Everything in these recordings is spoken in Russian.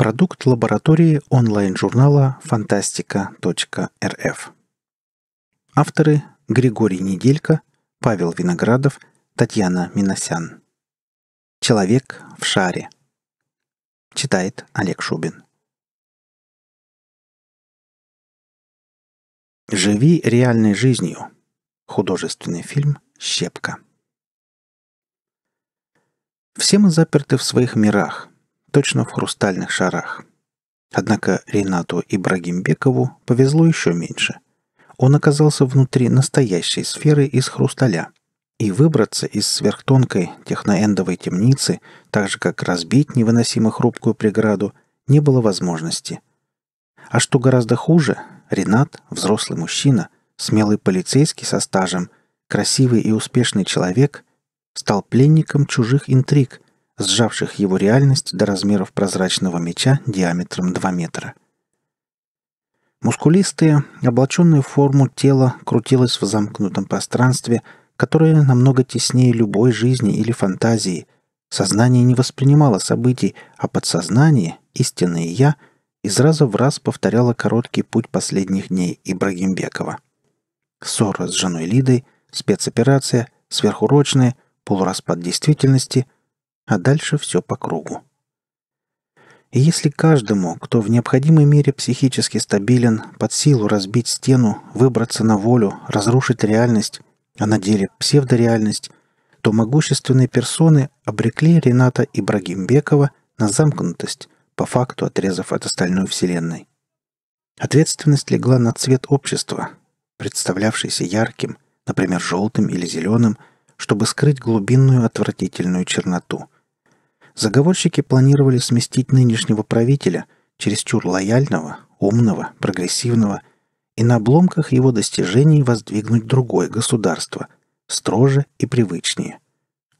Продукт лаборатории онлайн-журнала фантастика.рф. Авторы Григорий Неделько, Павел Виноградов, Татьяна Миносян. Человек в шаре. Читает Олег Шубин. «Живи реальной жизнью» — художественный фильм «Щепка». Все мы заперты в своих мирах — точно в хрустальных шарах. Однако Ренату Ибрагимбекову повезло еще меньше. Он оказался внутри настоящей сферы из хрусталя, и выбраться из сверхтонкой техноэндовой темницы, так же как разбить невыносимо хрупкую преграду, не было возможности. А что гораздо хуже, Ренат, взрослый мужчина, смелый полицейский со стажем, красивый и успешный человек, стал пленником чужих интриг – сжавших его реальность до размеров прозрачного меча диаметром 2 метра. Мускулистые, облаченные в форму тела, крутилось в замкнутом пространстве, которое намного теснее любой жизни или фантазии. Сознание не воспринимало событий, а подсознание, истинное «я», из раза в раз повторяло короткий путь последних дней Ибрагимбекова. Ссора с женой Лидой, спецоперация, сверхурочная, полураспад действительности — а дальше все по кругу. И если каждому, кто в необходимой мере психически стабилен, под силу разбить стену, выбраться на волю, разрушить реальность, а на деле псевдореальность, то могущественные персоны обрекли Рената Ибрагимбекова на замкнутость, по факту отрезав от остальной вселенной. Ответственность легла на цвет общества, представлявшийся ярким, например, желтым или зеленым, чтобы скрыть глубинную отвратительную черноту – Заговорщики планировали сместить нынешнего правителя, чересчур лояльного, умного, прогрессивного, и на обломках его достижений воздвигнуть другое государство, строже и привычнее.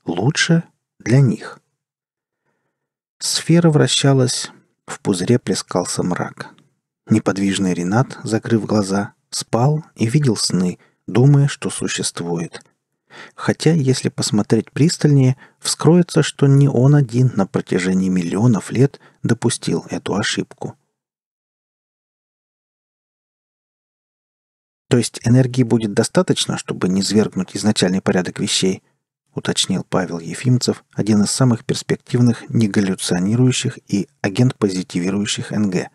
Лучше для них. Сфера вращалась, в пузыре плескался мрак. Неподвижный Ренат, закрыв глаза, спал и видел сны, думая, что существует. Хотя, если посмотреть пристальнее, вскроется, что не он один на протяжении миллионов лет допустил эту ошибку. То есть энергии будет достаточно, чтобы не свергнуть изначальный порядок вещей, уточнил Павел Ефимцев, один из самых перспективных негаллюционирующих и агент-позитивирующих НГ.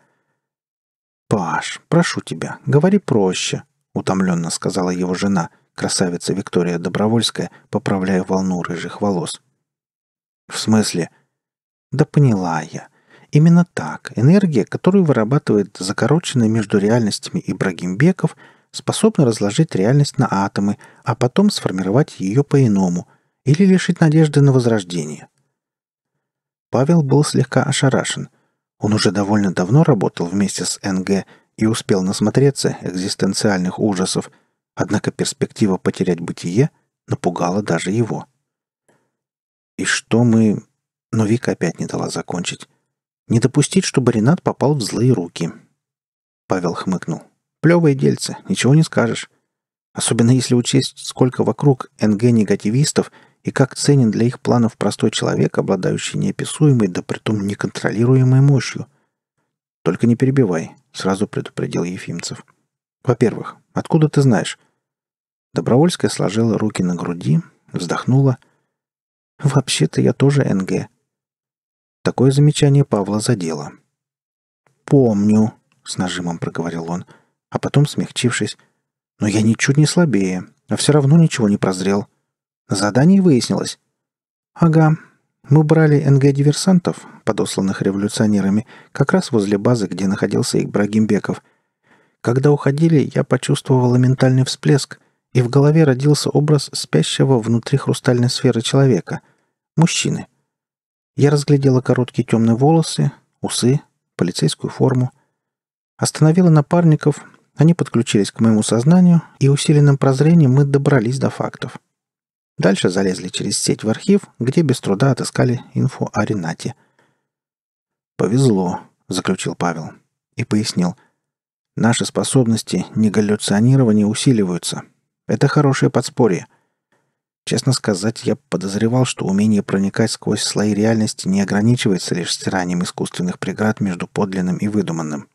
«Паш, прошу тебя, говори проще», — утомленно сказала его жена — красавица Виктория Добровольская, поправляя волну рыжих волос. «В смысле?» «Да поняла я. Именно так. Энергия, которую вырабатывает закороченная между реальностями Ибрагимбеков, способна разложить реальность на атомы, а потом сформировать ее по-иному или лишить надежды на возрождение». Павел был слегка ошарашен. Он уже довольно давно работал вместе с НГ и успел насмотреться экзистенциальных ужасов – Однако перспектива потерять бытие напугала даже его. «И что мы...» Но Вика опять не дала закончить. «Не допустить, чтобы Ренат попал в злые руки». Павел хмыкнул. «Плевое дельцы, ничего не скажешь. Особенно если учесть, сколько вокруг НГ-негативистов и как ценен для их планов простой человек, обладающий неописуемой, да притом неконтролируемой мощью. Только не перебивай», — сразу предупредил Ефимцев. «Во-первых, откуда ты знаешь? Добровольская сложила руки на груди, вздохнула. «Вообще-то я тоже НГ». Такое замечание Павла задело. «Помню», — с нажимом проговорил он, а потом, смягчившись, «но я ничуть не слабее, а все равно ничего не прозрел. Задание выяснилось». «Ага, мы брали НГ-диверсантов, подосланных революционерами, как раз возле базы, где находился Ибрагим Беков. Когда уходили, я почувствовала ментальный всплеск — и в голове родился образ спящего внутри хрустальной сферы человека – мужчины. Я разглядела короткие темные волосы, усы, полицейскую форму. Остановила напарников, они подключились к моему сознанию, и усиленным прозрением мы добрались до фактов. Дальше залезли через сеть в архив, где без труда отыскали инфу о Ренате. «Повезло», — заключил Павел и пояснил. «Наши способности не галлюционирования усиливаются, это хорошее подспорье. Честно сказать, я подозревал, что умение проникать сквозь слои реальности не ограничивается лишь стиранием искусственных преград между подлинным и выдуманным.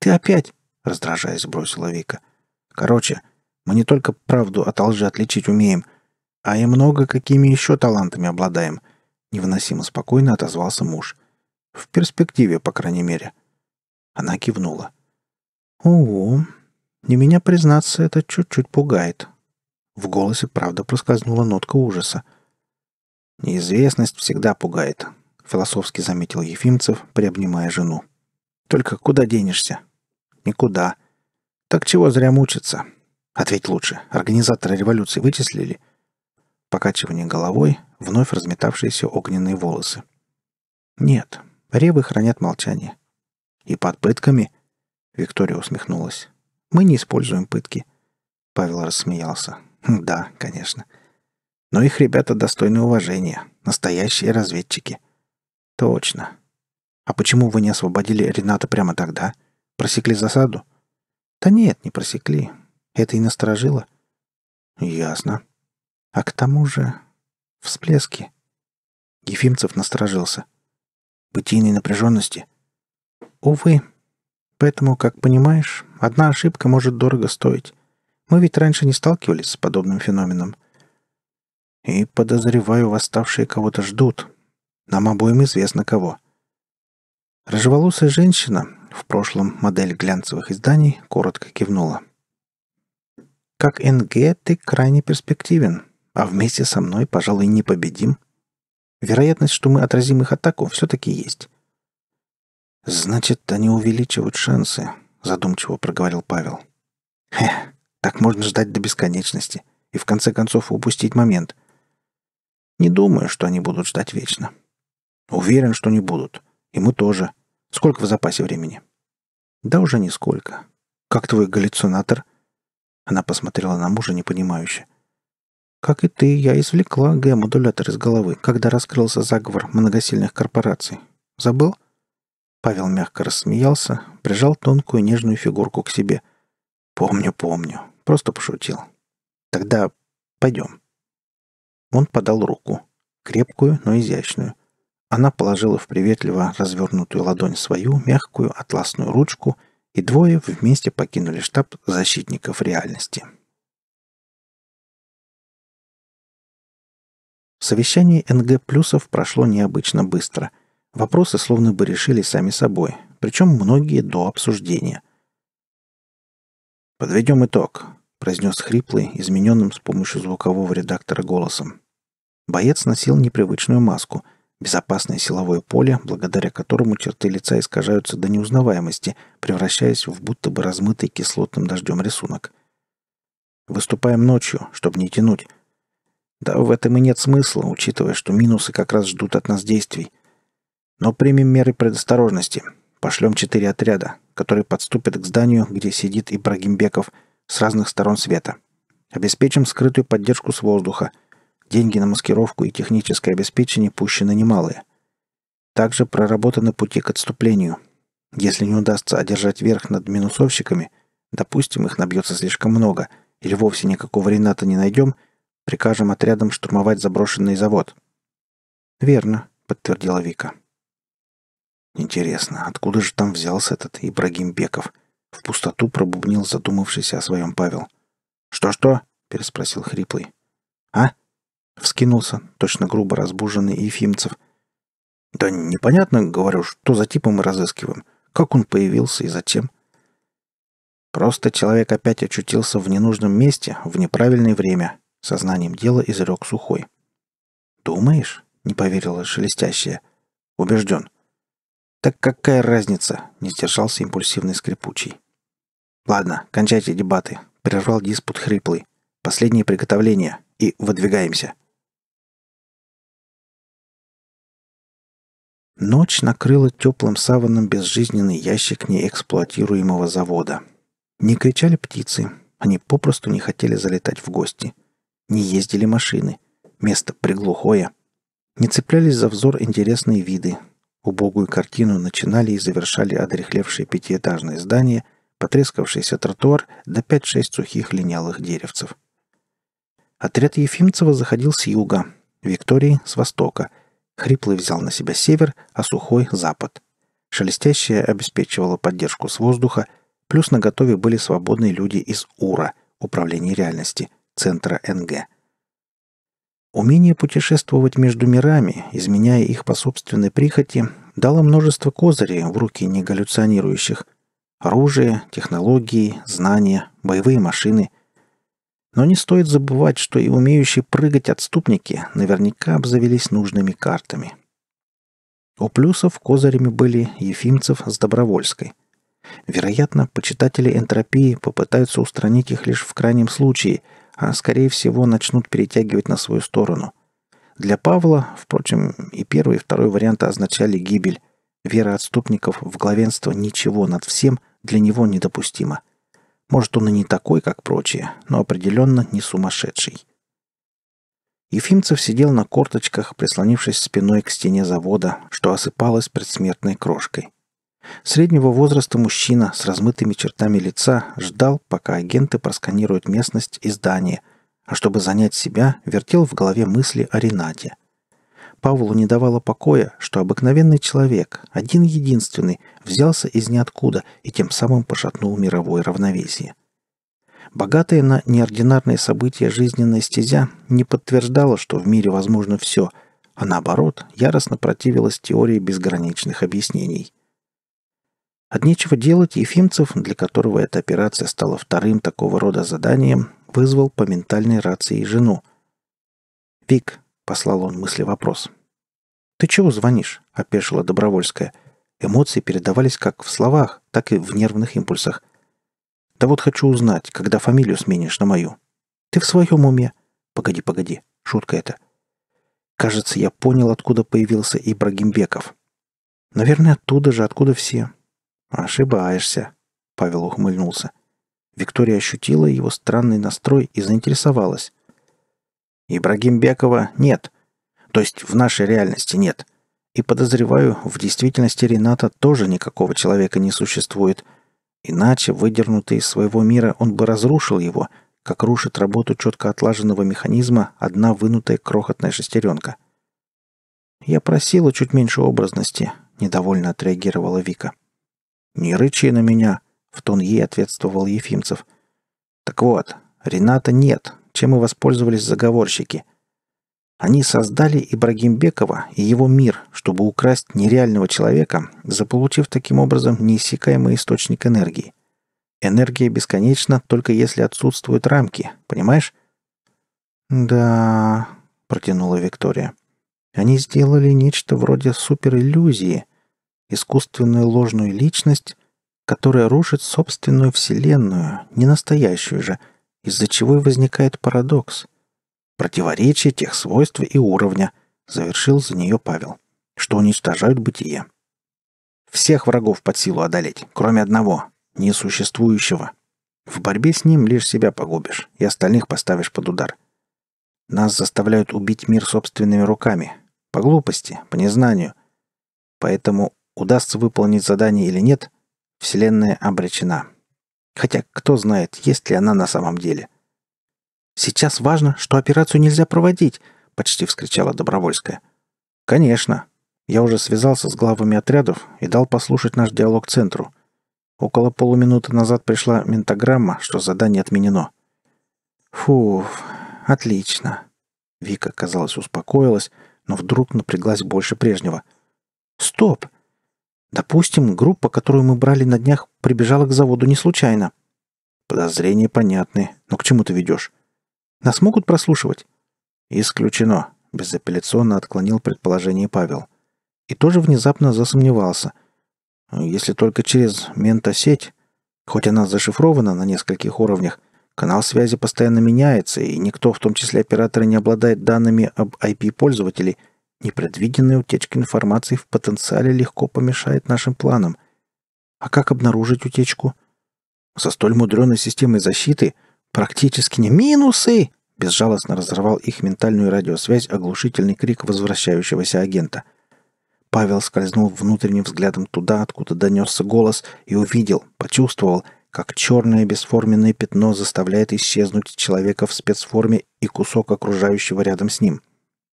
«Ты опять!» — раздражаясь, бросила Вика. «Короче, мы не только правду от лжи отличить умеем, а и много какими еще талантами обладаем», — невыносимо спокойно отозвался муж. «В перспективе, по крайней мере». Она кивнула. «Ого, не меня, признаться, это чуть-чуть пугает. В голосе, правда, проскользнула нотка ужаса. «Неизвестность всегда пугает», — философски заметил Ефимцев, приобнимая жену. «Только куда денешься?» «Никуда». «Так чего зря мучиться?» «Ответь лучше. Организаторы революции вычислили?» Покачивание головой, вновь разметавшиеся огненные волосы. «Нет. Ревы хранят молчание». «И под пытками?» Виктория усмехнулась. Мы не используем пытки». Павел рассмеялся. Хм, «Да, конечно. Но их ребята достойны уважения. Настоящие разведчики». «Точно. А почему вы не освободили Рената прямо тогда? Просекли засаду?» «Да нет, не просекли. Это и насторожило». «Ясно. А к тому же... всплески». Ефимцев насторожился. «Бытийной напряженности?» «Увы, Поэтому, как понимаешь, одна ошибка может дорого стоить. Мы ведь раньше не сталкивались с подобным феноменом. И, подозреваю, восставшие кого-то ждут. Нам обоим известно кого. Рыжеволосая женщина, в прошлом модель глянцевых изданий, коротко кивнула. «Как НГ ты крайне перспективен, а вместе со мной, пожалуй, непобедим. Вероятность, что мы отразим их атаку, все-таки есть. «Значит, они увеличивают шансы», — задумчиво проговорил Павел. «Хе, так можно ждать до бесконечности и в конце концов упустить момент. Не думаю, что они будут ждать вечно. Уверен, что не будут. И мы тоже. Сколько в запасе времени?» «Да уже нисколько. Как твой галлюцинатор?» Она посмотрела на мужа непонимающе. «Как и ты, я извлекла Г-модулятор из головы, когда раскрылся заговор многосильных корпораций. Забыл?» Павел мягко рассмеялся, прижал тонкую нежную фигурку к себе. «Помню, помню. Просто пошутил. Тогда пойдем». Он подал руку. Крепкую, но изящную. Она положила в приветливо развернутую ладонь свою мягкую атласную ручку, и двое вместе покинули штаб защитников реальности. Совещание НГ-плюсов прошло необычно быстро. Вопросы словно бы решили сами собой, причем многие до обсуждения. «Подведем итог», — произнес хриплый, измененным с помощью звукового редактора голосом. Боец носил непривычную маску, безопасное силовое поле, благодаря которому черты лица искажаются до неузнаваемости, превращаясь в будто бы размытый кислотным дождем рисунок. «Выступаем ночью, чтобы не тянуть. Да в этом и нет смысла, учитывая, что минусы как раз ждут от нас действий. Но примем меры предосторожности. Пошлем четыре отряда, которые подступят к зданию, где сидит Ибрагимбеков, с разных сторон света. Обеспечим скрытую поддержку с воздуха. Деньги на маскировку и техническое обеспечение пущены немалые. Также проработаны пути к отступлению. Если не удастся одержать верх над минусовщиками, допустим, их набьется слишком много, или вовсе никакого Рената не найдем, прикажем отрядам штурмовать заброшенный завод. «Верно», — подтвердила Вика. Интересно, откуда же там взялся этот Ибрагим Беков? В пустоту пробубнил задумавшийся о своем Павел. «Что-что?» — переспросил хриплый. «А?» — вскинулся, точно грубо разбуженный Ефимцев. «Да непонятно, говорю, что за типом мы разыскиваем, как он появился и зачем». «Просто человек опять очутился в ненужном месте в неправильное время», — сознанием дела изрек Сухой. «Думаешь?» — не поверила шелестящая. «Убежден. Так какая разница? Не сдержался импульсивный скрипучий. Ладно, кончайте дебаты. Прервал диспут хриплый. Последние приготовления. И выдвигаемся. Ночь накрыла теплым саваном безжизненный ящик неэксплуатируемого завода. Не кричали птицы, они попросту не хотели залетать в гости. Не ездили машины, место приглухое. Не цеплялись за взор интересные виды, Убогую картину начинали и завершали одрехлевшие пятиэтажные здания, потрескавшийся тротуар до да 5-6 сухих линялых деревцев. Отряд Ефимцева заходил с юга, Виктории — с востока. Хриплый взял на себя север, а сухой — запад. Шелестящая обеспечивала поддержку с воздуха, плюс на готове были свободные люди из УРА, Управления реальности, Центра НГ — Умение путешествовать между мирами, изменяя их по собственной прихоти, дало множество козырей в руки негаллюционирующих. Оружие, технологии, знания, боевые машины. Но не стоит забывать, что и умеющие прыгать отступники наверняка обзавелись нужными картами. У плюсов козырями были Ефимцев с Добровольской. Вероятно, почитатели энтропии попытаются устранить их лишь в крайнем случае – а, скорее всего, начнут перетягивать на свою сторону. Для Павла, впрочем, и первый, и второй варианты означали гибель. Вера отступников в главенство ничего над всем для него недопустима. Может, он и не такой, как прочие, но определенно не сумасшедший. Ефимцев сидел на корточках, прислонившись спиной к стене завода, что осыпалось предсмертной крошкой. Среднего возраста мужчина с размытыми чертами лица ждал, пока агенты просканируют местность и здание, а чтобы занять себя, вертел в голове мысли о Ренате. Павлу не давало покоя, что обыкновенный человек, один-единственный, взялся из ниоткуда и тем самым пошатнул мировое равновесие. Богатая на неординарные события жизненная стезя не подтверждала, что в мире возможно все, а наоборот, яростно противилась теории безграничных объяснений – от нечего делать Ефимцев, для которого эта операция стала вторым такого рода заданием, вызвал по ментальной рации жену. «Вик», — послал он мысли вопрос. «Ты чего звонишь?» — опешила Добровольская. Эмоции передавались как в словах, так и в нервных импульсах. «Да вот хочу узнать, когда фамилию сменишь на мою». «Ты в своем уме?» «Погоди, погоди, шутка это». Кажется, я понял, откуда появился Ибрагимбеков. Наверное, оттуда же, откуда все. «Ошибаешься», — Павел ухмыльнулся. Виктория ощутила его странный настрой и заинтересовалась. «Ибрагим Бекова нет. То есть в нашей реальности нет. И подозреваю, в действительности Рената тоже никакого человека не существует. Иначе, выдернутый из своего мира, он бы разрушил его, как рушит работу четко отлаженного механизма одна вынутая крохотная шестеренка». «Я просила чуть меньше образности», — недовольно отреагировала Вика. «Не рычи на меня», — в тон ей ответствовал Ефимцев. «Так вот, Рената нет, чем и воспользовались заговорщики. Они создали Ибрагимбекова и его мир, чтобы украсть нереального человека, заполучив таким образом неиссякаемый источник энергии. Энергия бесконечна, только если отсутствуют рамки, понимаешь? «Да...» — протянула Виктория. «Они сделали нечто вроде супериллюзии — искусственную ложную личность, которая рушит собственную вселенную, не настоящую же, из-за чего и возникает парадокс. Противоречие тех свойств и уровня, завершил за нее Павел, что уничтожают бытие. Всех врагов под силу одолеть, кроме одного, несуществующего. В борьбе с ним лишь себя погубишь и остальных поставишь под удар. Нас заставляют убить мир собственными руками. По глупости, по незнанию. Поэтому удастся выполнить задание или нет, Вселенная обречена. Хотя кто знает, есть ли она на самом деле. «Сейчас важно, что операцию нельзя проводить!» — почти вскричала Добровольская. «Конечно!» Я уже связался с главами отрядов и дал послушать наш диалог центру. Около полуминуты назад пришла ментограмма, что задание отменено. Фу, отлично. Вика, казалось, успокоилась, но вдруг напряглась больше прежнего. Стоп! Допустим, группа, которую мы брали на днях, прибежала к заводу не случайно. Подозрения понятны, но к чему ты ведешь? Нас могут прослушивать? Исключено, безапелляционно отклонил предположение Павел. И тоже внезапно засомневался. Если только через ментосеть, хоть она зашифрована на нескольких уровнях, канал связи постоянно меняется, и никто, в том числе операторы, не обладает данными об IP пользователей – Непредвиденная утечка информации в потенциале легко помешает нашим планам. А как обнаружить утечку? Со столь мудреной системой защиты практически не минусы! Безжалостно разорвал их ментальную радиосвязь оглушительный крик возвращающегося агента. Павел скользнул внутренним взглядом туда, откуда донесся голос, и увидел, почувствовал, как черное бесформенное пятно заставляет исчезнуть человека в спецформе и кусок окружающего рядом с ним —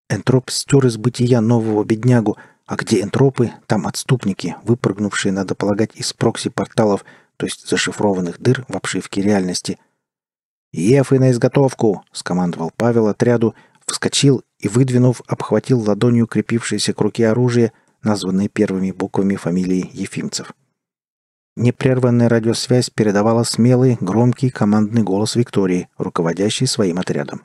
Энтроп стер из бытия нового беднягу, а где энтропы, там отступники, выпрыгнувшие, надо полагать, из прокси-порталов, то есть зашифрованных дыр в обшивке реальности. «Ефы на изготовку!» — скомандовал Павел отряду, вскочил и, выдвинув, обхватил ладонью крепившиеся к руке оружие, названные первыми буквами фамилии Ефимцев. Непрерванная радиосвязь передавала смелый, громкий командный голос Виктории, руководящий своим отрядом.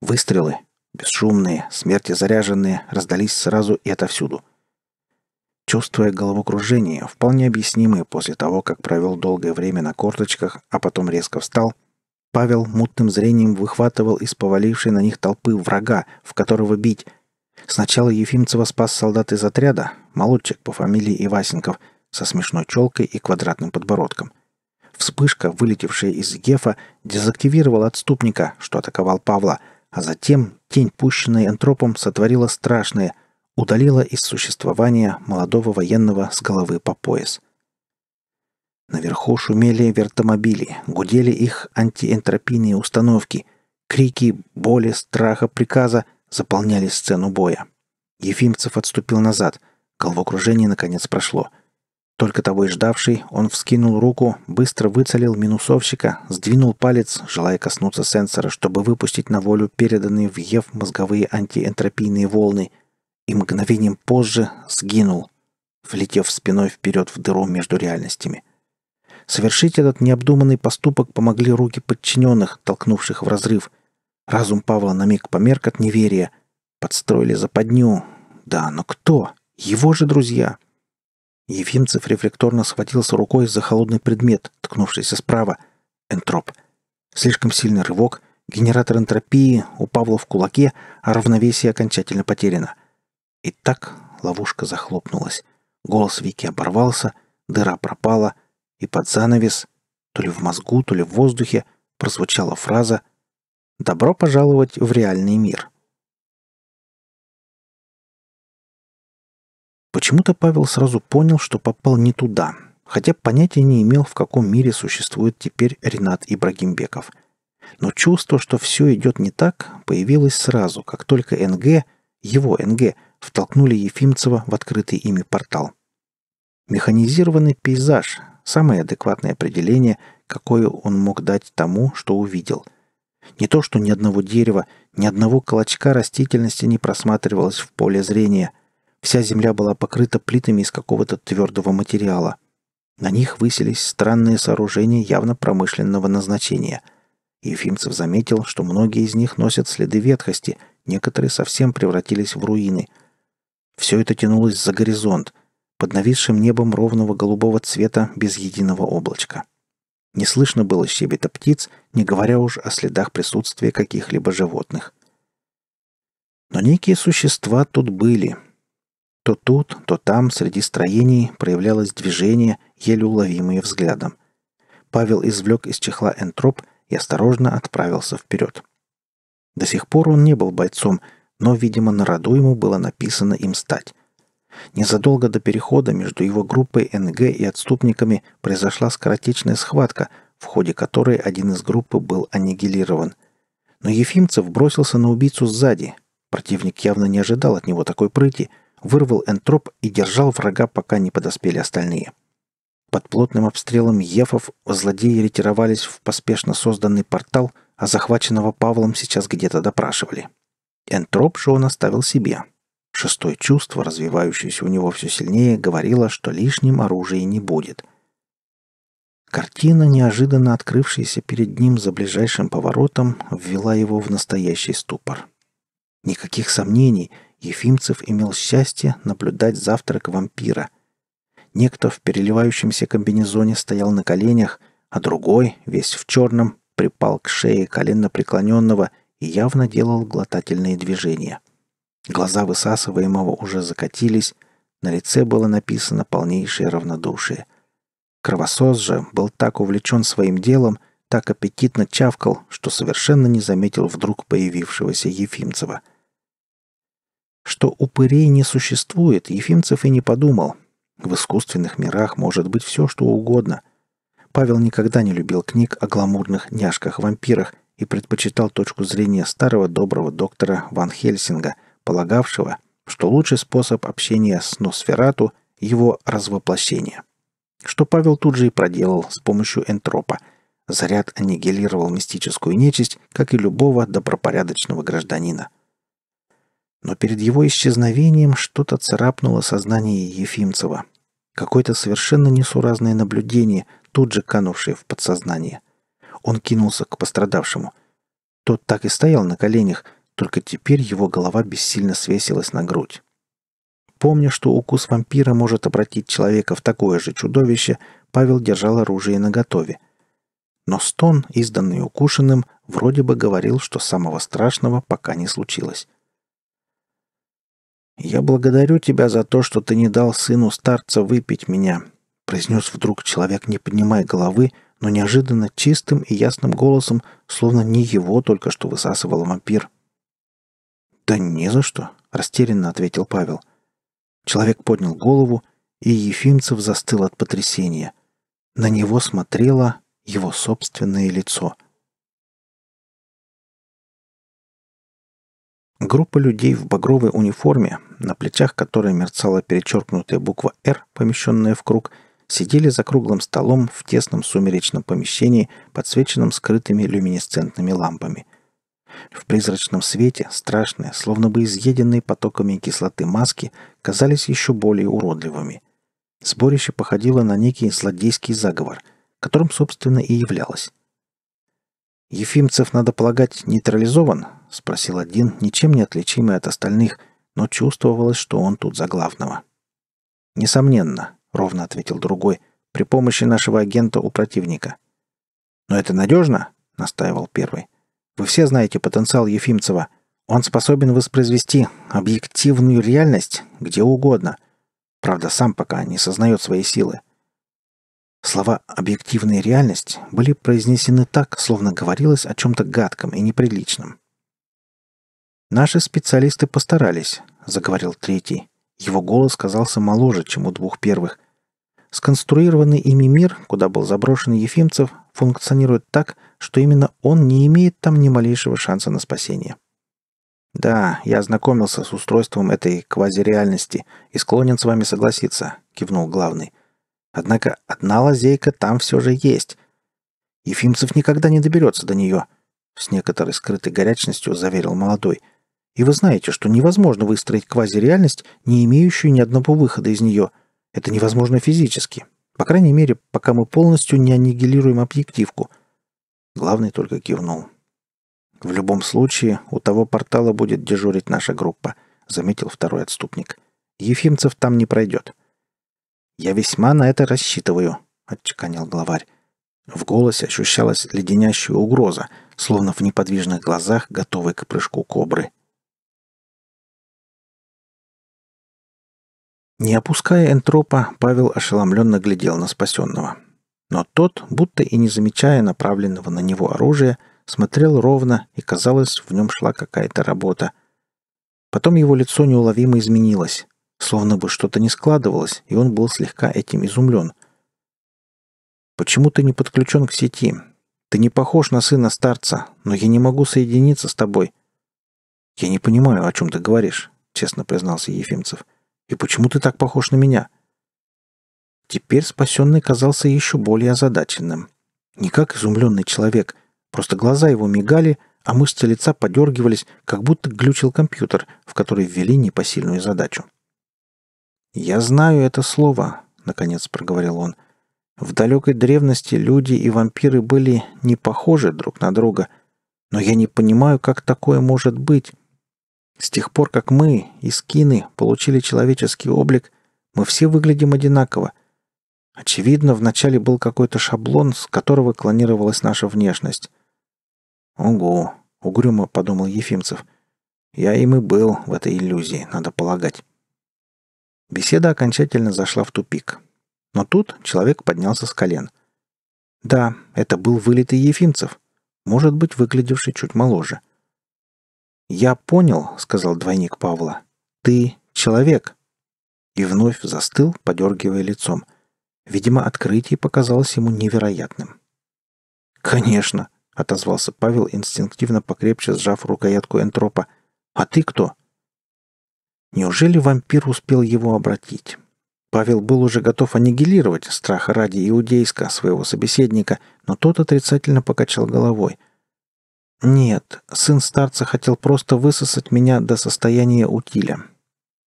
Выстрелы, Бесшумные, смерти заряженные, раздались сразу и отовсюду. Чувствуя головокружение, вполне объяснимое после того, как провел долгое время на корточках, а потом резко встал, Павел мутным зрением выхватывал из повалившей на них толпы врага, в которого бить. Сначала Ефимцева спас солдат из отряда, молодчик по фамилии Ивасенков, со смешной челкой и квадратным подбородком. Вспышка, вылетевшая из Гефа, дезактивировала отступника, что атаковал Павла, а затем Тень, пущенная антропом, сотворила страшное, удалила из существования молодого военного с головы по пояс. Наверху шумели вертомобили, гудели их антиэнтропийные установки. Крики, боли, страха, приказа заполняли сцену боя. Ефимцев отступил назад. Головокружение, наконец, прошло — только того и ждавший, он вскинул руку, быстро выцелил минусовщика, сдвинул палец, желая коснуться сенсора, чтобы выпустить на волю переданные в Ев мозговые антиэнтропийные волны, и мгновением позже сгинул, влетев спиной вперед в дыру между реальностями. Совершить этот необдуманный поступок помогли руки подчиненных, толкнувших в разрыв. Разум Павла на миг померк от неверия. Подстроили западню. Да, но кто? Его же друзья — Ефимцев рефлекторно схватился рукой за холодный предмет, ткнувшийся справа. Энтроп. Слишком сильный рывок, генератор энтропии у Павла в кулаке, а равновесие окончательно потеряно. И так ловушка захлопнулась. Голос Вики оборвался, дыра пропала, и под занавес, то ли в мозгу, то ли в воздухе, прозвучала фраза «Добро пожаловать в реальный мир». Почему-то Павел сразу понял, что попал не туда, хотя понятия не имел, в каком мире существует теперь Ренат Ибрагимбеков. Но чувство, что все идет не так, появилось сразу, как только НГ, его НГ, втолкнули Ефимцева в открытый ими портал. Механизированный пейзаж – самое адекватное определение, какое он мог дать тому, что увидел. Не то, что ни одного дерева, ни одного колочка растительности не просматривалось в поле зрения – Вся земля была покрыта плитами из какого-то твердого материала. На них высились странные сооружения явно промышленного назначения. Ефимцев заметил, что многие из них носят следы ветхости, некоторые совсем превратились в руины. Все это тянулось за горизонт, под нависшим небом ровного голубого цвета без единого облачка. Не слышно было щебета птиц, не говоря уж о следах присутствия каких-либо животных. Но некие существа тут были — то тут, то там среди строений проявлялось движение, еле уловимое взглядом. Павел извлек из чехла энтроп и осторожно отправился вперед. До сих пор он не был бойцом, но, видимо, на роду ему было написано им стать. Незадолго до перехода между его группой НГ и отступниками произошла скоротечная схватка, в ходе которой один из группы был аннигилирован. Но Ефимцев бросился на убийцу сзади. Противник явно не ожидал от него такой прыти – вырвал энтроп и держал врага, пока не подоспели остальные. Под плотным обстрелом ефов злодеи ретировались в поспешно созданный портал, а захваченного Павлом сейчас где-то допрашивали. Энтроп же он оставил себе. Шестое чувство, развивающееся у него все сильнее, говорило, что лишним оружия не будет. Картина, неожиданно открывшаяся перед ним за ближайшим поворотом, ввела его в настоящий ступор. Никаких сомнений — Ефимцев имел счастье наблюдать завтрак вампира. Некто в переливающемся комбинезоне стоял на коленях, а другой, весь в черном, припал к шее коленно преклоненного и явно делал глотательные движения. Глаза высасываемого уже закатились, на лице было написано полнейшее равнодушие. Кровосос же был так увлечен своим делом, так аппетитно чавкал, что совершенно не заметил вдруг появившегося Ефимцева — что упырей не существует, Ефимцев и не подумал. В искусственных мирах может быть все, что угодно. Павел никогда не любил книг о гламурных няшках-вампирах и предпочитал точку зрения старого доброго доктора Ван Хельсинга, полагавшего, что лучший способ общения с Носферату – его развоплощение. Что Павел тут же и проделал с помощью энтропа. Заряд аннигилировал мистическую нечисть, как и любого добропорядочного гражданина – но перед его исчезновением что-то царапнуло сознание Ефимцева. Какое-то совершенно несуразное наблюдение, тут же канувшее в подсознание. Он кинулся к пострадавшему. Тот так и стоял на коленях, только теперь его голова бессильно свесилась на грудь. Помня, что укус вампира может обратить человека в такое же чудовище, Павел держал оружие наготове. Но стон, изданный укушенным, вроде бы говорил, что самого страшного пока не случилось. «Я благодарю тебя за то, что ты не дал сыну старца выпить меня», — произнес вдруг человек, не поднимая головы, но неожиданно чистым и ясным голосом, словно не его только что высасывал вампир. «Да не за что», — растерянно ответил Павел. Человек поднял голову, и Ефимцев застыл от потрясения. На него смотрело его собственное лицо — Группа людей в багровой униформе, на плечах которой мерцала перечеркнутая буква «Р», помещенная в круг, сидели за круглым столом в тесном сумеречном помещении, подсвеченном скрытыми люминесцентными лампами. В призрачном свете страшные, словно бы изъеденные потоками кислоты маски, казались еще более уродливыми. Сборище походило на некий злодейский заговор, которым, собственно, и являлось. Ефимцев, надо полагать, нейтрализован? Спросил один, ничем не отличимый от остальных, но чувствовалось, что он тут за главного. Несомненно, ровно ответил другой, при помощи нашего агента у противника. Но это надежно? настаивал первый. Вы все знаете потенциал Ефимцева. Он способен воспроизвести объективную реальность где угодно. Правда, сам пока не сознает свои силы. Слова «объективная реальность» были произнесены так, словно говорилось о чем-то гадком и неприличном. «Наши специалисты постарались», — заговорил третий. Его голос казался моложе, чем у двух первых. Сконструированный ими мир, куда был заброшен Ефимцев, функционирует так, что именно он не имеет там ни малейшего шанса на спасение. «Да, я ознакомился с устройством этой квазиреальности и склонен с вами согласиться», — кивнул главный. Однако одна лазейка там все же есть. Ефимцев никогда не доберется до нее, с некоторой скрытой горячностью заверил молодой. И вы знаете, что невозможно выстроить квазиреальность, не имеющую ни одного выхода из нее. Это невозможно физически. По крайней мере, пока мы полностью не аннигилируем объективку. Главный только кивнул. В любом случае, у того портала будет дежурить наша группа, заметил второй отступник. Ефимцев там не пройдет. — «Я весьма на это рассчитываю», — отчеканил главарь. В голосе ощущалась леденящая угроза, словно в неподвижных глазах, готовой к прыжку кобры. Не опуская энтропа, Павел ошеломленно глядел на спасенного. Но тот, будто и не замечая направленного на него оружия, смотрел ровно, и, казалось, в нем шла какая-то работа. Потом его лицо неуловимо изменилось. Словно бы что-то не складывалось, и он был слегка этим изумлен. «Почему ты не подключен к сети? Ты не похож на сына старца, но я не могу соединиться с тобой». «Я не понимаю, о чем ты говоришь», — честно признался Ефимцев. «И почему ты так похож на меня?» Теперь спасенный казался еще более озадаченным. Не как изумленный человек, просто глаза его мигали, а мышцы лица подергивались, как будто глючил компьютер, в который ввели непосильную задачу. «Я знаю это слово», — наконец проговорил он. «В далекой древности люди и вампиры были не похожи друг на друга, но я не понимаю, как такое может быть. С тех пор, как мы, искины, получили человеческий облик, мы все выглядим одинаково. Очевидно, вначале был какой-то шаблон, с которого клонировалась наша внешность. «Ого!» — угрюмо подумал Ефимцев. «Я им и был в этой иллюзии, надо полагать». Беседа окончательно зашла в тупик. Но тут человек поднялся с колен. Да, это был вылитый Ефимцев, может быть, выглядевший чуть моложе. «Я понял», — сказал двойник Павла. «Ты человек». И вновь застыл, подергивая лицом. Видимо, открытие показалось ему невероятным. «Конечно», — отозвался Павел, инстинктивно покрепче сжав рукоятку энтропа. «А ты кто?» Неужели вампир успел его обратить? Павел был уже готов аннигилировать страх ради иудейска своего собеседника, но тот отрицательно покачал головой. «Нет, сын старца хотел просто высосать меня до состояния утиля.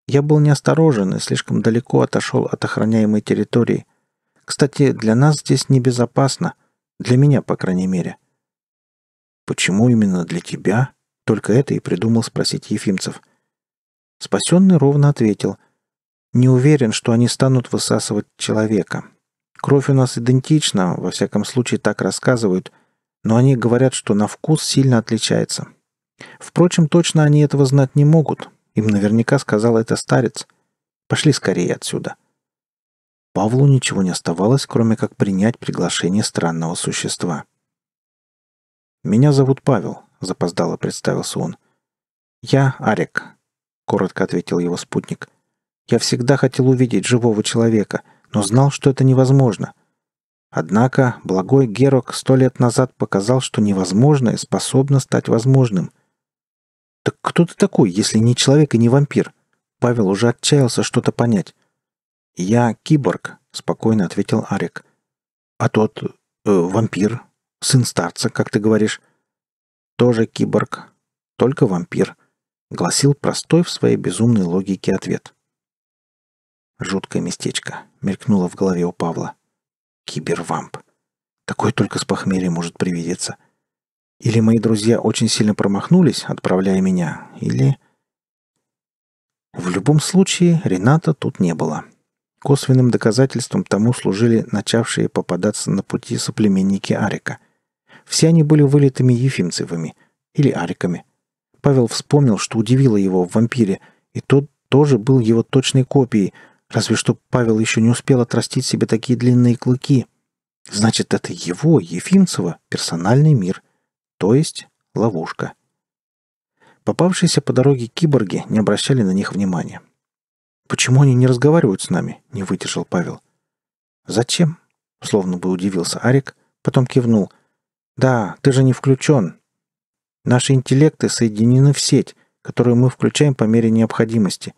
Я был неосторожен и слишком далеко отошел от охраняемой территории. Кстати, для нас здесь небезопасно. Для меня, по крайней мере». «Почему именно для тебя?» Только это и придумал спросить Ефимцев – Спасенный ровно ответил. «Не уверен, что они станут высасывать человека. Кровь у нас идентична, во всяком случае так рассказывают, но они говорят, что на вкус сильно отличается. Впрочем, точно они этого знать не могут. Им наверняка сказал это старец. Пошли скорее отсюда». Павлу ничего не оставалось, кроме как принять приглашение странного существа. «Меня зовут Павел», — запоздало представился он. «Я Арик», коротко ответил его спутник. «Я всегда хотел увидеть живого человека, но знал, что это невозможно. Однако благой Герок сто лет назад показал, что невозможное способно стать возможным. Так кто ты такой, если не человек и не вампир? Павел уже отчаялся что-то понять. «Я киборг», — спокойно ответил Арик. «А тот э, вампир, сын старца, как ты говоришь?» «Тоже киборг, только вампир гласил простой в своей безумной логике ответ. Жуткое местечко мелькнуло в голове у Павла. Кибервамп. Такое только с похмелья может привидеться. Или мои друзья очень сильно промахнулись, отправляя меня, или... В любом случае, Рената тут не было. Косвенным доказательством тому служили начавшие попадаться на пути соплеменники Арика. Все они были вылитыми ефимцевыми или ариками – Павел вспомнил, что удивило его в вампире, и тот тоже был его точной копией, разве что Павел еще не успел отрастить себе такие длинные клыки. Значит, это его, Ефимцева, персональный мир, то есть ловушка. Попавшиеся по дороге киборги не обращали на них внимания. «Почему они не разговаривают с нами?» — не выдержал Павел. «Зачем?» — словно бы удивился Арик, потом кивнул. «Да, ты же не включен. Наши интеллекты соединены в сеть, которую мы включаем по мере необходимости.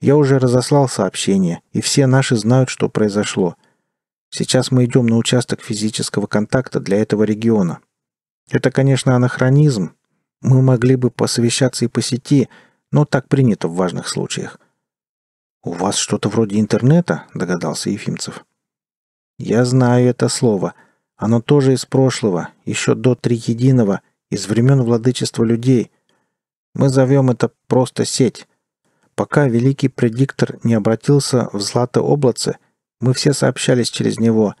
Я уже разослал сообщение, и все наши знают, что произошло. Сейчас мы идем на участок физического контакта для этого региона. Это, конечно, анахронизм. Мы могли бы посовещаться и по сети, но так принято в важных случаях. «У вас что-то вроде интернета?» – догадался Ефимцев. «Я знаю это слово. Оно тоже из прошлого, еще до Триединого, из времен владычества людей. Мы зовем это просто сеть. Пока великий предиктор не обратился в златооблаце, мы все сообщались через него.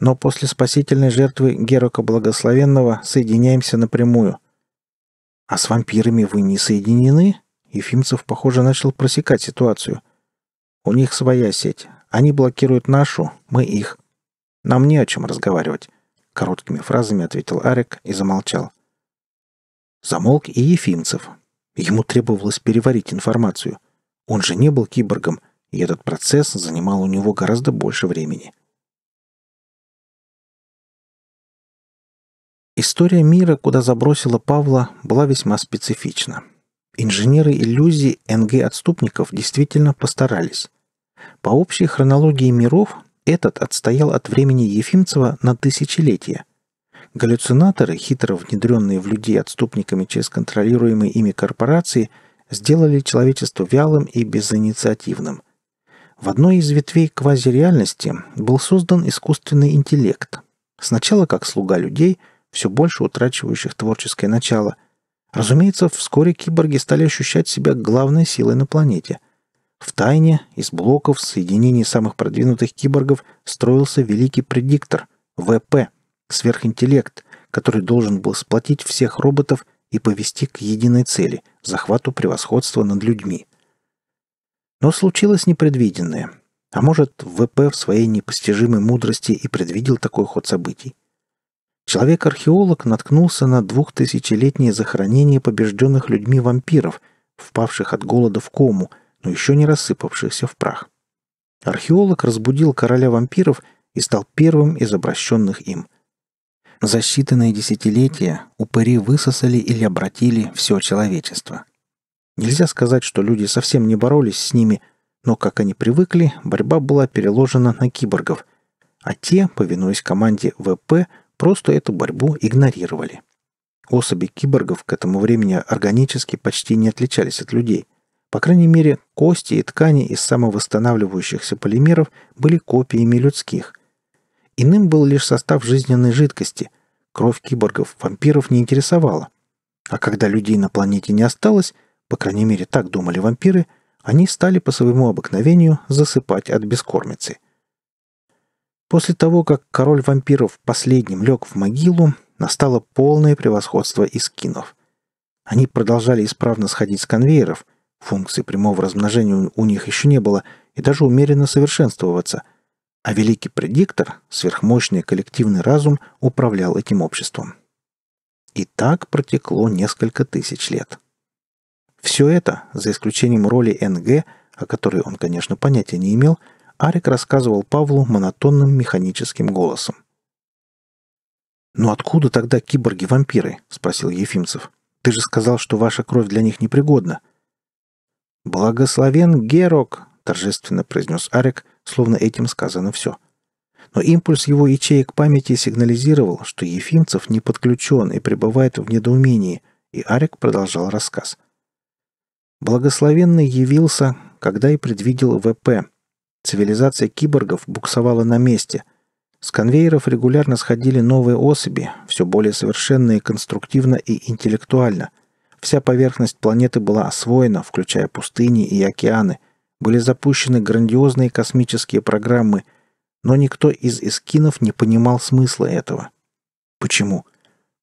Но после спасительной жертвы Герока Благословенного соединяемся напрямую. А с вампирами вы не соединены? Ефимцев, похоже, начал просекать ситуацию. У них своя сеть. Они блокируют нашу, мы их. Нам не о чем разговаривать. Короткими фразами ответил Арик и замолчал. Замолк и Ефимцев. Ему требовалось переварить информацию. Он же не был киборгом, и этот процесс занимал у него гораздо больше времени. История мира, куда забросила Павла, была весьма специфична. Инженеры иллюзий НГ-отступников действительно постарались. По общей хронологии миров этот отстоял от времени Ефимцева на тысячелетия – Галлюцинаторы, хитро внедренные в людей отступниками через контролируемые ими корпорации, сделали человечество вялым и безинициативным. В одной из ветвей квазиреальности был создан искусственный интеллект. Сначала как слуга людей, все больше утрачивающих творческое начало. Разумеется, вскоре киборги стали ощущать себя главной силой на планете. В тайне из блоков соединений самых продвинутых киборгов строился великий предиктор – ВП – сверхинтеллект, который должен был сплотить всех роботов и повести к единой цели – захвату превосходства над людьми. Но случилось непредвиденное. А может, ВП в своей непостижимой мудрости и предвидел такой ход событий? Человек-археолог наткнулся на двухтысячелетнее захоронение побежденных людьми вампиров, впавших от голода в кому, но еще не рассыпавшихся в прах. Археолог разбудил короля вампиров и стал первым из обращенных им – за считанные десятилетия упыри высосали или обратили все человечество. Нельзя сказать, что люди совсем не боролись с ними, но, как они привыкли, борьба была переложена на киборгов, а те, повинуясь команде ВП, просто эту борьбу игнорировали. Особи киборгов к этому времени органически почти не отличались от людей. По крайней мере, кости и ткани из самовосстанавливающихся полимеров были копиями людских, Иным был лишь состав жизненной жидкости. Кровь киборгов вампиров не интересовала. А когда людей на планете не осталось, по крайней мере так думали вампиры, они стали по своему обыкновению засыпать от бескормицы. После того, как король вампиров последним лег в могилу, настало полное превосходство искинов. Они продолжали исправно сходить с конвейеров, функции прямого размножения у них еще не было, и даже умеренно совершенствоваться – а великий предиктор, сверхмощный коллективный разум, управлял этим обществом. И так протекло несколько тысяч лет. Все это, за исключением роли НГ, о которой он, конечно, понятия не имел, Арик рассказывал Павлу монотонным механическим голосом. «Но «Ну откуда тогда киборги-вампиры?» — спросил Ефимцев. «Ты же сказал, что ваша кровь для них непригодна». «Благословен Герок!» торжественно произнес Арик, словно этим сказано все. Но импульс его ячеек памяти сигнализировал, что Ефимцев не подключен и пребывает в недоумении, и Арик продолжал рассказ. Благословенный явился, когда и предвидел ВП. Цивилизация киборгов буксовала на месте. С конвейеров регулярно сходили новые особи, все более совершенные конструктивно и интеллектуально. Вся поверхность планеты была освоена, включая пустыни и океаны – были запущены грандиозные космические программы, но никто из эскинов не понимал смысла этого. Почему?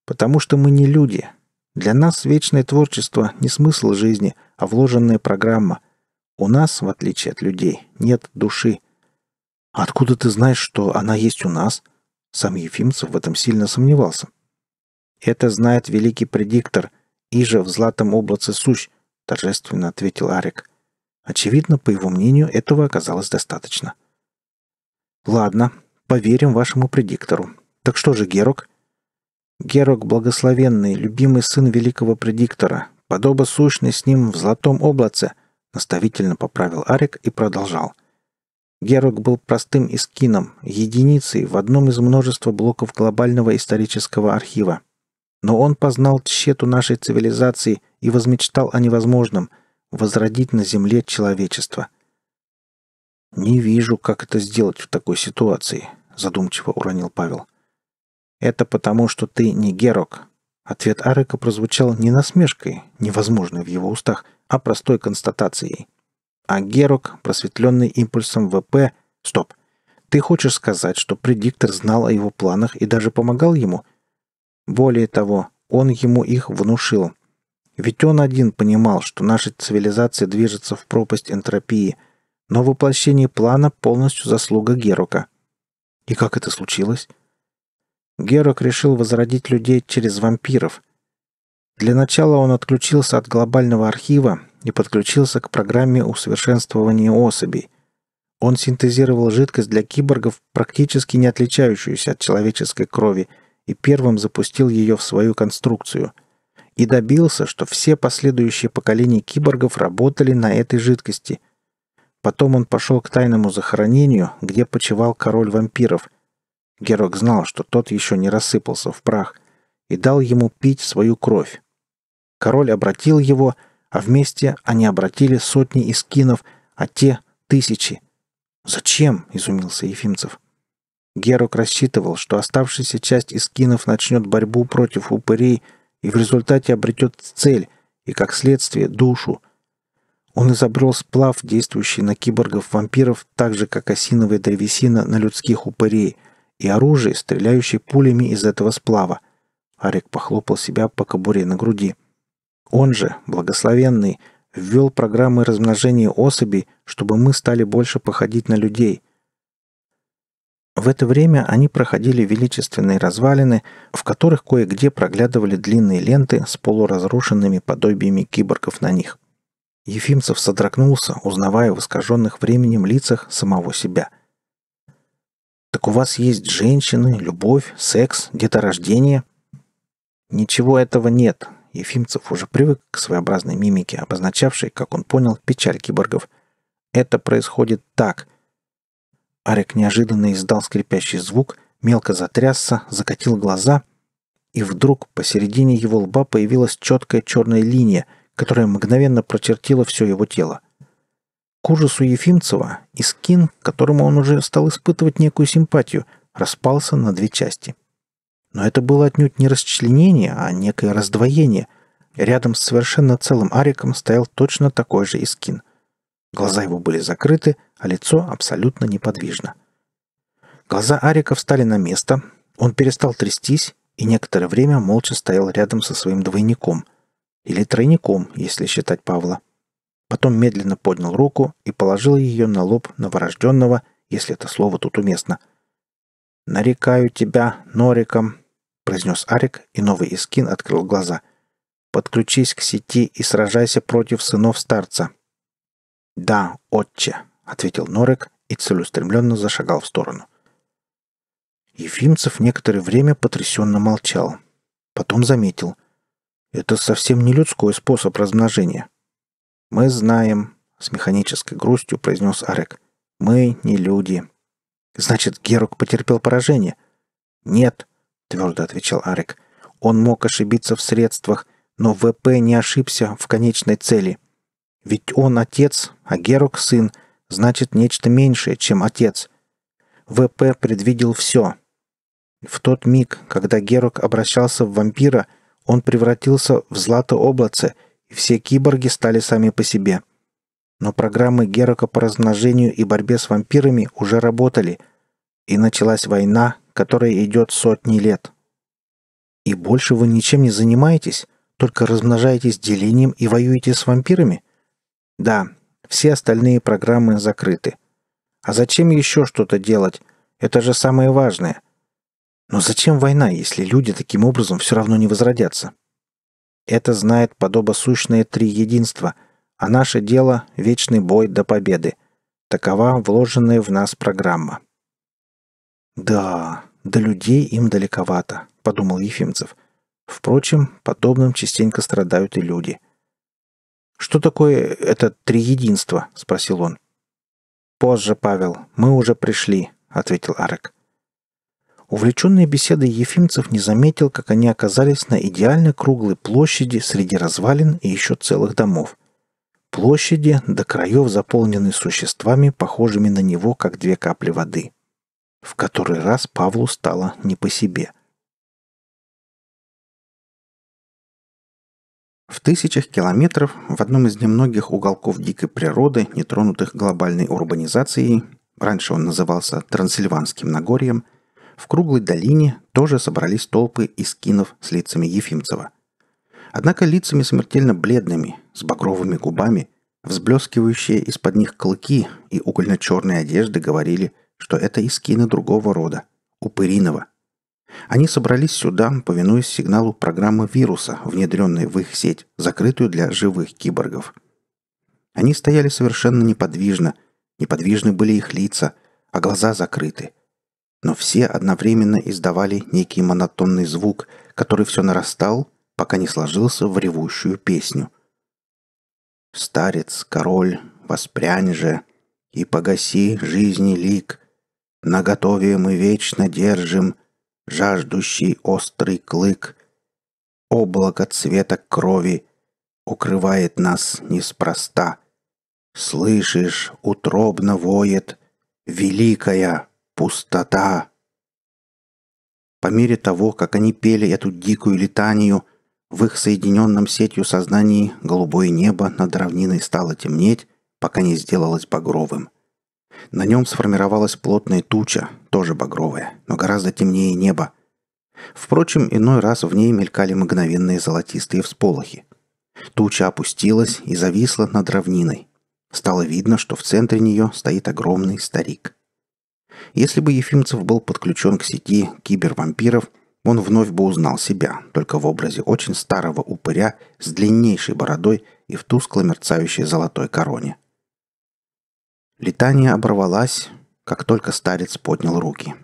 Потому что мы не люди. Для нас вечное творчество не смысл жизни, а вложенная программа. У нас, в отличие от людей, нет души. Откуда ты знаешь, что она есть у нас? Сам Ефимцев в этом сильно сомневался. Это знает великий предиктор, И же в златом облаце сущ, торжественно ответил Арик. — Очевидно, по его мнению, этого оказалось достаточно. «Ладно, поверим вашему предиктору. Так что же, Герок?» «Герок — благословенный, любимый сын великого предиктора, подоба сущный с ним в золотом облаце», — наставительно поправил Арик и продолжал. Герок был простым искином, единицей в одном из множества блоков глобального исторического архива. Но он познал тщету нашей цивилизации и возмечтал о невозможном — возродить на земле человечество. «Не вижу, как это сделать в такой ситуации», — задумчиво уронил Павел. «Это потому, что ты не Герок». Ответ Арыка прозвучал не насмешкой, невозможной в его устах, а простой констатацией. А Герок, просветленный импульсом ВП... Стоп! Ты хочешь сказать, что предиктор знал о его планах и даже помогал ему? Более того, он ему их внушил — ведь он один понимал, что наша цивилизация движется в пропасть энтропии, но воплощение плана полностью заслуга Герока. И как это случилось? Герок решил возродить людей через вампиров. Для начала он отключился от глобального архива и подключился к программе усовершенствования особей. Он синтезировал жидкость для киборгов, практически не отличающуюся от человеческой крови, и первым запустил ее в свою конструкцию – и добился, что все последующие поколения киборгов работали на этой жидкости. Потом он пошел к тайному захоронению, где почевал король вампиров. Герок знал, что тот еще не рассыпался в прах, и дал ему пить свою кровь. Король обратил его, а вместе они обратили сотни искинов, а те — тысячи. «Зачем?» — изумился Ефимцев. Герок рассчитывал, что оставшаяся часть искинов начнет борьбу против упырей — и в результате обретет цель и, как следствие, душу. Он изобрел сплав, действующий на киборгов-вампиров так же, как осиновая древесина на людских упырей, и оружие, стреляющее пулями из этого сплава. Арик похлопал себя по кобуре на груди. Он же, благословенный, ввел программы размножения особей, чтобы мы стали больше походить на людей. В это время они проходили величественные развалины, в которых кое-где проглядывали длинные ленты с полуразрушенными подобиями киборгов на них. Ефимцев содрогнулся, узнавая в искаженных временем лицах самого себя. «Так у вас есть женщины, любовь, секс, деторождение?» «Ничего этого нет», — Ефимцев уже привык к своеобразной мимике, обозначавшей, как он понял, печаль киборгов. «Это происходит так — Арик неожиданно издал скрипящий звук, мелко затрясся, закатил глаза, и вдруг посередине его лба появилась четкая черная линия, которая мгновенно прочертила все его тело. К ужасу Ефимцева и Искин, которому он уже стал испытывать некую симпатию, распался на две части. Но это было отнюдь не расчленение, а некое раздвоение. Рядом с совершенно целым Ариком стоял точно такой же Искин — Глаза его были закрыты, а лицо абсолютно неподвижно. Глаза Арика встали на место, он перестал трястись и некоторое время молча стоял рядом со своим двойником. Или тройником, если считать Павла. Потом медленно поднял руку и положил ее на лоб новорожденного, если это слово тут уместно. «Нарекаю тебя Нориком», — произнес Арик, и новый Искин открыл глаза. «Подключись к сети и сражайся против сынов старца». «Да, отче», — ответил Норек и целеустремленно зашагал в сторону. Ефимцев некоторое время потрясенно молчал. Потом заметил. «Это совсем не людской способ размножения». «Мы знаем», — с механической грустью произнес Арек. «Мы не люди». «Значит, Герук потерпел поражение?» «Нет», — твердо отвечал Арек. «Он мог ошибиться в средствах, но ВП не ошибся в конечной цели». Ведь он отец, а Герок сын, значит нечто меньшее, чем отец. ВП предвидел все. В тот миг, когда Герок обращался в вампира, он превратился в златооблаце, и все киборги стали сами по себе. Но программы Герока по размножению и борьбе с вампирами уже работали, и началась война, которая идет сотни лет. И больше вы ничем не занимаетесь, только размножаетесь делением и воюете с вампирами? Да, все остальные программы закрыты. А зачем еще что-то делать? Это же самое важное. Но зачем война, если люди таким образом все равно не возродятся? Это знает подобосущное три единства, а наше дело – вечный бой до победы. Такова вложенная в нас программа. «Да, до людей им далековато», – подумал Ефимцев. Впрочем, подобным частенько страдают и люди – «Что такое это триединство?» — спросил он. «Позже, Павел, мы уже пришли», — ответил Арек. Увлеченный беседой Ефимцев не заметил, как они оказались на идеально круглой площади среди развалин и еще целых домов. Площади, до краев заполненной существами, похожими на него, как две капли воды. В который раз Павлу стало не по себе. В тысячах километров в одном из немногих уголков дикой природы, нетронутых глобальной урбанизацией, раньше он назывался Трансильванским Нагорьем, в круглой долине тоже собрались толпы искинов с лицами Ефимцева. Однако лицами смертельно бледными, с багровыми губами, взблескивающие из-под них клыки и угольно-черные одежды говорили, что это искины другого рода, упыриного – они собрались сюда, повинуясь сигналу программы вируса, внедренной в их сеть, закрытую для живых киборгов. Они стояли совершенно неподвижно, неподвижны были их лица, а глаза закрыты. Но все одновременно издавали некий монотонный звук, который все нарастал, пока не сложился в ревущую песню. «Старец, король, воспрянь же, и погаси жизни лик, наготове мы вечно держим», жаждущий острый клык. Облако цвета крови укрывает нас неспроста. Слышишь, утробно воет великая пустота. По мере того, как они пели эту дикую летанию, в их соединенном сетью сознании голубое небо над равниной стало темнеть, пока не сделалось багровым. На нем сформировалась плотная туча, тоже багровая, но гораздо темнее неба. Впрочем, иной раз в ней мелькали мгновенные золотистые всполохи. Туча опустилась и зависла над равниной. Стало видно, что в центре нее стоит огромный старик. Если бы Ефимцев был подключен к сети кибервампиров, он вновь бы узнал себя, только в образе очень старого упыря с длиннейшей бородой и в тускло мерцающей золотой короне – Летание оборвалось, как только старец поднял руки.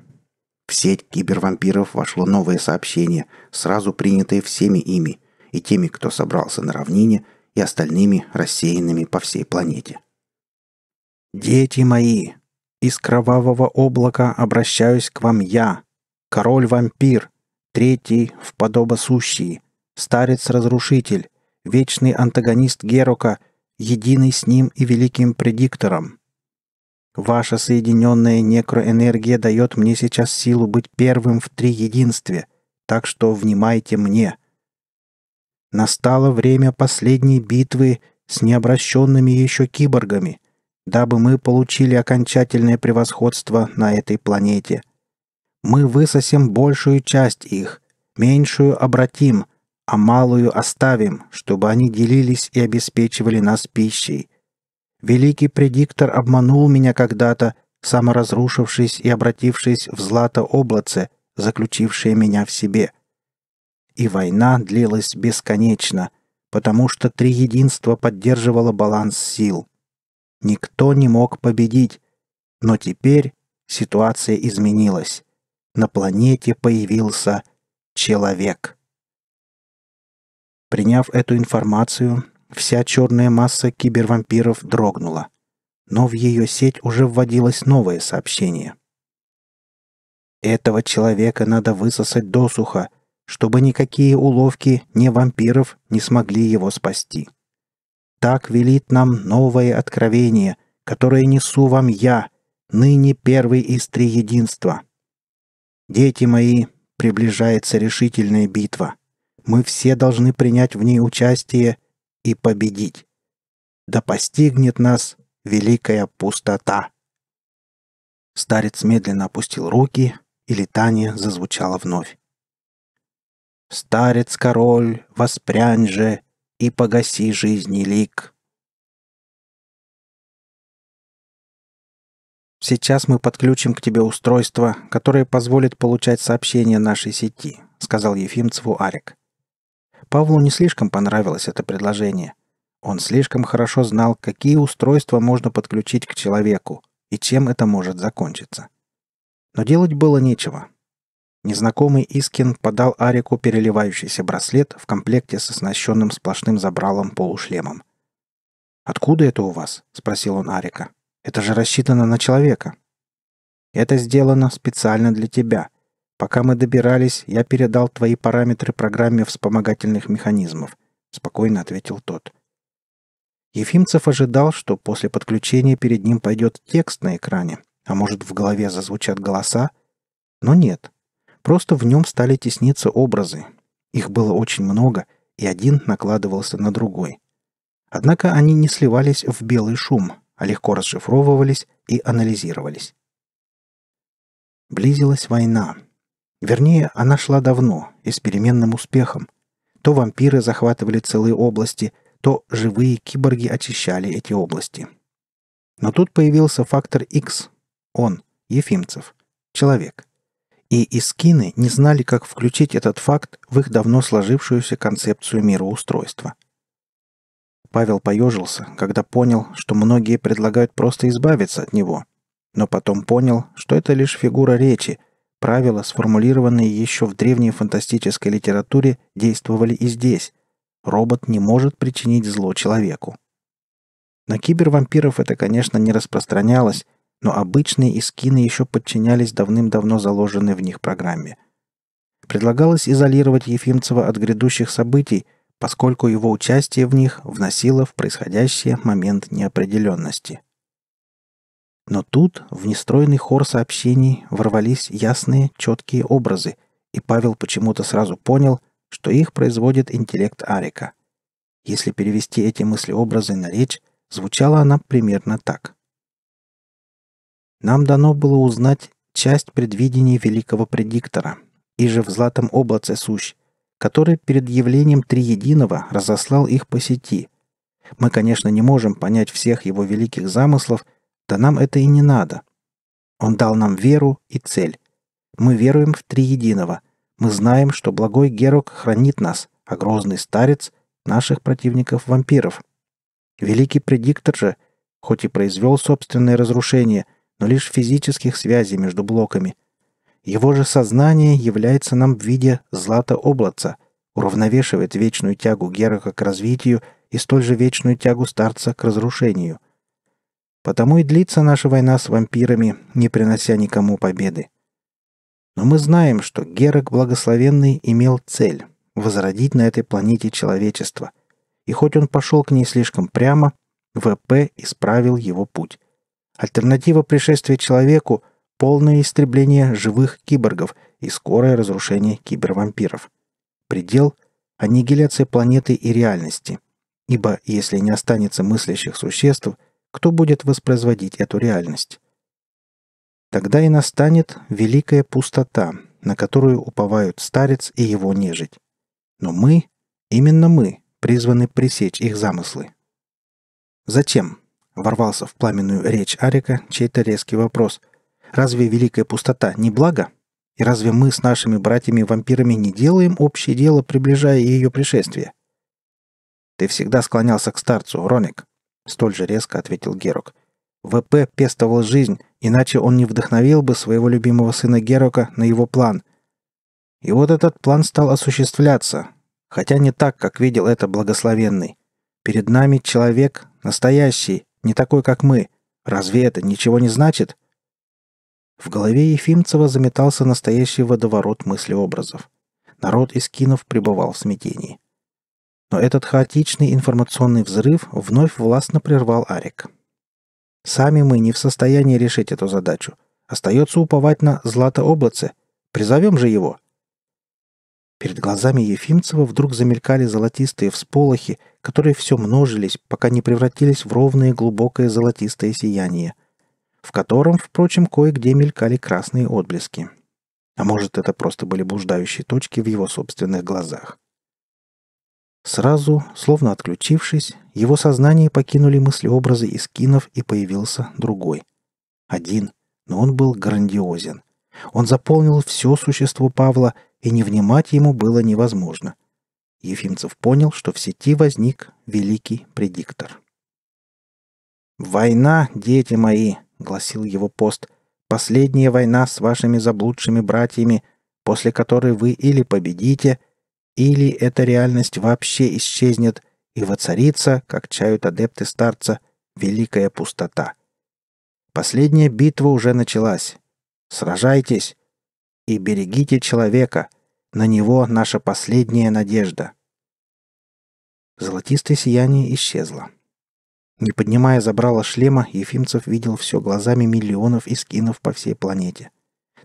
В сеть кибервампиров вошло новое сообщение, сразу принятое всеми ими, и теми, кто собрался на равнине, и остальными, рассеянными по всей планете. «Дети мои! Из кровавого облака обращаюсь к вам я, король-вампир, третий в подобосущий, старец-разрушитель, вечный антагонист Герока, единый с ним и великим предиктором. Ваша соединенная некроэнергия дает мне сейчас силу быть первым в триединстве, так что внимайте мне. Настало время последней битвы с необращенными еще киборгами, дабы мы получили окончательное превосходство на этой планете. Мы высосем большую часть их, меньшую обратим, а малую оставим, чтобы они делились и обеспечивали нас пищей. Великий предиктор обманул меня когда-то, саморазрушившись и обратившись в злато облаце, заключившее меня в себе. И война длилась бесконечно, потому что триединство поддерживало баланс сил. Никто не мог победить, но теперь ситуация изменилась. На планете появился человек. Приняв эту информацию, Вся черная масса кибервампиров дрогнула. Но в ее сеть уже вводилось новое сообщение. «Этого человека надо высосать досуха, чтобы никакие уловки ни вампиров не смогли его спасти. Так велит нам новое откровение, которое несу вам я, ныне первый из триединства. Дети мои, приближается решительная битва. Мы все должны принять в ней участие и победить. Да постигнет нас великая пустота. Старец медленно опустил руки, и летание зазвучало вновь. «Старец король, воспрянь же и погаси жизни лик». «Сейчас мы подключим к тебе устройство, которое позволит получать сообщения нашей сети», — сказал Ефимцеву Арик. Павлу не слишком понравилось это предложение. Он слишком хорошо знал, какие устройства можно подключить к человеку и чем это может закончиться. Но делать было нечего. Незнакомый Искин подал Арику переливающийся браслет в комплекте с оснащенным сплошным забралом полушлемом. «Откуда это у вас?» — спросил он Арика. «Это же рассчитано на человека». «Это сделано специально для тебя», Пока мы добирались, я передал твои параметры программе вспомогательных механизмов», — спокойно ответил тот. Ефимцев ожидал, что после подключения перед ним пойдет текст на экране, а может в голове зазвучат голоса, но нет. Просто в нем стали тесниться образы. Их было очень много, и один накладывался на другой. Однако они не сливались в белый шум, а легко расшифровывались и анализировались. Близилась война. Вернее, она шла давно и с переменным успехом. То вампиры захватывали целые области, то живые киборги очищали эти области. Но тут появился фактор X. Он, Ефимцев, человек. И искины не знали, как включить этот факт в их давно сложившуюся концепцию мироустройства. Павел поежился, когда понял, что многие предлагают просто избавиться от него, но потом понял, что это лишь фигура речи – Правила, сформулированные еще в древней фантастической литературе, действовали и здесь. Робот не может причинить зло человеку. На кибервампиров это, конечно, не распространялось, но обычные искины еще подчинялись давным-давно заложенной в них программе. Предлагалось изолировать Ефимцева от грядущих событий, поскольку его участие в них вносило в происходящее момент неопределенности – но тут в нестроенный хор сообщений ворвались ясные, четкие образы, и Павел почему-то сразу понял, что их производит интеллект Арика. Если перевести эти мысли-образы на речь, звучала она примерно так. Нам дано было узнать часть предвидений великого предиктора, и же в златом облаце сущ, который перед явлением Триединого разослал их по сети. Мы, конечно, не можем понять всех его великих замыслов – да нам это и не надо. Он дал нам веру и цель. Мы веруем в Триединого. Мы знаем, что благой Герок хранит нас, а грозный старец — наших противников-вампиров. Великий предиктор же, хоть и произвел собственное разрушение, но лишь физических связей между блоками. Его же сознание является нам в виде злата-облаца, уравновешивает вечную тягу Герока к развитию и столь же вечную тягу старца к разрушению — Потому и длится наша война с вампирами, не принося никому победы. Но мы знаем, что Герак Благословенный имел цель – возродить на этой планете человечество. И хоть он пошел к ней слишком прямо, ВП исправил его путь. Альтернатива пришествия человеку – полное истребление живых киборгов и скорое разрушение кибервампиров. Предел – аннигиляция планеты и реальности. Ибо если не останется мыслящих существ – кто будет воспроизводить эту реальность? Тогда и настанет великая пустота, на которую уповают старец и его нежить. Но мы, именно мы, призваны пресечь их замыслы. Затем ворвался в пламенную речь Арика чей-то резкий вопрос. Разве великая пустота не благо? И разве мы с нашими братьями-вампирами не делаем общее дело, приближая ее пришествие? Ты всегда склонялся к старцу, Роник, Столь же резко ответил Герок. ВП пестовал жизнь, иначе он не вдохновил бы своего любимого сына Герока на его план. И вот этот план стал осуществляться, хотя не так, как видел это благословенный. Перед нами человек настоящий, не такой, как мы. Разве это ничего не значит? В голове Ефимцева заметался настоящий водоворот мыслеобразов. Народ из кинов пребывал в смятении но этот хаотичный информационный взрыв вновь властно прервал Арик. «Сами мы не в состоянии решить эту задачу. Остается уповать на Златооблаце. Призовем же его!» Перед глазами Ефимцева вдруг замелькали золотистые всполохи, которые все множились, пока не превратились в ровное глубокое золотистое сияние, в котором, впрочем, кое-где мелькали красные отблески. А может, это просто были блуждающие точки в его собственных глазах. Сразу, словно отключившись, его сознание покинули мыслеобразы и скинов, и появился другой. Один, но он был грандиозен. Он заполнил все существо Павла, и не внимать ему было невозможно. Ефимцев понял, что в сети возник великий предиктор. «Война, дети мои!» — гласил его пост. «Последняя война с вашими заблудшими братьями, после которой вы или победите, — или эта реальность вообще исчезнет и воцарится, как чают адепты старца, великая пустота. Последняя битва уже началась. Сражайтесь и берегите человека. На него наша последняя надежда. Золотистое сияние исчезло. Не поднимая забрала шлема, Ефимцев видел все глазами миллионов искинов по всей планете.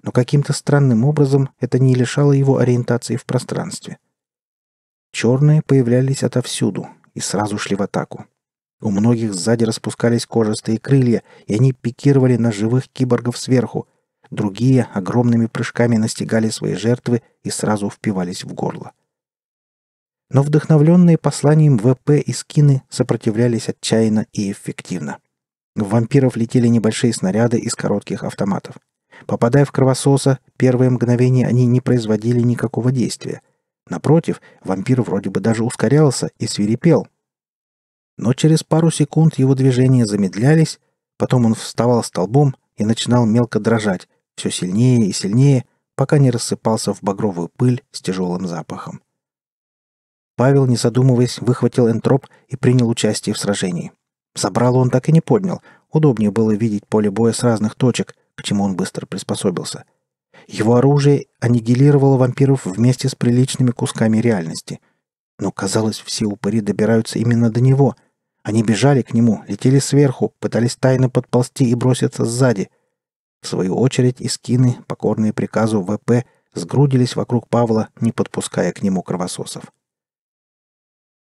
Но каким-то странным образом это не лишало его ориентации в пространстве. Черные появлялись отовсюду и сразу шли в атаку. У многих сзади распускались кожистые крылья, и они пикировали на живых киборгов сверху. Другие огромными прыжками настигали свои жертвы и сразу впивались в горло. Но вдохновленные посланием ВП и скины сопротивлялись отчаянно и эффективно. В вампиров летели небольшие снаряды из коротких автоматов. Попадая в кровососа, первые мгновения они не производили никакого действия – Напротив, вампир вроде бы даже ускорялся и свирепел. Но через пару секунд его движения замедлялись, потом он вставал столбом и начинал мелко дрожать, все сильнее и сильнее, пока не рассыпался в багровую пыль с тяжелым запахом. Павел, не задумываясь, выхватил энтроп и принял участие в сражении. Забрал он так и не поднял, удобнее было видеть поле боя с разных точек, к чему он быстро приспособился — его оружие аннигилировало вампиров вместе с приличными кусками реальности. Но, казалось, все упыри добираются именно до него. Они бежали к нему, летели сверху, пытались тайно подползти и броситься сзади. В свою очередь искины, покорные приказу ВП, сгрудились вокруг Павла, не подпуская к нему кровососов.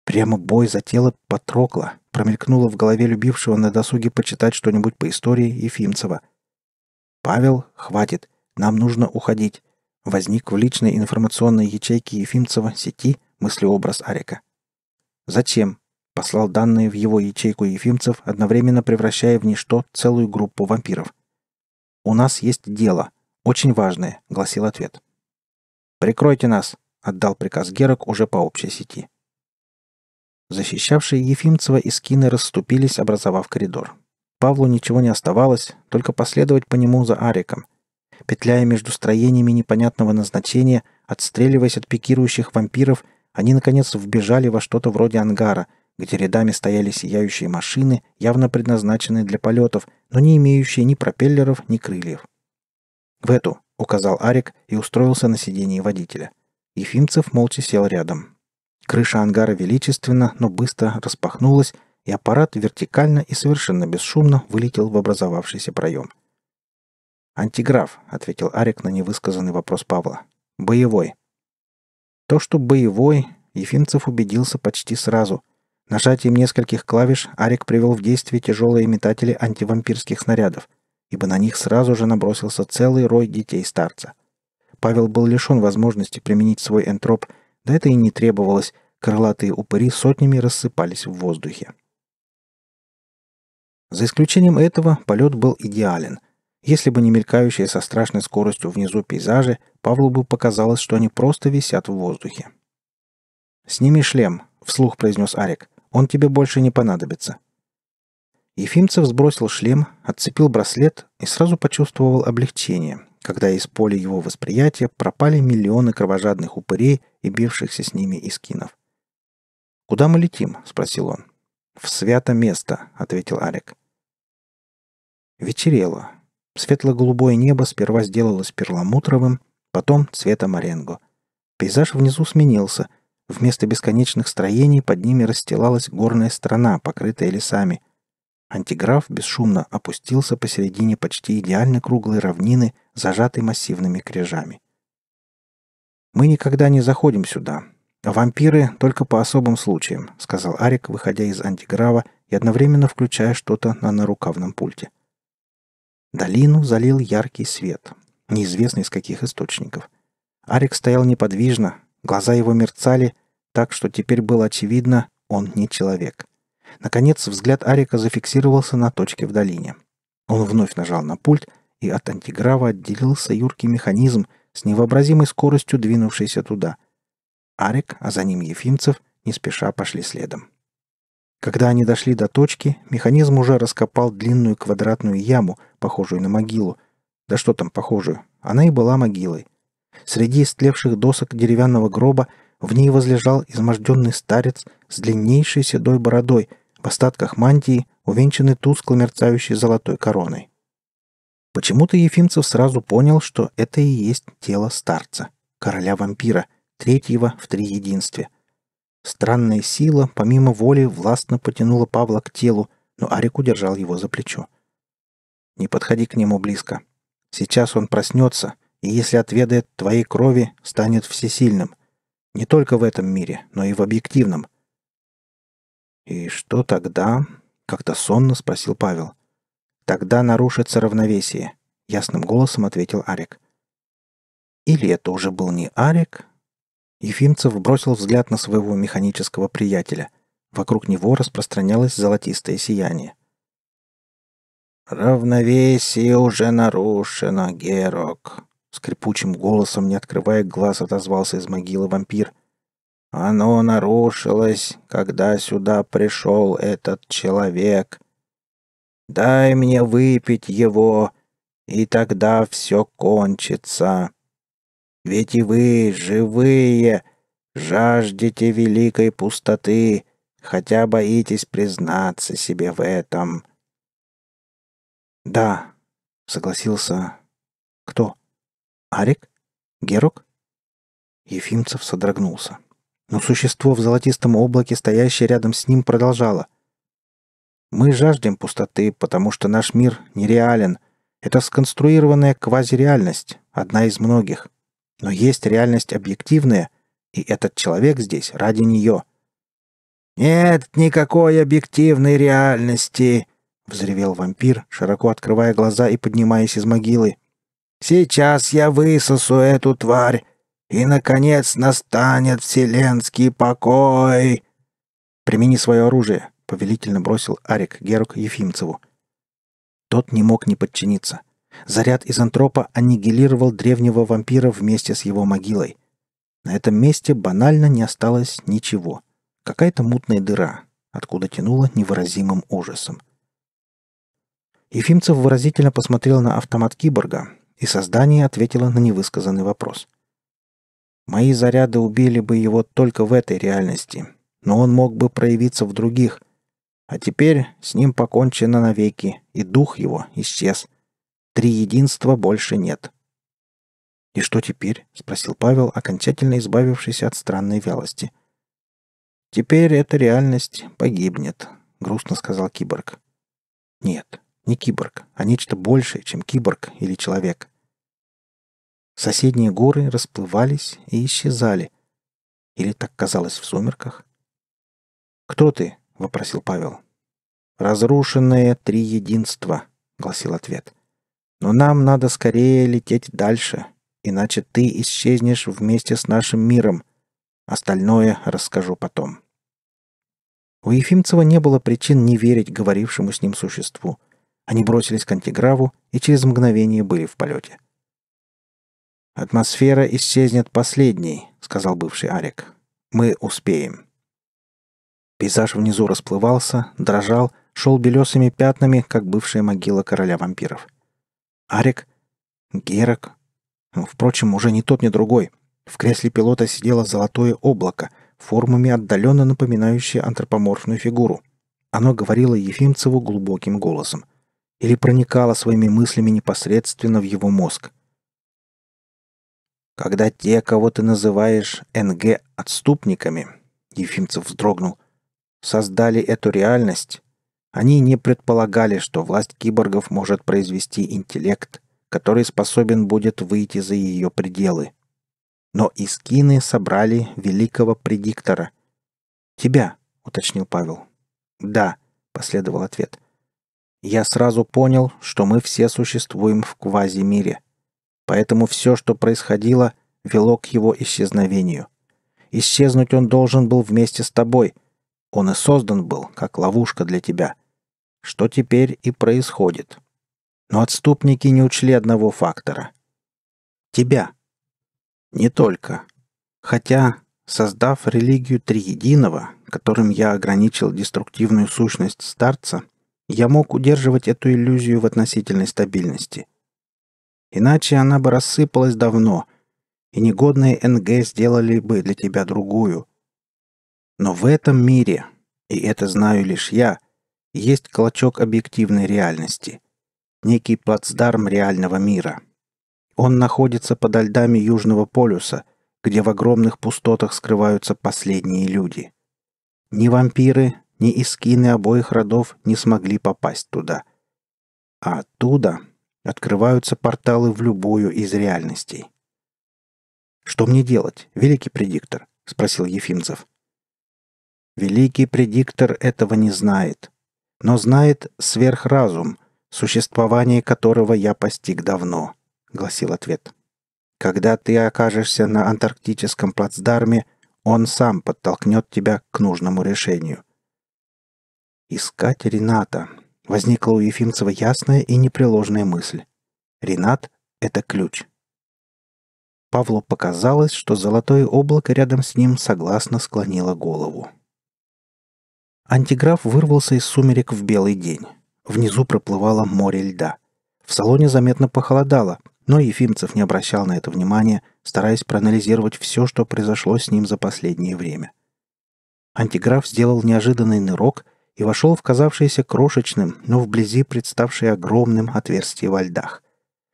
Прямо бой за тело потрокла, промелькнуло в голове любившего на досуге почитать что-нибудь по истории Ефимцева. «Павел, хватит. Нам нужно уходить. Возник в личной информационной ячейке Ефимцева сети мыслеобраз Арика. Зачем? Послал данные в его ячейку Ефимцев, одновременно превращая в ничто целую группу вампиров. «У нас есть дело. Очень важное», — гласил ответ. «Прикройте нас», — отдал приказ Герок уже по общей сети. Защищавшие Ефимцева и Скины расступились, образовав коридор. Павлу ничего не оставалось, только последовать по нему за Ариком, Петляя между строениями непонятного назначения, отстреливаясь от пикирующих вампиров, они, наконец, вбежали во что-то вроде ангара, где рядами стояли сияющие машины, явно предназначенные для полетов, но не имеющие ни пропеллеров, ни крыльев. «В эту», — указал Арик и устроился на сидении водителя. Ефимцев молча сел рядом. Крыша ангара величественно, но быстро распахнулась, и аппарат вертикально и совершенно бесшумно вылетел в образовавшийся проем — «Антиграф», — ответил Арик на невысказанный вопрос Павла. «Боевой». То, что боевой, Ефимцев убедился почти сразу. Нажатием нескольких клавиш Арик привел в действие тяжелые метатели антивампирских снарядов, ибо на них сразу же набросился целый рой детей старца. Павел был лишен возможности применить свой энтроп, да это и не требовалось, крылатые упыри сотнями рассыпались в воздухе. За исключением этого полет был идеален — если бы не мелькающие со страшной скоростью внизу пейзажи, Павлу бы показалось, что они просто висят в воздухе. «Сними шлем», — вслух произнес Арик. «Он тебе больше не понадобится». Ефимцев сбросил шлем, отцепил браслет и сразу почувствовал облегчение, когда из поля его восприятия пропали миллионы кровожадных упырей и бившихся с ними искинов. «Куда мы летим?» — спросил он. «В свято место», — ответил Арик. Вечерело. Светло-голубое небо сперва сделалось перламутровым, потом цвета маренго. Пейзаж внизу сменился. Вместо бесконечных строений под ними расстилалась горная страна, покрытая лесами. Антиграф бесшумно опустился посередине почти идеально круглой равнины, зажатой массивными крежами. «Мы никогда не заходим сюда. вампиры только по особым случаям», — сказал Арик, выходя из антиграва и одновременно включая что-то на нарукавном пульте. — Долину залил яркий свет, неизвестный из каких источников. Арик стоял неподвижно, глаза его мерцали, так что теперь было очевидно, он не человек. Наконец, взгляд Арика зафиксировался на точке в долине. Он вновь нажал на пульт, и от антиграва отделился юркий механизм, с невообразимой скоростью двинувшийся туда. Арик, а за ним Ефимцев, не спеша пошли следом. Когда они дошли до точки, механизм уже раскопал длинную квадратную яму, похожую на могилу. Да что там похожую? Она и была могилой. Среди истлевших досок деревянного гроба в ней возлежал изможденный старец с длиннейшей седой бородой, в остатках мантии, увенчанный тускло мерцающей золотой короной. Почему-то Ефимцев сразу понял, что это и есть тело старца, короля вампира, третьего в триединстве — Странная сила, помимо воли, властно потянула Павла к телу, но Арик удержал его за плечо. «Не подходи к нему близко. Сейчас он проснется, и если отведает твоей крови, станет всесильным. Не только в этом мире, но и в объективном». «И что тогда?» — как-то сонно спросил Павел. «Тогда нарушится равновесие», — ясным голосом ответил Арик. Или это уже был не Арик, Ефимцев бросил взгляд на своего механического приятеля. Вокруг него распространялось золотистое сияние. «Равновесие уже нарушено, Герок!» Скрипучим голосом, не открывая глаз, отозвался из могилы вампир. «Оно нарушилось, когда сюда пришел этот человек. Дай мне выпить его, и тогда все кончится!» Ведь и вы, живые, жаждете великой пустоты, хотя боитесь признаться себе в этом. Да, согласился. Кто? Арик? Герок? Ефимцев содрогнулся. Но существо в золотистом облаке, стоящее рядом с ним, продолжало. «Мы жаждем пустоты, потому что наш мир нереален. Это сконструированная квазиреальность, одна из многих. Но есть реальность объективная, и этот человек здесь ради нее. «Нет никакой объективной реальности!» — взревел вампир, широко открывая глаза и поднимаясь из могилы. «Сейчас я высосу эту тварь, и, наконец, настанет вселенский покой!» «Примени свое оружие!» — повелительно бросил Арик Герук Ефимцеву. Тот не мог не подчиниться — Заряд изантропа аннигилировал древнего вампира вместе с его могилой. На этом месте банально не осталось ничего. Какая-то мутная дыра, откуда тянуло невыразимым ужасом. Ефимцев выразительно посмотрел на автомат киборга, и создание ответило на невысказанный вопрос. «Мои заряды убили бы его только в этой реальности, но он мог бы проявиться в других. А теперь с ним покончено навеки, и дух его исчез. Триединства больше нет. «И что теперь?» — спросил Павел, окончательно избавившись от странной вялости. «Теперь эта реальность погибнет», — грустно сказал киборг. «Нет, не киборг, а нечто большее, чем киборг или человек». Соседние горы расплывались и исчезали. Или так казалось в сумерках? «Кто ты?» — вопросил Павел. «Разрушенное триединство», — гласил ответ. — но нам надо скорее лететь дальше, иначе ты исчезнешь вместе с нашим миром. Остальное расскажу потом. У Ефимцева не было причин не верить говорившему с ним существу. Они бросились к антиграву и через мгновение были в полете. «Атмосфера исчезнет последней», — сказал бывший Арик. «Мы успеем». Пейзаж внизу расплывался, дрожал, шел белесыми пятнами, как бывшая могила короля вампиров — Арик? Герак, ну, Впрочем, уже не тот, ни другой. В кресле пилота сидело золотое облако, формами отдаленно напоминающее антропоморфную фигуру. Оно говорило Ефимцеву глубоким голосом. Или проникало своими мыслями непосредственно в его мозг. «Когда те, кого ты называешь НГ отступниками», — Ефимцев вздрогнул, — «создали эту реальность, они не предполагали, что власть киборгов может произвести интеллект, который способен будет выйти за ее пределы. Но искины собрали великого предиктора. «Тебя», — уточнил Павел. «Да», — последовал ответ. «Я сразу понял, что мы все существуем в квазимире. Поэтому все, что происходило, вело к его исчезновению. Исчезнуть он должен был вместе с тобой. Он и создан был, как ловушка для тебя что теперь и происходит. Но отступники не учли одного фактора. Тебя. Не только. Хотя, создав религию Триединого, которым я ограничил деструктивную сущность старца, я мог удерживать эту иллюзию в относительной стабильности. Иначе она бы рассыпалась давно, и негодные НГ сделали бы для тебя другую. Но в этом мире, и это знаю лишь я — есть клочок объективной реальности, некий плацдарм реального мира. Он находится подо льдами Южного полюса, где в огромных пустотах скрываются последние люди. Ни вампиры, ни искины обоих родов не смогли попасть туда. А оттуда открываются порталы в любую из реальностей. «Что мне делать, великий предиктор?» — спросил Ефимцев. «Великий предиктор этого не знает», но знает сверхразум, существование которого я постиг давно», — гласил ответ. «Когда ты окажешься на антарктическом плацдарме, он сам подтолкнет тебя к нужному решению». «Искать Рената», — возникла у Ефимцева ясная и непреложная мысль. «Ренат — это ключ». Павлу показалось, что золотое облако рядом с ним согласно склонило голову. Антиграф вырвался из сумерек в белый день. Внизу проплывало море льда. В салоне заметно похолодало, но Ефимцев не обращал на это внимания, стараясь проанализировать все, что произошло с ним за последнее время. Антиграф сделал неожиданный нырок и вошел в казавшееся крошечным, но вблизи представшее огромным отверстие во льдах.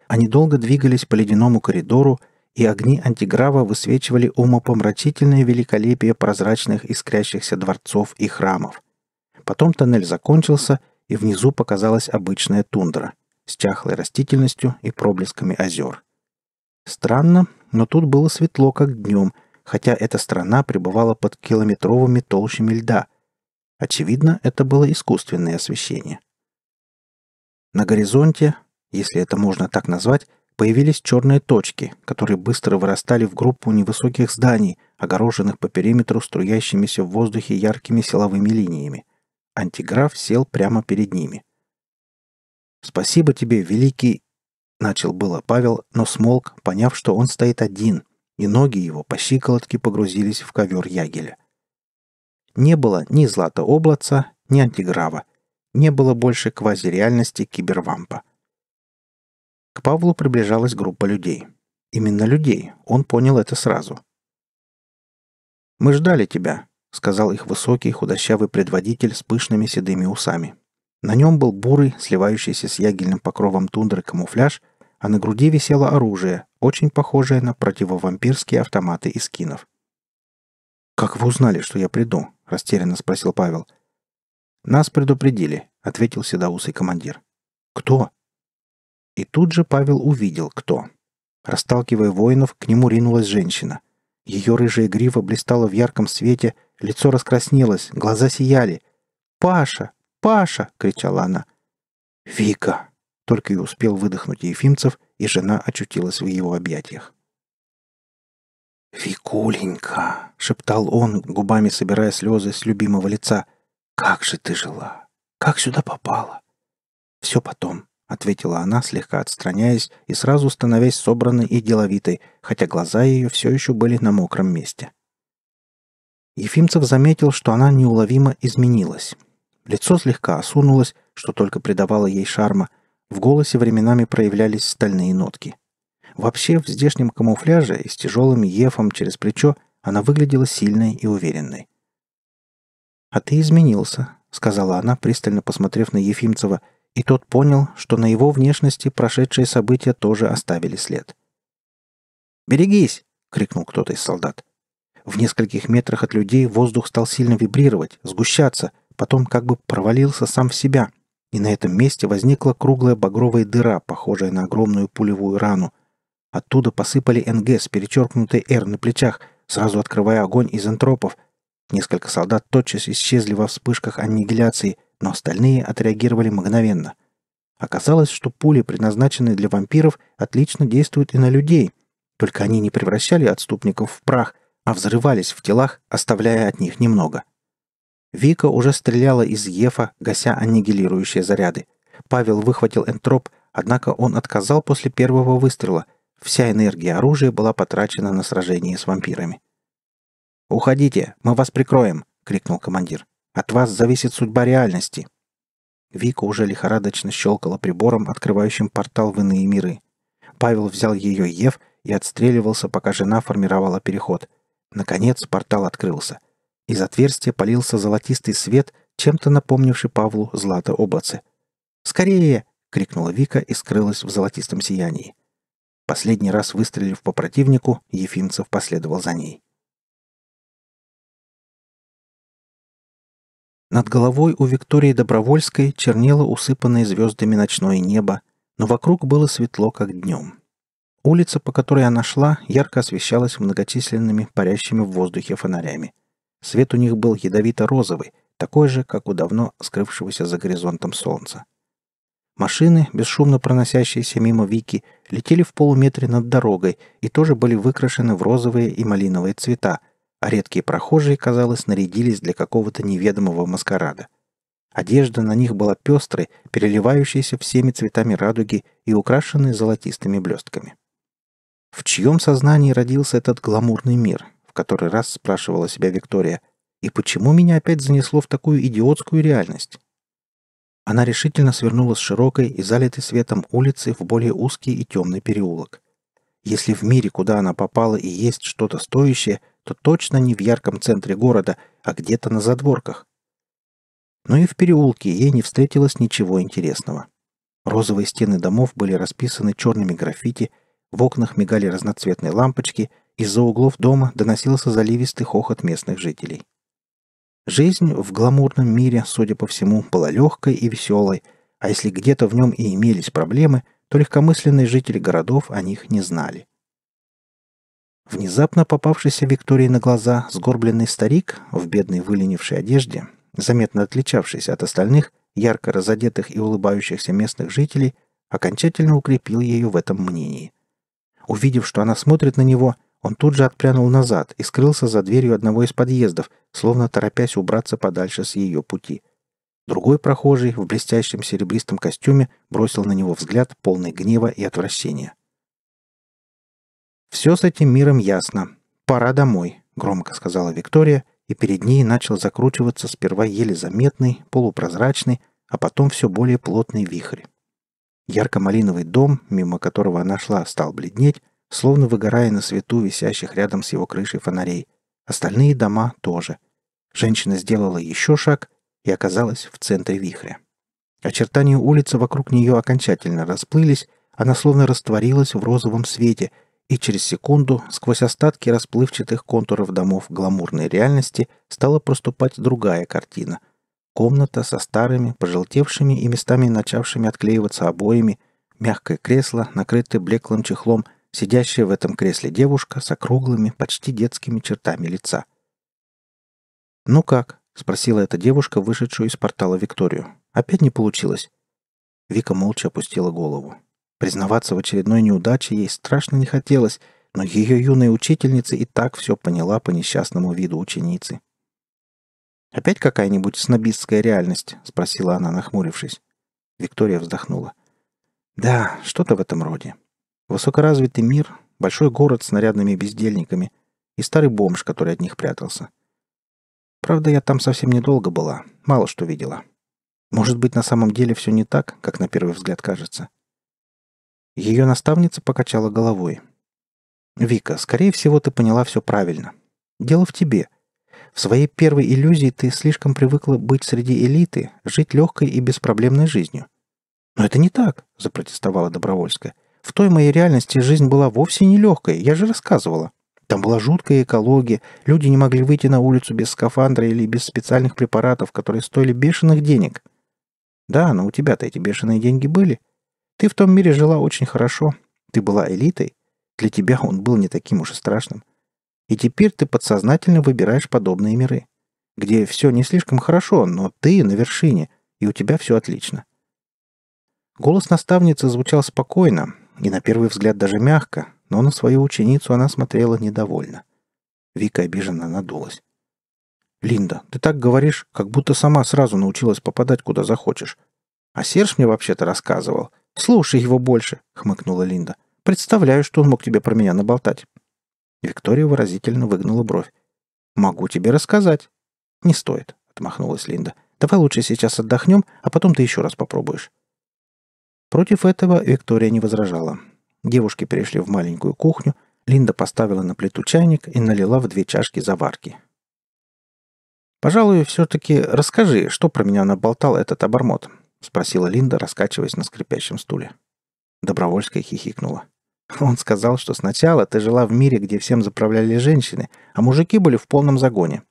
Они долго двигались по ледяному коридору, и огни антиграва высвечивали умопомрачительное великолепие прозрачных искрящихся дворцов и храмов – Потом тоннель закончился, и внизу показалась обычная тундра с чахлой растительностью и проблесками озер. Странно, но тут было светло, как днем, хотя эта страна пребывала под километровыми толщами льда. Очевидно, это было искусственное освещение. На горизонте, если это можно так назвать, появились черные точки, которые быстро вырастали в группу невысоких зданий, огороженных по периметру струящимися в воздухе яркими силовыми линиями – Антиграф сел прямо перед ними. «Спасибо тебе, великий...» — начал было Павел, но смолк, поняв, что он стоит один, и ноги его по щиколотке погрузились в ковер ягеля. Не было ни злата облаца, ни антиграва. Не было больше квазиреальности кибервампа. К Павлу приближалась группа людей. Именно людей. Он понял это сразу. «Мы ждали тебя», — сказал их высокий худощавый предводитель с пышными седыми усами. На нем был бурый, сливающийся с ягельным покровом тундры камуфляж, а на груди висело оружие, очень похожее на противовампирские автоматы из кинов. «Как вы узнали, что я приду?» — растерянно спросил Павел. «Нас предупредили», — ответил седоусый командир. «Кто?» И тут же Павел увидел, кто. Расталкивая воинов, к нему ринулась женщина. Ее рыжая грива блистала в ярком свете — Лицо раскраснелось, глаза сияли. «Паша! Паша!» — кричала она. «Вика!» — только и успел выдохнуть Ефимцев, и жена очутилась в его объятиях. «Викуленька!» — шептал он, губами собирая слезы с любимого лица. «Как же ты жила! Как сюда попала?» «Все потом», — ответила она, слегка отстраняясь и сразу становясь собранной и деловитой, хотя глаза ее все еще были на мокром месте. Ефимцев заметил, что она неуловимо изменилась. Лицо слегка осунулось, что только придавало ей шарма. В голосе временами проявлялись стальные нотки. Вообще, в здешнем камуфляже и с тяжелым ефом через плечо она выглядела сильной и уверенной. «А ты изменился», — сказала она, пристально посмотрев на Ефимцева, и тот понял, что на его внешности прошедшие события тоже оставили след. «Берегись!» — крикнул кто-то из солдат. В нескольких метрах от людей воздух стал сильно вибрировать, сгущаться, потом как бы провалился сам в себя. И на этом месте возникла круглая багровая дыра, похожая на огромную пулевую рану. Оттуда посыпали НГ с перечеркнутой «Р» на плечах, сразу открывая огонь из антропов. Несколько солдат тотчас исчезли во вспышках аннигиляции, но остальные отреагировали мгновенно. Оказалось, что пули, предназначенные для вампиров, отлично действуют и на людей. Только они не превращали отступников в прах – а взрывались в телах, оставляя от них немного. Вика уже стреляла из Ефа, гася аннигилирующие заряды. Павел выхватил энтроп, однако он отказал после первого выстрела. Вся энергия оружия была потрачена на сражение с вампирами. «Уходите, мы вас прикроем!» — крикнул командир. «От вас зависит судьба реальности!» Вика уже лихорадочно щелкала прибором, открывающим портал в иные миры. Павел взял ее Ев и отстреливался, пока жена формировала переход. Наконец портал открылся. Из отверстия полился золотистый свет, чем-то напомнивший Павлу злато обацы. «Скорее!» — крикнула Вика и скрылась в золотистом сиянии. Последний раз выстрелив по противнику, Ефимцев последовал за ней. Над головой у Виктории Добровольской чернело усыпанное звездами ночное небо, но вокруг было светло, как днем. Улица, по которой она шла, ярко освещалась многочисленными парящими в воздухе фонарями. Свет у них был ядовито-розовый, такой же, как у давно скрывшегося за горизонтом солнца. Машины, бесшумно проносящиеся мимо Вики, летели в полуметре над дорогой и тоже были выкрашены в розовые и малиновые цвета, а редкие прохожие, казалось, нарядились для какого-то неведомого маскарада. Одежда на них была пестрой, переливающейся всеми цветами радуги и украшенной золотистыми блестками. В чьем сознании родился этот гламурный мир, в который раз спрашивала себя Виктория, и почему меня опять занесло в такую идиотскую реальность? Она решительно свернула с широкой и залитой светом улицы в более узкий и темный переулок. Если в мире, куда она попала, и есть что-то стоящее, то точно не в ярком центре города, а где-то на задворках. Но и в переулке ей не встретилось ничего интересного. Розовые стены домов были расписаны черными граффити – в окнах мигали разноцветные лампочки, из-за углов дома доносился заливистый хохот местных жителей. Жизнь в гламурном мире, судя по всему, была легкой и веселой, а если где-то в нем и имелись проблемы, то легкомысленные жители городов о них не знали. Внезапно попавшийся Виктории на глаза сгорбленный старик в бедной выленившей одежде, заметно отличавшийся от остальных, ярко разодетых и улыбающихся местных жителей, окончательно укрепил ее в этом мнении. Увидев, что она смотрит на него, он тут же отпрянул назад и скрылся за дверью одного из подъездов, словно торопясь убраться подальше с ее пути. Другой прохожий в блестящем серебристом костюме бросил на него взгляд, полный гнева и отвращения. «Все с этим миром ясно. Пора домой», — громко сказала Виктория, и перед ней начал закручиваться сперва еле заметный, полупрозрачный, а потом все более плотный вихрь. Ярко-малиновый дом, мимо которого она шла, стал бледнеть, словно выгорая на свету висящих рядом с его крышей фонарей. Остальные дома тоже. Женщина сделала еще шаг и оказалась в центре вихря. Очертания улицы вокруг нее окончательно расплылись, она словно растворилась в розовом свете, и через секунду сквозь остатки расплывчатых контуров домов гламурной реальности стала проступать другая картина — Комната со старыми, пожелтевшими и местами начавшими отклеиваться обоями, мягкое кресло, накрытое блеклым чехлом, сидящая в этом кресле девушка с округлыми, почти детскими чертами лица. «Ну как?» — спросила эта девушка, вышедшую из портала Викторию. «Опять не получилось?» Вика молча опустила голову. Признаваться в очередной неудаче ей страшно не хотелось, но ее юная учительница и так все поняла по несчастному виду ученицы. «Опять какая-нибудь снобистская реальность?» — спросила она, нахмурившись. Виктория вздохнула. «Да, что-то в этом роде. Высокоразвитый мир, большой город с нарядными бездельниками и старый бомж, который от них прятался. Правда, я там совсем недолго была, мало что видела. Может быть, на самом деле все не так, как на первый взгляд кажется». Ее наставница покачала головой. «Вика, скорее всего, ты поняла все правильно. Дело в тебе — в своей первой иллюзии ты слишком привыкла быть среди элиты, жить легкой и беспроблемной жизнью. «Но это не так», — запротестовала Добровольская. «В той моей реальности жизнь была вовсе не легкой, я же рассказывала. Там была жуткая экология, люди не могли выйти на улицу без скафандра или без специальных препаратов, которые стоили бешеных денег». «Да, но у тебя-то эти бешеные деньги были. Ты в том мире жила очень хорошо, ты была элитой. Для тебя он был не таким уж и страшным. И теперь ты подсознательно выбираешь подобные миры, где все не слишком хорошо, но ты на вершине, и у тебя все отлично. Голос наставницы звучал спокойно и на первый взгляд даже мягко, но на свою ученицу она смотрела недовольно. Вика обиженно надулась. «Линда, ты так говоришь, как будто сама сразу научилась попадать куда захочешь. А Серж мне вообще-то рассказывал. Слушай его больше», — хмыкнула Линда. «Представляю, что он мог тебе про меня наболтать. Виктория выразительно выгнула бровь. «Могу тебе рассказать». «Не стоит», — отмахнулась Линда. «Давай лучше сейчас отдохнем, а потом ты еще раз попробуешь». Против этого Виктория не возражала. Девушки перешли в маленькую кухню, Линда поставила на плиту чайник и налила в две чашки заварки. «Пожалуй, все-таки расскажи, что про меня наболтал этот обормот», — спросила Линда, раскачиваясь на скрипящем стуле. Добровольская хихикнула. Он сказал, что сначала ты жила в мире, где всем заправляли женщины, а мужики были в полном загоне.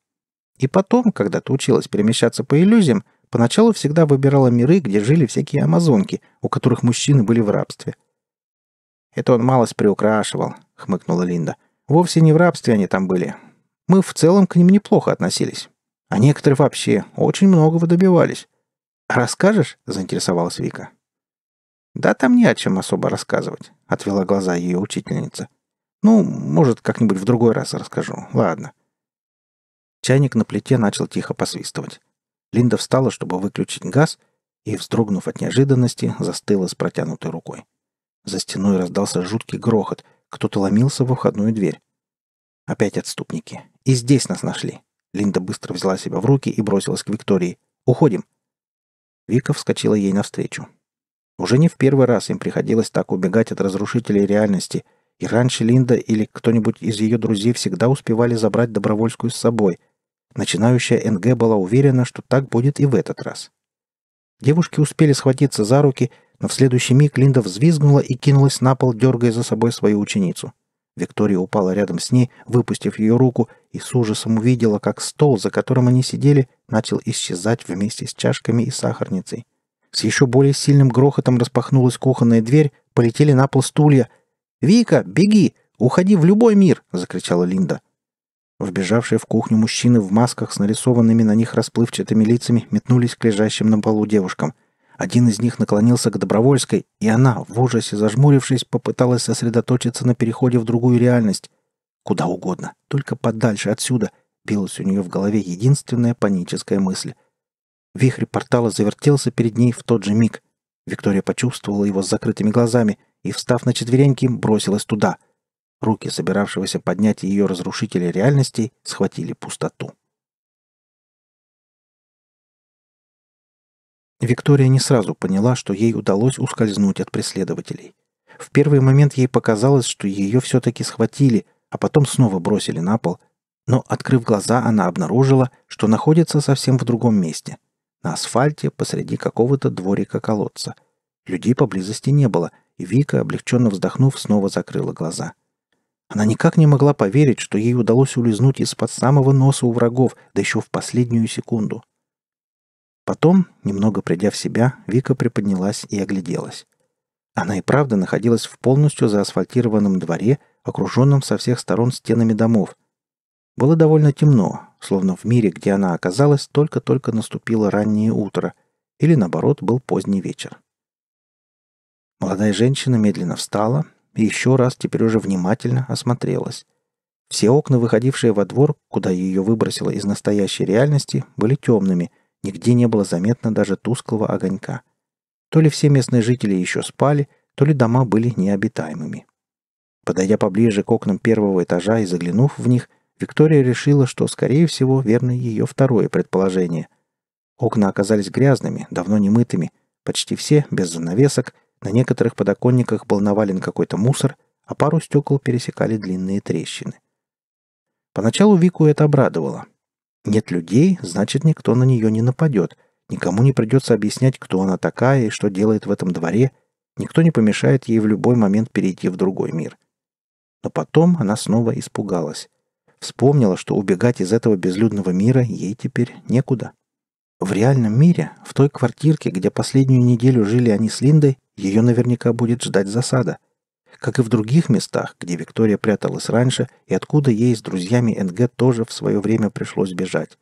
И потом, когда ты училась перемещаться по иллюзиям, поначалу всегда выбирала миры, где жили всякие амазонки, у которых мужчины были в рабстве. «Это он малость приукрашивал», — хмыкнула Линда. «Вовсе не в рабстве они там были. Мы в целом к ним неплохо относились. А некоторые вообще очень многого добивались. «Расскажешь?» — заинтересовалась Вика. «Да там не о чем особо рассказывать», — отвела глаза ее учительница. «Ну, может, как-нибудь в другой раз расскажу. Ладно». Чайник на плите начал тихо посвистывать. Линда встала, чтобы выключить газ, и, вздрогнув от неожиданности, застыла с протянутой рукой. За стеной раздался жуткий грохот. Кто-то ломился в входную дверь. Опять отступники. И здесь нас нашли. Линда быстро взяла себя в руки и бросилась к Виктории. «Уходим!» Вика вскочила ей навстречу. Уже не в первый раз им приходилось так убегать от разрушителей реальности, и раньше Линда или кто-нибудь из ее друзей всегда успевали забрать Добровольскую с собой. Начинающая НГ была уверена, что так будет и в этот раз. Девушки успели схватиться за руки, но в следующий миг Линда взвизгнула и кинулась на пол, дергая за собой свою ученицу. Виктория упала рядом с ней, выпустив ее руку, и с ужасом увидела, как стол, за которым они сидели, начал исчезать вместе с чашками и сахарницей. С еще более сильным грохотом распахнулась кухонная дверь, полетели на пол стулья. «Вика, беги! Уходи в любой мир!» — закричала Линда. Вбежавшие в кухню мужчины в масках с нарисованными на них расплывчатыми лицами метнулись к лежащим на полу девушкам. Один из них наклонился к Добровольской, и она, в ужасе зажмурившись, попыталась сосредоточиться на переходе в другую реальность. Куда угодно, только подальше отсюда, билась у нее в голове единственная паническая мысль — Вихрь портала завертелся перед ней в тот же миг. Виктория почувствовала его с закрытыми глазами и, встав на четвереньки, бросилась туда. Руки собиравшегося поднять ее разрушителя реальности схватили пустоту. Виктория не сразу поняла, что ей удалось ускользнуть от преследователей. В первый момент ей показалось, что ее все-таки схватили, а потом снова бросили на пол, но, открыв глаза, она обнаружила, что находится совсем в другом месте — на асфальте посреди какого-то дворика колодца. Людей поблизости не было, и Вика, облегченно вздохнув, снова закрыла глаза. Она никак не могла поверить, что ей удалось улизнуть из-под самого носа у врагов, да еще в последнюю секунду. Потом, немного придя в себя, Вика приподнялась и огляделась. Она и правда находилась в полностью заасфальтированном дворе, окруженном со всех сторон стенами домов. Было довольно темно, словно в мире, где она оказалась, только-только наступило раннее утро, или наоборот, был поздний вечер. Молодая женщина медленно встала и еще раз теперь уже внимательно осмотрелась. Все окна, выходившие во двор, куда ее выбросило из настоящей реальности, были темными, нигде не было заметно даже тусклого огонька. То ли все местные жители еще спали, то ли дома были необитаемыми. Подойдя поближе к окнам первого этажа и заглянув в них, Виктория решила, что, скорее всего, верно ее второе предположение. Окна оказались грязными, давно не мытыми, почти все, без занавесок, на некоторых подоконниках был навален какой-то мусор, а пару стекол пересекали длинные трещины. Поначалу Вику это обрадовало. Нет людей, значит, никто на нее не нападет, никому не придется объяснять, кто она такая и что делает в этом дворе, никто не помешает ей в любой момент перейти в другой мир. Но потом она снова испугалась вспомнила, что убегать из этого безлюдного мира ей теперь некуда. В реальном мире, в той квартирке, где последнюю неделю жили они с Линдой, ее наверняка будет ждать засада. Как и в других местах, где Виктория пряталась раньше и откуда ей с друзьями НГ тоже в свое время пришлось бежать.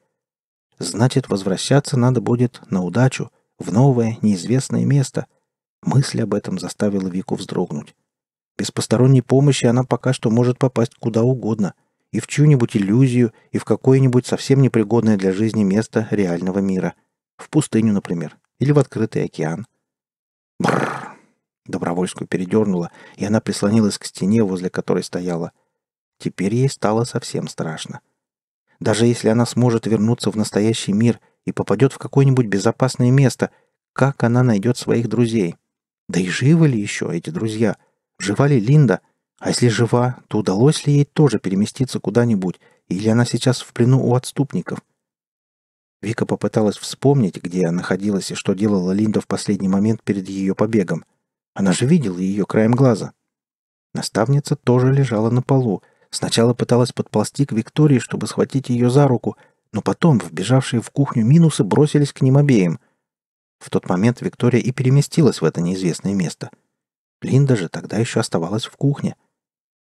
Значит, возвращаться надо будет на удачу, в новое, неизвестное место. Мысль об этом заставила Вику вздрогнуть. Без посторонней помощи она пока что может попасть куда угодно – и в чью-нибудь иллюзию, и в какое-нибудь совсем непригодное для жизни место реального мира. В пустыню, например, или в открытый океан. Бррр! Добровольскую передернула, и она прислонилась к стене, возле которой стояла. Теперь ей стало совсем страшно. Даже если она сможет вернуться в настоящий мир и попадет в какое-нибудь безопасное место, как она найдет своих друзей? Да и живы ли еще эти друзья? Жива ли Линда — а если жива, то удалось ли ей тоже переместиться куда-нибудь, или она сейчас в плену у отступников? Вика попыталась вспомнить, где она находилась и что делала Линда в последний момент перед ее побегом. Она же видела ее краем глаза. Наставница тоже лежала на полу. Сначала пыталась подползти к Виктории, чтобы схватить ее за руку, но потом вбежавшие в кухню минусы бросились к ним обеим. В тот момент Виктория и переместилась в это неизвестное место — Линда же тогда еще оставалась в кухне.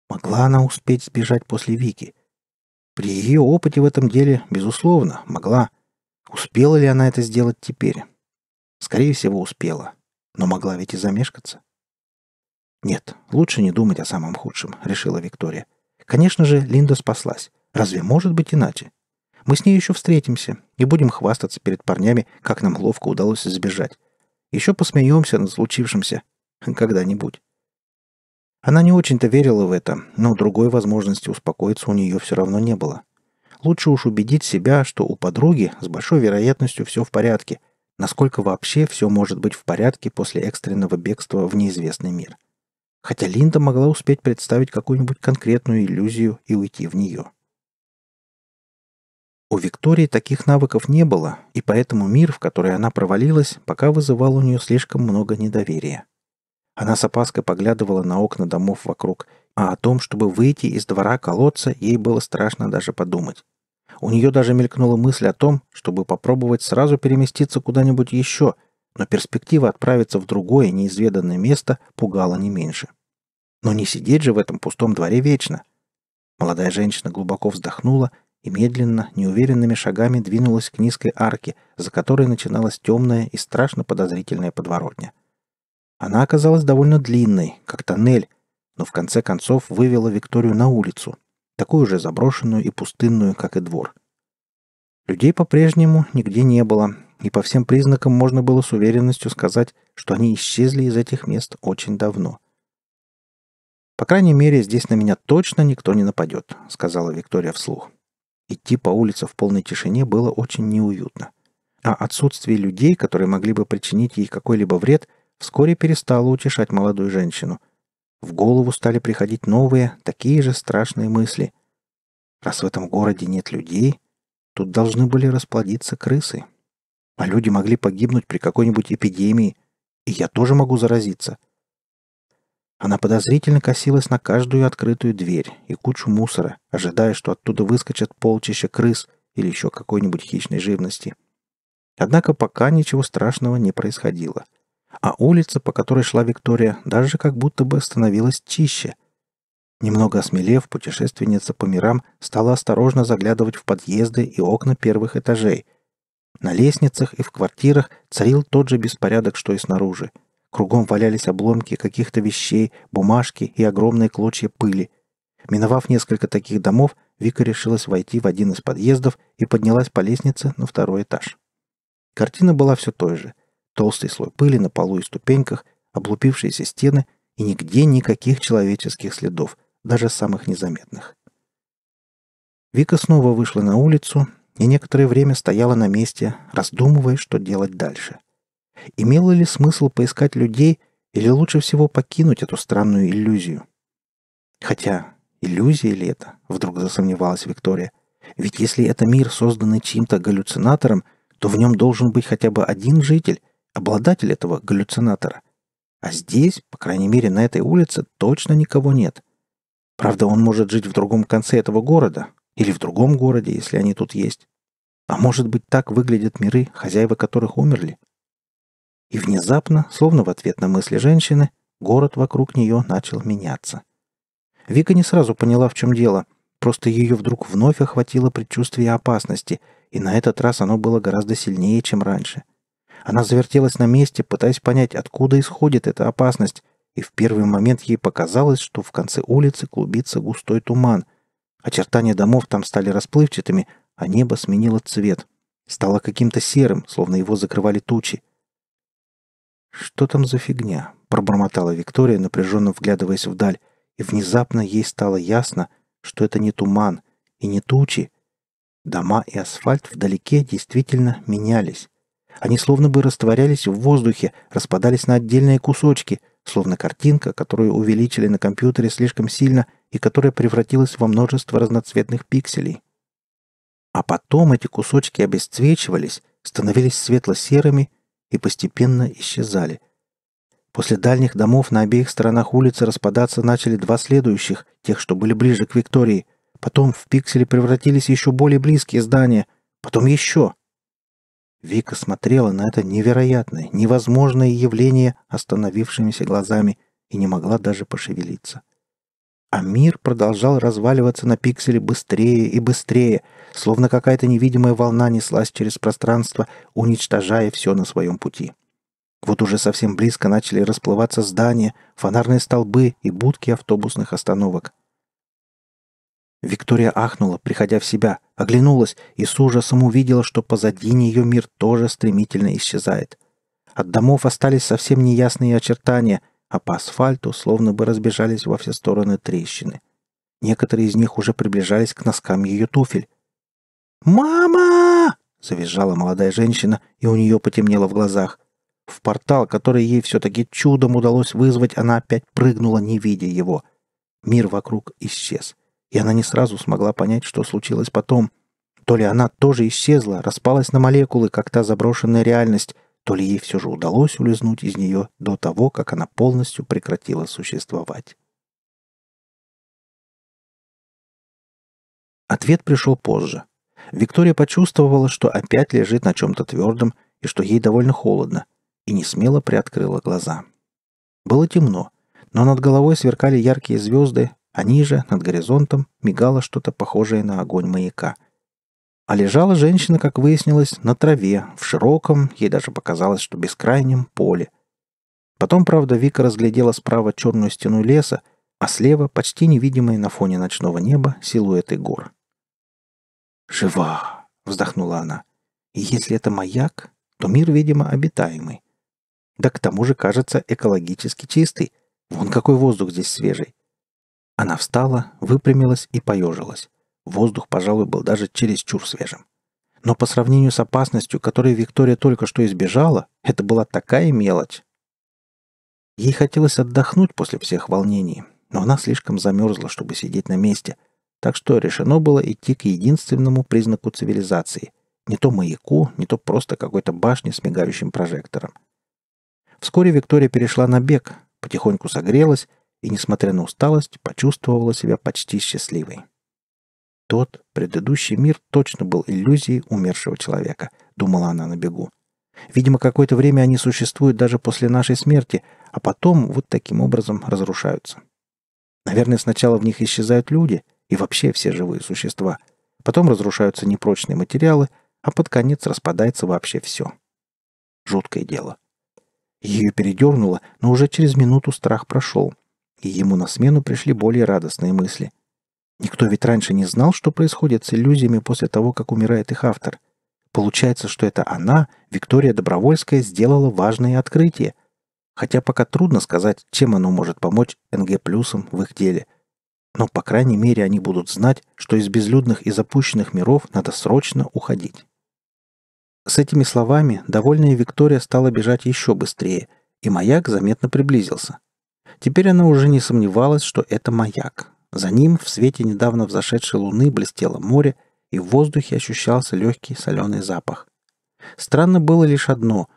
Могла она успеть сбежать после Вики? При ее опыте в этом деле, безусловно, могла. Успела ли она это сделать теперь? Скорее всего, успела. Но могла ведь и замешкаться. Нет, лучше не думать о самом худшем, решила Виктория. Конечно же, Линда спаслась. Разве может быть иначе? Мы с ней еще встретимся и будем хвастаться перед парнями, как нам ловко удалось сбежать. Еще посмеемся над случившимся, когда-нибудь. Она не очень-то верила в это, но другой возможности успокоиться у нее все равно не было. Лучше уж убедить себя, что у подруги с большой вероятностью все в порядке, насколько вообще все может быть в порядке после экстренного бегства в неизвестный мир. Хотя Линда могла успеть представить какую-нибудь конкретную иллюзию и уйти в нее. У Виктории таких навыков не было, и поэтому мир, в который она провалилась, пока вызывал у нее слишком много недоверия – она с опаской поглядывала на окна домов вокруг, а о том, чтобы выйти из двора колодца, ей было страшно даже подумать. У нее даже мелькнула мысль о том, чтобы попробовать сразу переместиться куда-нибудь еще, но перспектива отправиться в другое неизведанное место пугала не меньше. Но не сидеть же в этом пустом дворе вечно. Молодая женщина глубоко вздохнула и медленно, неуверенными шагами двинулась к низкой арке, за которой начиналась темная и страшно подозрительная подворотня — она оказалась довольно длинной, как тоннель, но в конце концов вывела Викторию на улицу, такую же заброшенную и пустынную, как и двор. Людей по-прежнему нигде не было, и по всем признакам можно было с уверенностью сказать, что они исчезли из этих мест очень давно. «По крайней мере, здесь на меня точно никто не нападет», — сказала Виктория вслух. Идти по улице в полной тишине было очень неуютно. А отсутствие людей, которые могли бы причинить ей какой-либо вред — вскоре перестало утешать молодую женщину. В голову стали приходить новые, такие же страшные мысли. Раз в этом городе нет людей, тут должны были расплодиться крысы. А люди могли погибнуть при какой-нибудь эпидемии, и я тоже могу заразиться. Она подозрительно косилась на каждую открытую дверь и кучу мусора, ожидая, что оттуда выскочат полчища крыс или еще какой-нибудь хищной живности. Однако пока ничего страшного не происходило — а улица, по которой шла Виктория, даже как будто бы становилась чище. Немного осмелев, путешественница по мирам стала осторожно заглядывать в подъезды и окна первых этажей. На лестницах и в квартирах царил тот же беспорядок, что и снаружи. Кругом валялись обломки каких-то вещей, бумажки и огромные клочья пыли. Миновав несколько таких домов, Вика решилась войти в один из подъездов и поднялась по лестнице на второй этаж. Картина была все той же. Толстый слой пыли на полу и ступеньках, облупившиеся стены и нигде никаких человеческих следов, даже самых незаметных. Вика снова вышла на улицу и некоторое время стояла на месте, раздумывая, что делать дальше. Имело ли смысл поискать людей или лучше всего покинуть эту странную иллюзию? Хотя иллюзия ли это, вдруг засомневалась Виктория. Ведь если это мир, созданный чьим-то галлюцинатором, то в нем должен быть хотя бы один житель, обладатель этого галлюцинатора. А здесь, по крайней мере, на этой улице точно никого нет. Правда, он может жить в другом конце этого города, или в другом городе, если они тут есть. А может быть, так выглядят миры, хозяева которых умерли? И внезапно, словно в ответ на мысли женщины, город вокруг нее начал меняться. Вика не сразу поняла, в чем дело. Просто ее вдруг вновь охватило предчувствие опасности, и на этот раз оно было гораздо сильнее, чем раньше. Она завертелась на месте, пытаясь понять, откуда исходит эта опасность, и в первый момент ей показалось, что в конце улицы клубится густой туман. Очертания домов там стали расплывчатыми, а небо сменило цвет. Стало каким-то серым, словно его закрывали тучи. «Что там за фигня?» — пробормотала Виктория, напряженно вглядываясь вдаль, и внезапно ей стало ясно, что это не туман и не тучи. Дома и асфальт вдалеке действительно менялись. Они словно бы растворялись в воздухе, распадались на отдельные кусочки, словно картинка, которую увеличили на компьютере слишком сильно и которая превратилась во множество разноцветных пикселей. А потом эти кусочки обесцвечивались, становились светло-серыми и постепенно исчезали. После дальних домов на обеих сторонах улицы распадаться начали два следующих, тех, что были ближе к Виктории. Потом в пиксели превратились еще более близкие здания. Потом еще. Вика смотрела на это невероятное, невозможное явление остановившимися глазами и не могла даже пошевелиться. А мир продолжал разваливаться на пиксели быстрее и быстрее, словно какая-то невидимая волна неслась через пространство, уничтожая все на своем пути. Вот уже совсем близко начали расплываться здания, фонарные столбы и будки автобусных остановок. Виктория ахнула, приходя в себя — Оглянулась и с ужасом увидела, что позади нее мир тоже стремительно исчезает. От домов остались совсем неясные очертания, а по асфальту словно бы разбежались во все стороны трещины. Некоторые из них уже приближались к носкам ее туфель. «Мама!» — завизжала молодая женщина, и у нее потемнело в глазах. В портал, который ей все-таки чудом удалось вызвать, она опять прыгнула, не видя его. Мир вокруг исчез и она не сразу смогла понять, что случилось потом. То ли она тоже исчезла, распалась на молекулы, как та заброшенная реальность, то ли ей все же удалось улизнуть из нее до того, как она полностью прекратила существовать. Ответ пришел позже. Виктория почувствовала, что опять лежит на чем-то твердом и что ей довольно холодно, и не смело приоткрыла глаза. Было темно, но над головой сверкали яркие звезды, а ниже, над горизонтом, мигало что-то похожее на огонь маяка. А лежала женщина, как выяснилось, на траве, в широком, ей даже показалось, что бескрайнем поле. Потом, правда, Вика разглядела справа черную стену леса, а слева, почти невидимые на фоне ночного неба, силуэты гор. «Жива!» — вздохнула она. «И если это маяк, то мир, видимо, обитаемый. Да к тому же, кажется, экологически чистый. Вон какой воздух здесь свежий. Она встала, выпрямилась и поежилась. Воздух, пожалуй, был даже чересчур свежим. Но по сравнению с опасностью, которой Виктория только что избежала, это была такая мелочь. Ей хотелось отдохнуть после всех волнений, но она слишком замерзла, чтобы сидеть на месте, так что решено было идти к единственному признаку цивилизации — не то маяку, не то просто какой-то башне с мигающим прожектором. Вскоре Виктория перешла на бег, потихоньку согрелась и, несмотря на усталость, почувствовала себя почти счастливой. Тот, предыдущий мир, точно был иллюзией умершего человека, думала она на бегу. Видимо, какое-то время они существуют даже после нашей смерти, а потом вот таким образом разрушаются. Наверное, сначала в них исчезают люди и вообще все живые существа. Потом разрушаются непрочные материалы, а под конец распадается вообще все. Жуткое дело. Ее передернуло, но уже через минуту страх прошел и ему на смену пришли более радостные мысли. Никто ведь раньше не знал, что происходит с иллюзиями после того, как умирает их автор. Получается, что это она, Виктория Добровольская, сделала важное открытие. Хотя пока трудно сказать, чем оно может помочь НГ плюсам в их деле. Но, по крайней мере, они будут знать, что из безлюдных и запущенных миров надо срочно уходить. С этими словами довольная Виктория стала бежать еще быстрее, и маяк заметно приблизился – Теперь она уже не сомневалась, что это маяк. За ним в свете недавно взошедшей луны блестело море, и в воздухе ощущался легкий соленый запах. Странно было лишь одно.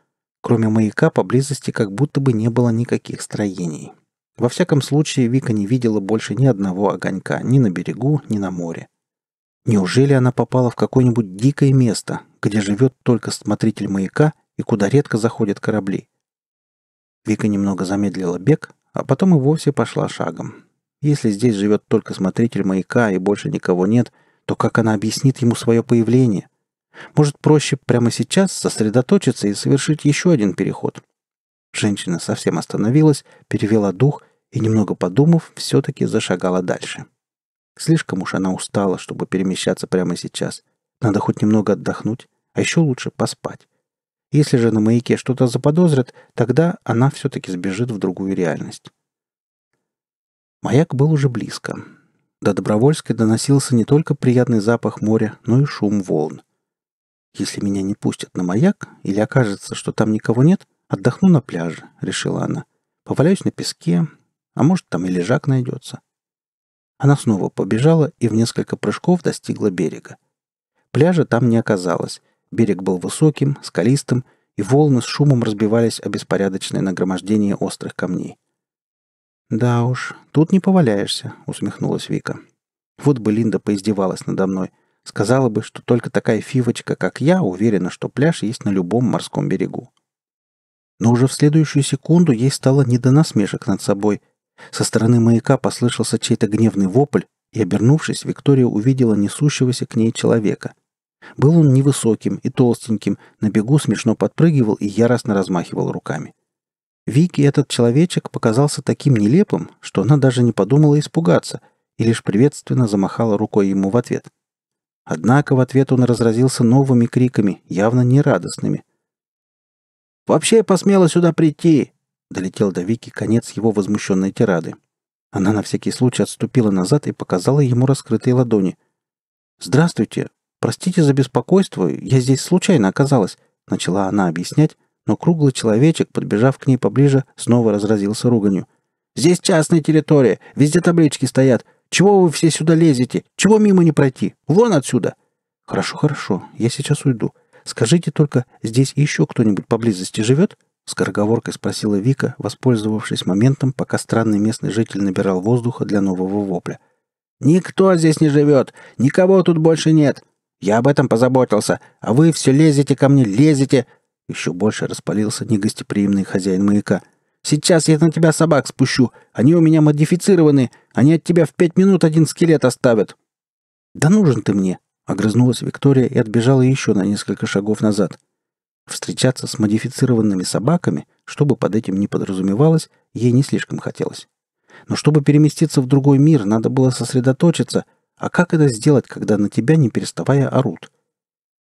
Кроме маяка поблизости как будто бы не было никаких строений. Во всяком случае, Вика не видела больше ни одного огонька ни на берегу, ни на море. Неужели она попала в какое-нибудь дикое место, где живет только смотритель маяка и куда редко заходят корабли? Вика немного замедлила бег, а потом и вовсе пошла шагом. Если здесь живет только смотритель маяка и больше никого нет, то как она объяснит ему свое появление? Может, проще прямо сейчас сосредоточиться и совершить еще один переход? Женщина совсем остановилась, перевела дух и, немного подумав, все-таки зашагала дальше. Слишком уж она устала, чтобы перемещаться прямо сейчас. Надо хоть немного отдохнуть, а еще лучше поспать. Если же на маяке что-то заподозрят, тогда она все-таки сбежит в другую реальность. Маяк был уже близко. До Добровольской доносился не только приятный запах моря, но и шум волн. «Если меня не пустят на маяк, или окажется, что там никого нет, отдохну на пляже», — решила она. «Поваляюсь на песке, а может, там и лежак найдется». Она снова побежала и в несколько прыжков достигла берега. Пляжа там не оказалось — Берег был высоким, скалистым, и волны с шумом разбивались о беспорядочное нагромождение острых камней. «Да уж, тут не поваляешься», — усмехнулась Вика. «Вот бы Линда поиздевалась надо мной. Сказала бы, что только такая фивочка, как я, уверена, что пляж есть на любом морском берегу». Но уже в следующую секунду ей стало не до насмешек над собой. Со стороны маяка послышался чей-то гневный вопль, и, обернувшись, Виктория увидела несущегося к ней человека — был он невысоким и толстеньким, на бегу смешно подпрыгивал и яростно размахивал руками. Вики этот человечек показался таким нелепым, что она даже не подумала испугаться и лишь приветственно замахала рукой ему в ответ. Однако в ответ он разразился новыми криками, явно нерадостными. «Вообще посмела сюда прийти!» — долетел до Вики конец его возмущенной тирады. Она на всякий случай отступила назад и показала ему раскрытые ладони. «Здравствуйте! «Простите за беспокойство, я здесь случайно оказалась», — начала она объяснять, но круглый человечек, подбежав к ней поближе, снова разразился руганью. «Здесь частная территория, везде таблички стоят. Чего вы все сюда лезете? Чего мимо не пройти? Вон отсюда!» «Хорошо, хорошо, я сейчас уйду. Скажите только, здесь еще кто-нибудь поблизости живет?» Скороговоркой спросила Вика, воспользовавшись моментом, пока странный местный житель набирал воздуха для нового вопля. «Никто здесь не живет! Никого тут больше нет!» Я об этом позаботился, а вы все лезете ко мне, лезете!» Еще больше распалился негостеприимный хозяин маяка. «Сейчас я на тебя собак спущу. Они у меня модифицированы. Они от тебя в пять минут один скелет оставят». «Да нужен ты мне!» — огрызнулась Виктория и отбежала еще на несколько шагов назад. Встречаться с модифицированными собаками, чтобы под этим не подразумевалось, ей не слишком хотелось. Но чтобы переместиться в другой мир, надо было сосредоточиться, а как это сделать, когда на тебя не переставая орут?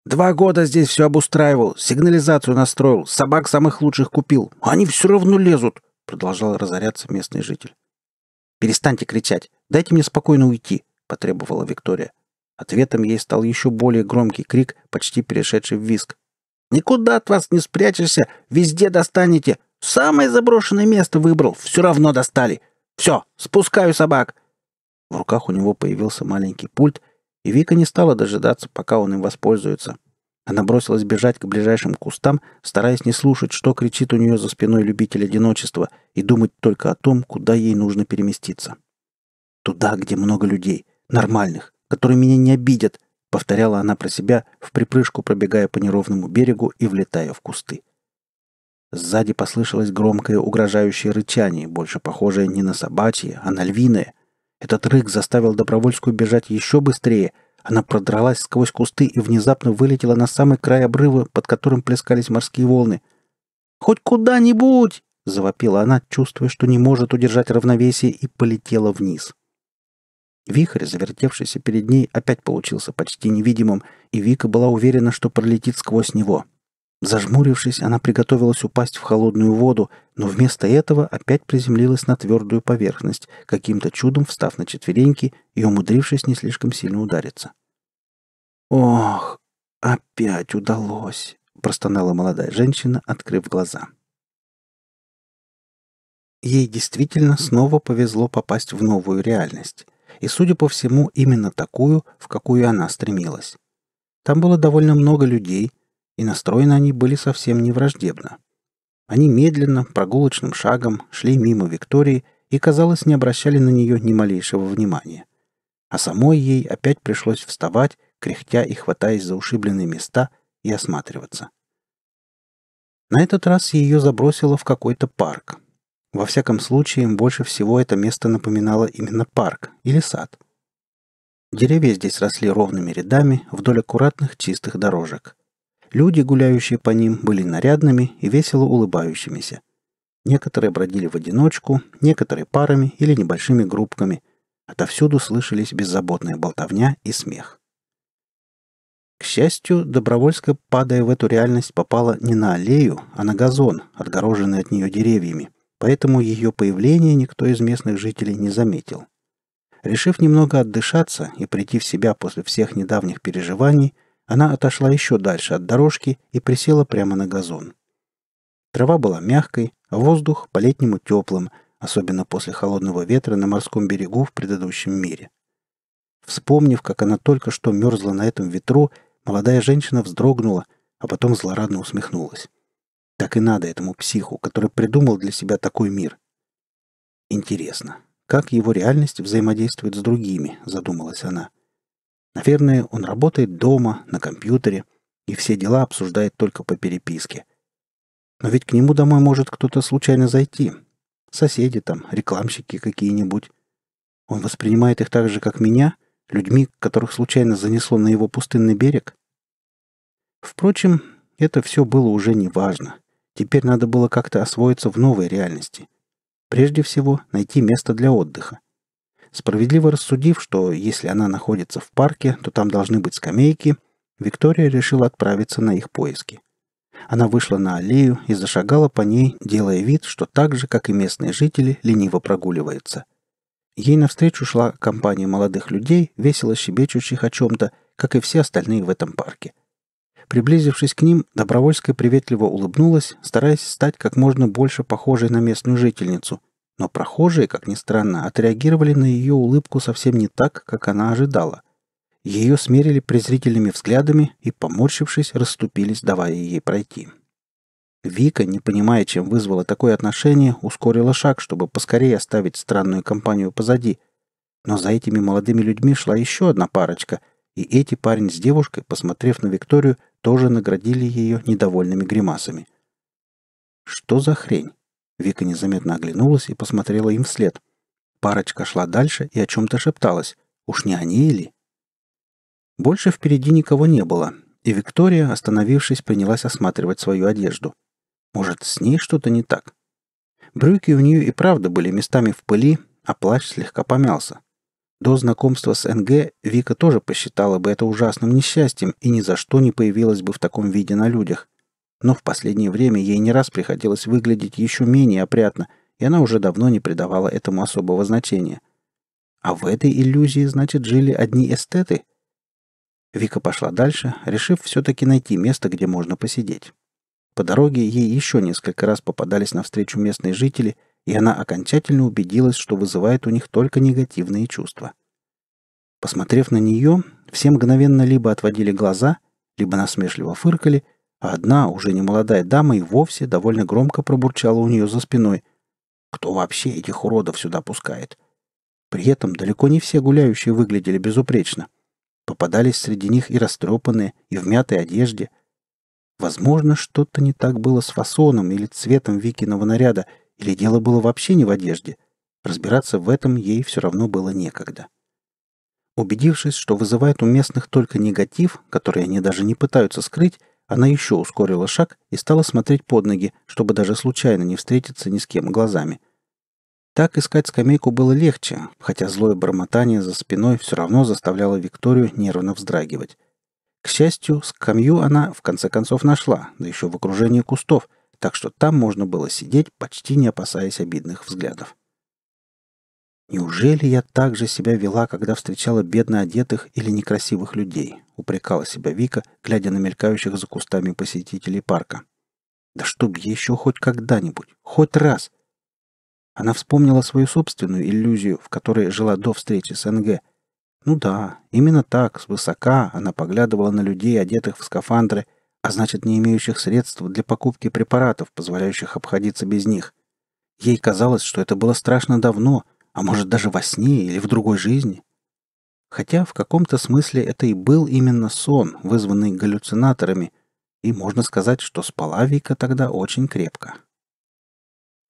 Два года здесь все обустраивал, сигнализацию настроил, собак самых лучших купил. Они все равно лезут, продолжал разоряться местный житель. Перестаньте кричать, дайте мне спокойно уйти, потребовала Виктория. Ответом ей стал еще более громкий крик, почти перешедший в виск. «Никуда от вас не спрячешься, везде достанете. Самое заброшенное место выбрал, все равно достали. Все, спускаю собак. В руках у него появился маленький пульт, и Вика не стала дожидаться, пока он им воспользуется. Она бросилась бежать к ближайшим кустам, стараясь не слушать, что кричит у нее за спиной любитель одиночества, и думать только о том, куда ей нужно переместиться. «Туда, где много людей, нормальных, которые меня не обидят», — повторяла она про себя, в припрыжку пробегая по неровному берегу и влетая в кусты. Сзади послышалось громкое угрожающее рычание, больше похожее не на собачье, а на львиное. Этот рык заставил Добровольскую бежать еще быстрее. Она продралась сквозь кусты и внезапно вылетела на самый край обрыва, под которым плескались морские волны. «Хоть куда-нибудь!» — завопила она, чувствуя, что не может удержать равновесие, и полетела вниз. Вихрь, завертевшийся перед ней, опять получился почти невидимым, и Вика была уверена, что пролетит сквозь него — Зажмурившись, она приготовилась упасть в холодную воду, но вместо этого опять приземлилась на твердую поверхность, каким-то чудом встав на четвереньки и умудрившись не слишком сильно удариться. «Ох, опять удалось!» — простонала молодая женщина, открыв глаза. Ей действительно снова повезло попасть в новую реальность, и, судя по всему, именно такую, в какую она стремилась. Там было довольно много людей, и настроены они были совсем не враждебно. Они медленно, прогулочным шагом шли мимо Виктории и, казалось, не обращали на нее ни малейшего внимания. А самой ей опять пришлось вставать, кряхтя и хватаясь за ушибленные места, и осматриваться. На этот раз ее забросило в какой-то парк. Во всяком случае, больше всего это место напоминало именно парк или сад. Деревья здесь росли ровными рядами вдоль аккуратных чистых дорожек – Люди, гуляющие по ним, были нарядными и весело улыбающимися. Некоторые бродили в одиночку, некоторые парами или небольшими группками. Отовсюду слышались беззаботная болтовня и смех. К счастью, Добровольская, падая в эту реальность, попала не на аллею, а на газон, отгороженный от нее деревьями, поэтому ее появление никто из местных жителей не заметил. Решив немного отдышаться и прийти в себя после всех недавних переживаний, она отошла еще дальше от дорожки и присела прямо на газон. Трава была мягкой, а воздух по-летнему теплым, особенно после холодного ветра на морском берегу в предыдущем мире. Вспомнив, как она только что мерзла на этом ветру, молодая женщина вздрогнула, а потом злорадно усмехнулась. Так и надо этому психу, который придумал для себя такой мир. Интересно, как его реальность взаимодействует с другими, задумалась она. Наверное, он работает дома, на компьютере, и все дела обсуждает только по переписке. Но ведь к нему домой может кто-то случайно зайти. Соседи там, рекламщики какие-нибудь. Он воспринимает их так же, как меня, людьми, которых случайно занесло на его пустынный берег. Впрочем, это все было уже не важно. Теперь надо было как-то освоиться в новой реальности. Прежде всего, найти место для отдыха. Справедливо рассудив, что если она находится в парке, то там должны быть скамейки, Виктория решила отправиться на их поиски. Она вышла на аллею и зашагала по ней, делая вид, что так же, как и местные жители, лениво прогуливается. Ей навстречу шла компания молодых людей, весело щебечущих о чем-то, как и все остальные в этом парке. Приблизившись к ним, Добровольская приветливо улыбнулась, стараясь стать как можно больше похожей на местную жительницу, но прохожие, как ни странно, отреагировали на ее улыбку совсем не так, как она ожидала. Ее смерили презрительными взглядами и, поморщившись, расступились, давая ей пройти. Вика, не понимая, чем вызвало такое отношение, ускорила шаг, чтобы поскорее оставить странную компанию позади. Но за этими молодыми людьми шла еще одна парочка, и эти парень с девушкой, посмотрев на Викторию, тоже наградили ее недовольными гримасами. Что за хрень? Вика незаметно оглянулась и посмотрела им вслед. Парочка шла дальше и о чем-то шепталась. Уж не они ли? Больше впереди никого не было, и Виктория, остановившись, принялась осматривать свою одежду. Может, с ней что-то не так? Брюки у нее и правда были местами в пыли, а плащ слегка помялся. До знакомства с НГ Вика тоже посчитала бы это ужасным несчастьем и ни за что не появилась бы в таком виде на людях. Но в последнее время ей не раз приходилось выглядеть еще менее опрятно, и она уже давно не придавала этому особого значения. А в этой иллюзии, значит, жили одни эстеты? Вика пошла дальше, решив все-таки найти место, где можно посидеть. По дороге ей еще несколько раз попадались навстречу местные жители, и она окончательно убедилась, что вызывает у них только негативные чувства. Посмотрев на нее, все мгновенно либо отводили глаза, либо насмешливо фыркали – а одна, уже не молодая дама, и вовсе довольно громко пробурчала у нее за спиной. Кто вообще этих уродов сюда пускает? При этом далеко не все гуляющие выглядели безупречно. Попадались среди них и растрепанные, и в мятой одежде. Возможно, что-то не так было с фасоном или цветом Викиного наряда, или дело было вообще не в одежде. Разбираться в этом ей все равно было некогда. Убедившись, что вызывает у местных только негатив, который они даже не пытаются скрыть, она еще ускорила шаг и стала смотреть под ноги, чтобы даже случайно не встретиться ни с кем глазами. Так искать скамейку было легче, хотя злое бормотание за спиной все равно заставляло Викторию нервно вздрагивать. К счастью, скамью она в конце концов нашла, да еще в окружении кустов, так что там можно было сидеть, почти не опасаясь обидных взглядов. Неужели я так же себя вела, когда встречала бедно одетых или некрасивых людей? Упрекала себя Вика, глядя на мелькающих за кустами посетителей парка. Да чтоб еще хоть когда-нибудь, хоть раз. Она вспомнила свою собственную иллюзию, в которой жила до встречи с НГ. Ну да, именно так, свысока она поглядывала на людей, одетых в скафандры, а значит, не имеющих средств для покупки препаратов, позволяющих обходиться без них. Ей казалось, что это было страшно давно — а может даже во сне или в другой жизни. Хотя в каком-то смысле это и был именно сон, вызванный галлюцинаторами, и можно сказать, что спала Вика тогда очень крепко.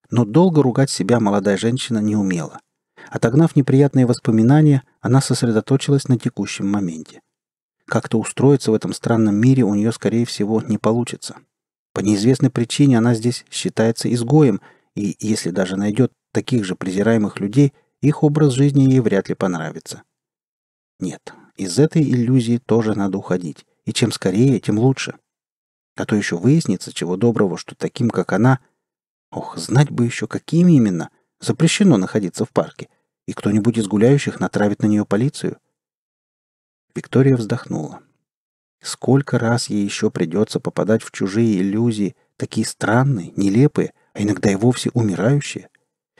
Но долго ругать себя молодая женщина не умела. Отогнав неприятные воспоминания, она сосредоточилась на текущем моменте. Как-то устроиться в этом странном мире у нее, скорее всего, не получится. По неизвестной причине она здесь считается изгоем, и если даже найдет таких же презираемых людей, их образ жизни ей вряд ли понравится. Нет, из этой иллюзии тоже надо уходить, и чем скорее, тем лучше. А то еще выяснится, чего доброго, что таким, как она... Ох, знать бы еще, какими именно. Запрещено находиться в парке, и кто-нибудь из гуляющих натравит на нее полицию. Виктория вздохнула. Сколько раз ей еще придется попадать в чужие иллюзии, такие странные, нелепые, а иногда и вовсе умирающие?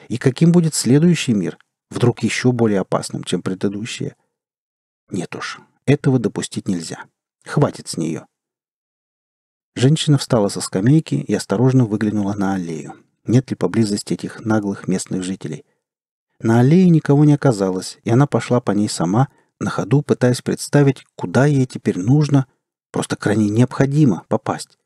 И каким будет следующий мир? Вдруг еще более опасным, чем предыдущие? Нет уж, этого допустить нельзя. Хватит с нее. Женщина встала со скамейки и осторожно выглянула на аллею. Нет ли поблизости этих наглых местных жителей? На аллее никого не оказалось, и она пошла по ней сама, на ходу пытаясь представить, куда ей теперь нужно, просто крайне необходимо попасть.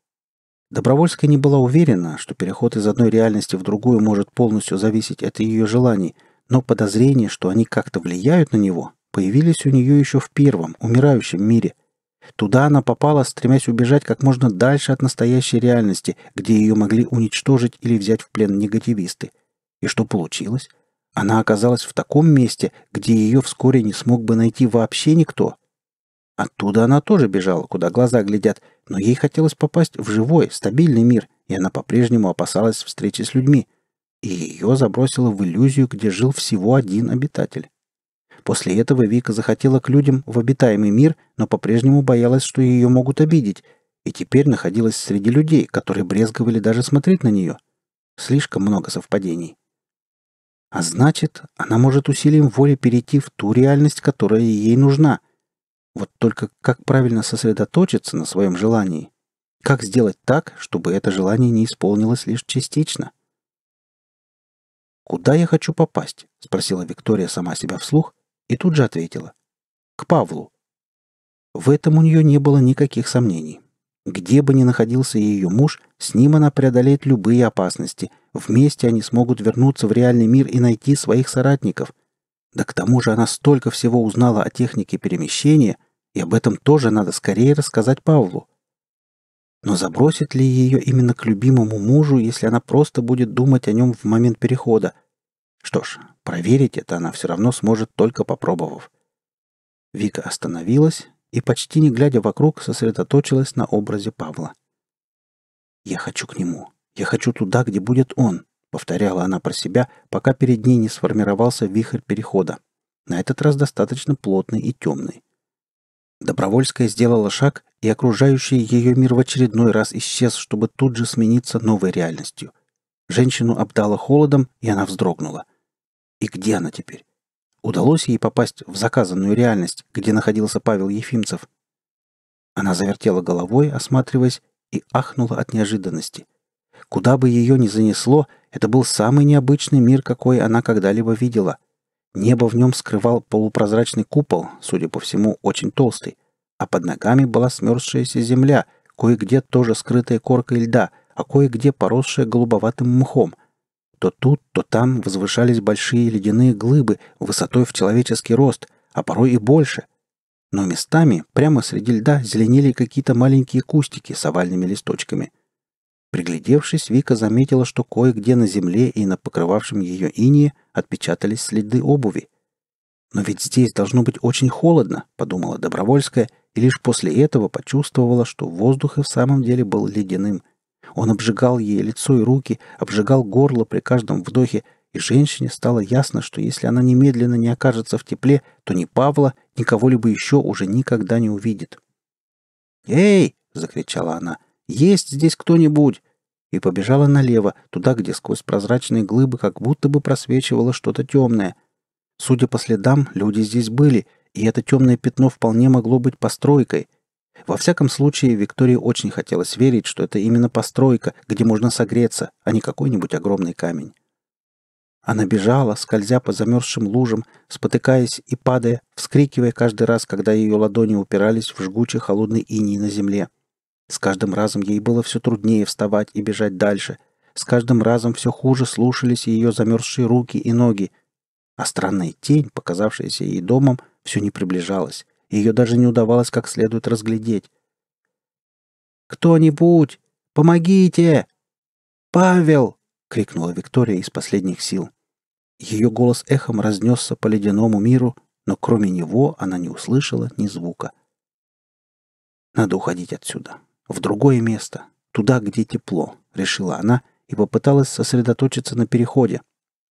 Добровольская не была уверена, что переход из одной реальности в другую может полностью зависеть от ее желаний, но подозрения, что они как-то влияют на него, появились у нее еще в первом, умирающем мире. Туда она попала, стремясь убежать как можно дальше от настоящей реальности, где ее могли уничтожить или взять в плен негативисты. И что получилось? Она оказалась в таком месте, где ее вскоре не смог бы найти вообще никто. Оттуда она тоже бежала, куда глаза глядят, но ей хотелось попасть в живой, стабильный мир, и она по-прежнему опасалась встречи с людьми. И ее забросило в иллюзию, где жил всего один обитатель. После этого Вика захотела к людям в обитаемый мир, но по-прежнему боялась, что ее могут обидеть, и теперь находилась среди людей, которые брезговали даже смотреть на нее. Слишком много совпадений. А значит, она может усилием воли перейти в ту реальность, которая ей нужна — вот только как правильно сосредоточиться на своем желании? Как сделать так, чтобы это желание не исполнилось лишь частично? «Куда я хочу попасть?» — спросила Виктория сама себя вслух и тут же ответила. «К Павлу». В этом у нее не было никаких сомнений. Где бы ни находился ее муж, с ним она преодолеет любые опасности. Вместе они смогут вернуться в реальный мир и найти своих соратников. Да к тому же она столько всего узнала о технике перемещения, и об этом тоже надо скорее рассказать Павлу. Но забросит ли ее именно к любимому мужу, если она просто будет думать о нем в момент перехода? Что ж, проверить это она все равно сможет, только попробовав. Вика остановилась и, почти не глядя вокруг, сосредоточилась на образе Павла. «Я хочу к нему. Я хочу туда, где будет он», повторяла она про себя, пока перед ней не сформировался вихрь перехода. На этот раз достаточно плотный и темный. Добровольская сделала шаг, и окружающий ее мир в очередной раз исчез, чтобы тут же смениться новой реальностью. Женщину обдало холодом, и она вздрогнула. И где она теперь? Удалось ей попасть в заказанную реальность, где находился Павел Ефимцев? Она завертела головой, осматриваясь, и ахнула от неожиданности. Куда бы ее ни занесло — это был самый необычный мир, какой она когда-либо видела. Небо в нем скрывал полупрозрачный купол, судя по всему, очень толстый, а под ногами была смерзшаяся земля, кое-где тоже скрытая коркой льда, а кое-где поросшая голубоватым мхом. То тут, то там возвышались большие ледяные глыбы высотой в человеческий рост, а порой и больше. Но местами прямо среди льда зеленели какие-то маленькие кустики с овальными листочками – Приглядевшись, Вика заметила, что кое-где на земле и на покрывавшем ее инее отпечатались следы обуви. «Но ведь здесь должно быть очень холодно», — подумала Добровольская, и лишь после этого почувствовала, что воздух и в самом деле был ледяным. Он обжигал ей лицо и руки, обжигал горло при каждом вдохе, и женщине стало ясно, что если она немедленно не окажется в тепле, то ни Павла, ни кого-либо еще уже никогда не увидит. «Эй!» — закричала она — есть здесь кто-нибудь?» И побежала налево, туда, где сквозь прозрачные глыбы как будто бы просвечивало что-то темное. Судя по следам, люди здесь были, и это темное пятно вполне могло быть постройкой. Во всяком случае, Виктории очень хотелось верить, что это именно постройка, где можно согреться, а не какой-нибудь огромный камень. Она бежала, скользя по замерзшим лужам, спотыкаясь и падая, вскрикивая каждый раз, когда ее ладони упирались в жгучий холодный иней на земле. — с каждым разом ей было все труднее вставать и бежать дальше. С каждым разом все хуже слушались ее замерзшие руки и ноги. А странная тень, показавшаяся ей домом, все не приближалась. Ее даже не удавалось как следует разглядеть. «Кто-нибудь! Помогите!» «Павел!» — крикнула Виктория из последних сил. Ее голос эхом разнесся по ледяному миру, но кроме него она не услышала ни звука. «Надо уходить отсюда в другое место, туда, где тепло, решила она и попыталась сосредоточиться на переходе.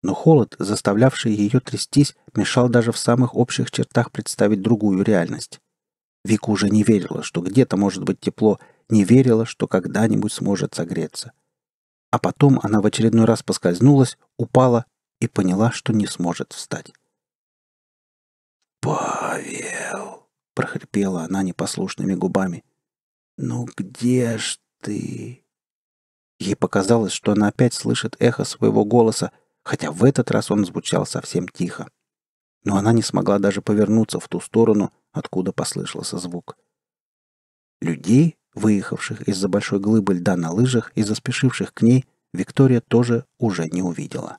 Но холод, заставлявший ее трястись, мешал даже в самых общих чертах представить другую реальность. Вика уже не верила, что где-то может быть тепло, не верила, что когда-нибудь сможет согреться. А потом она в очередной раз поскользнулась, упала и поняла, что не сможет встать. «Павел!» — прохрипела она непослушными губами — «Ну где ж ты?» Ей показалось, что она опять слышит эхо своего голоса, хотя в этот раз он звучал совсем тихо. Но она не смогла даже повернуться в ту сторону, откуда послышался звук. Людей, выехавших из-за большой глыбы льда на лыжах и заспешивших к ней, Виктория тоже уже не увидела.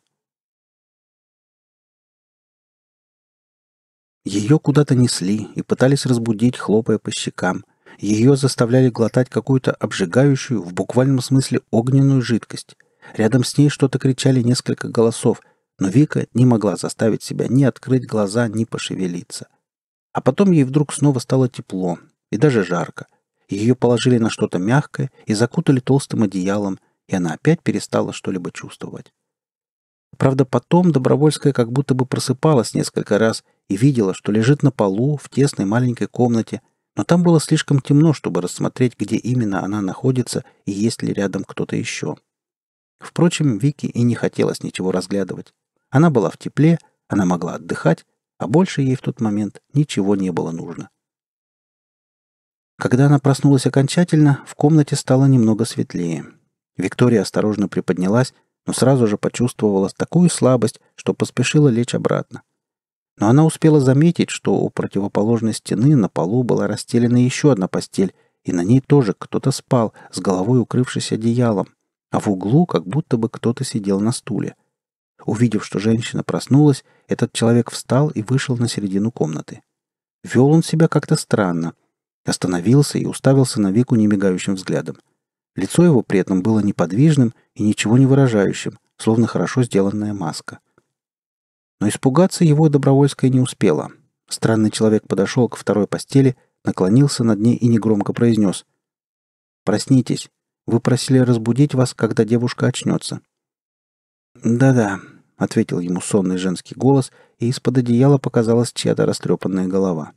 Ее куда-то несли и пытались разбудить, хлопая по щекам — ее заставляли глотать какую-то обжигающую, в буквальном смысле огненную жидкость. Рядом с ней что-то кричали несколько голосов, но Вика не могла заставить себя ни открыть глаза, ни пошевелиться. А потом ей вдруг снова стало тепло и даже жарко. Ее положили на что-то мягкое и закутали толстым одеялом, и она опять перестала что-либо чувствовать. Правда, потом Добровольская как будто бы просыпалась несколько раз и видела, что лежит на полу в тесной маленькой комнате, но там было слишком темно, чтобы рассмотреть, где именно она находится и есть ли рядом кто-то еще. Впрочем, Вики и не хотелось ничего разглядывать. Она была в тепле, она могла отдыхать, а больше ей в тот момент ничего не было нужно. Когда она проснулась окончательно, в комнате стало немного светлее. Виктория осторожно приподнялась, но сразу же почувствовала такую слабость, что поспешила лечь обратно но она успела заметить, что у противоположной стены на полу была расстелена еще одна постель, и на ней тоже кто-то спал, с головой укрывшись одеялом, а в углу как будто бы кто-то сидел на стуле. Увидев, что женщина проснулась, этот человек встал и вышел на середину комнаты. Вел он себя как-то странно. Остановился и уставился на Вику немигающим взглядом. Лицо его при этом было неподвижным и ничего не выражающим, словно хорошо сделанная маска — но испугаться его Добровольская не успела. Странный человек подошел к второй постели, наклонился над ней и негромко произнес. «Проснитесь. Вы просили разбудить вас, когда девушка очнется». «Да-да», — ответил ему сонный женский голос, и из-под одеяла показалась чья-то растрепанная голова.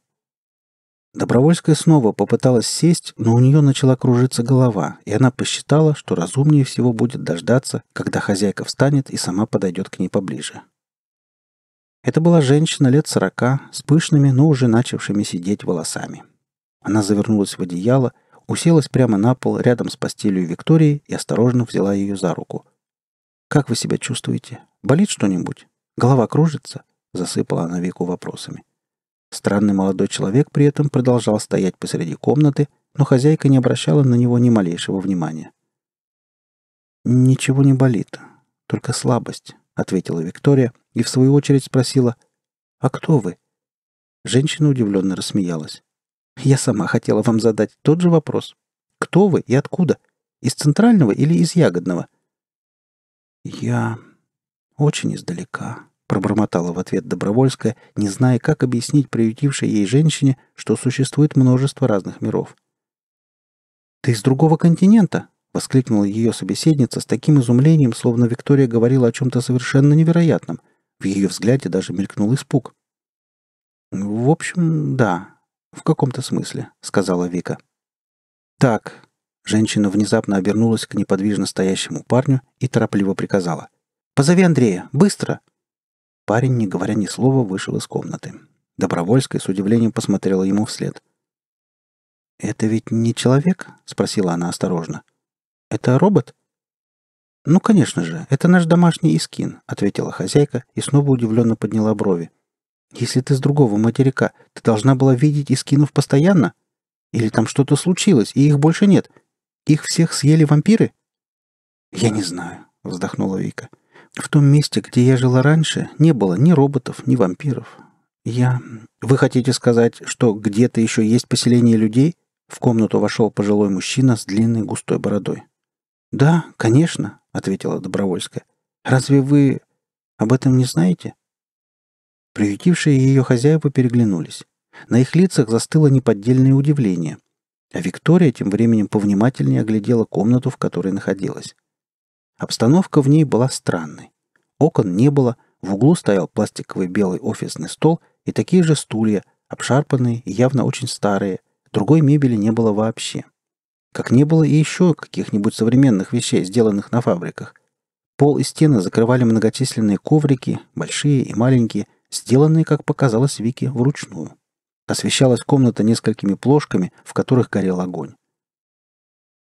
Добровольская снова попыталась сесть, но у нее начала кружиться голова, и она посчитала, что разумнее всего будет дождаться, когда хозяйка встанет и сама подойдет к ней поближе. Это была женщина лет сорока, с пышными, но уже начавшими сидеть волосами. Она завернулась в одеяло, уселась прямо на пол рядом с постелью Виктории и осторожно взяла ее за руку. «Как вы себя чувствуете? Болит что-нибудь? Голова кружится?» — засыпала она Вику вопросами. Странный молодой человек при этом продолжал стоять посреди комнаты, но хозяйка не обращала на него ни малейшего внимания. «Ничего не болит, только слабость», — ответила Виктория и в свою очередь спросила, «А кто вы?» Женщина удивленно рассмеялась. «Я сама хотела вам задать тот же вопрос. Кто вы и откуда? Из центрального или из ягодного?» «Я очень издалека», — пробормотала в ответ Добровольская, не зная, как объяснить приютившей ей женщине, что существует множество разных миров. «Ты из другого континента?» Воскликнула ее собеседница с таким изумлением, словно Виктория говорила о чем-то совершенно невероятном. В ее взгляде даже мелькнул испуг. «В общем, да, в каком-то смысле», — сказала Вика. «Так», — женщина внезапно обернулась к неподвижно стоящему парню и торопливо приказала. «Позови Андрея! Быстро!» Парень, не говоря ни слова, вышел из комнаты. Добровольская с удивлением посмотрела ему вслед. «Это ведь не человек?» — спросила она осторожно. — это робот?» «Ну, конечно же, это наш домашний Искин», — ответила хозяйка и снова удивленно подняла брови. «Если ты с другого материка, ты должна была видеть Искинов постоянно? Или там что-то случилось, и их больше нет? Их всех съели вампиры?» «Я не знаю», — вздохнула Вика. «В том месте, где я жила раньше, не было ни роботов, ни вампиров. Я... Вы хотите сказать, что где-то еще есть поселение людей?» В комнату вошел пожилой мужчина с длинной густой бородой. «Да, конечно», — ответила Добровольская. «Разве вы об этом не знаете?» Приютившие ее хозяева переглянулись. На их лицах застыло неподдельное удивление. А Виктория тем временем повнимательнее оглядела комнату, в которой находилась. Обстановка в ней была странной. Окон не было, в углу стоял пластиковый белый офисный стол и такие же стулья, обшарпанные и явно очень старые. Другой мебели не было вообще как не было и еще каких-нибудь современных вещей, сделанных на фабриках. Пол и стены закрывали многочисленные коврики, большие и маленькие, сделанные, как показалось Вике, вручную. Освещалась комната несколькими плошками, в которых горел огонь.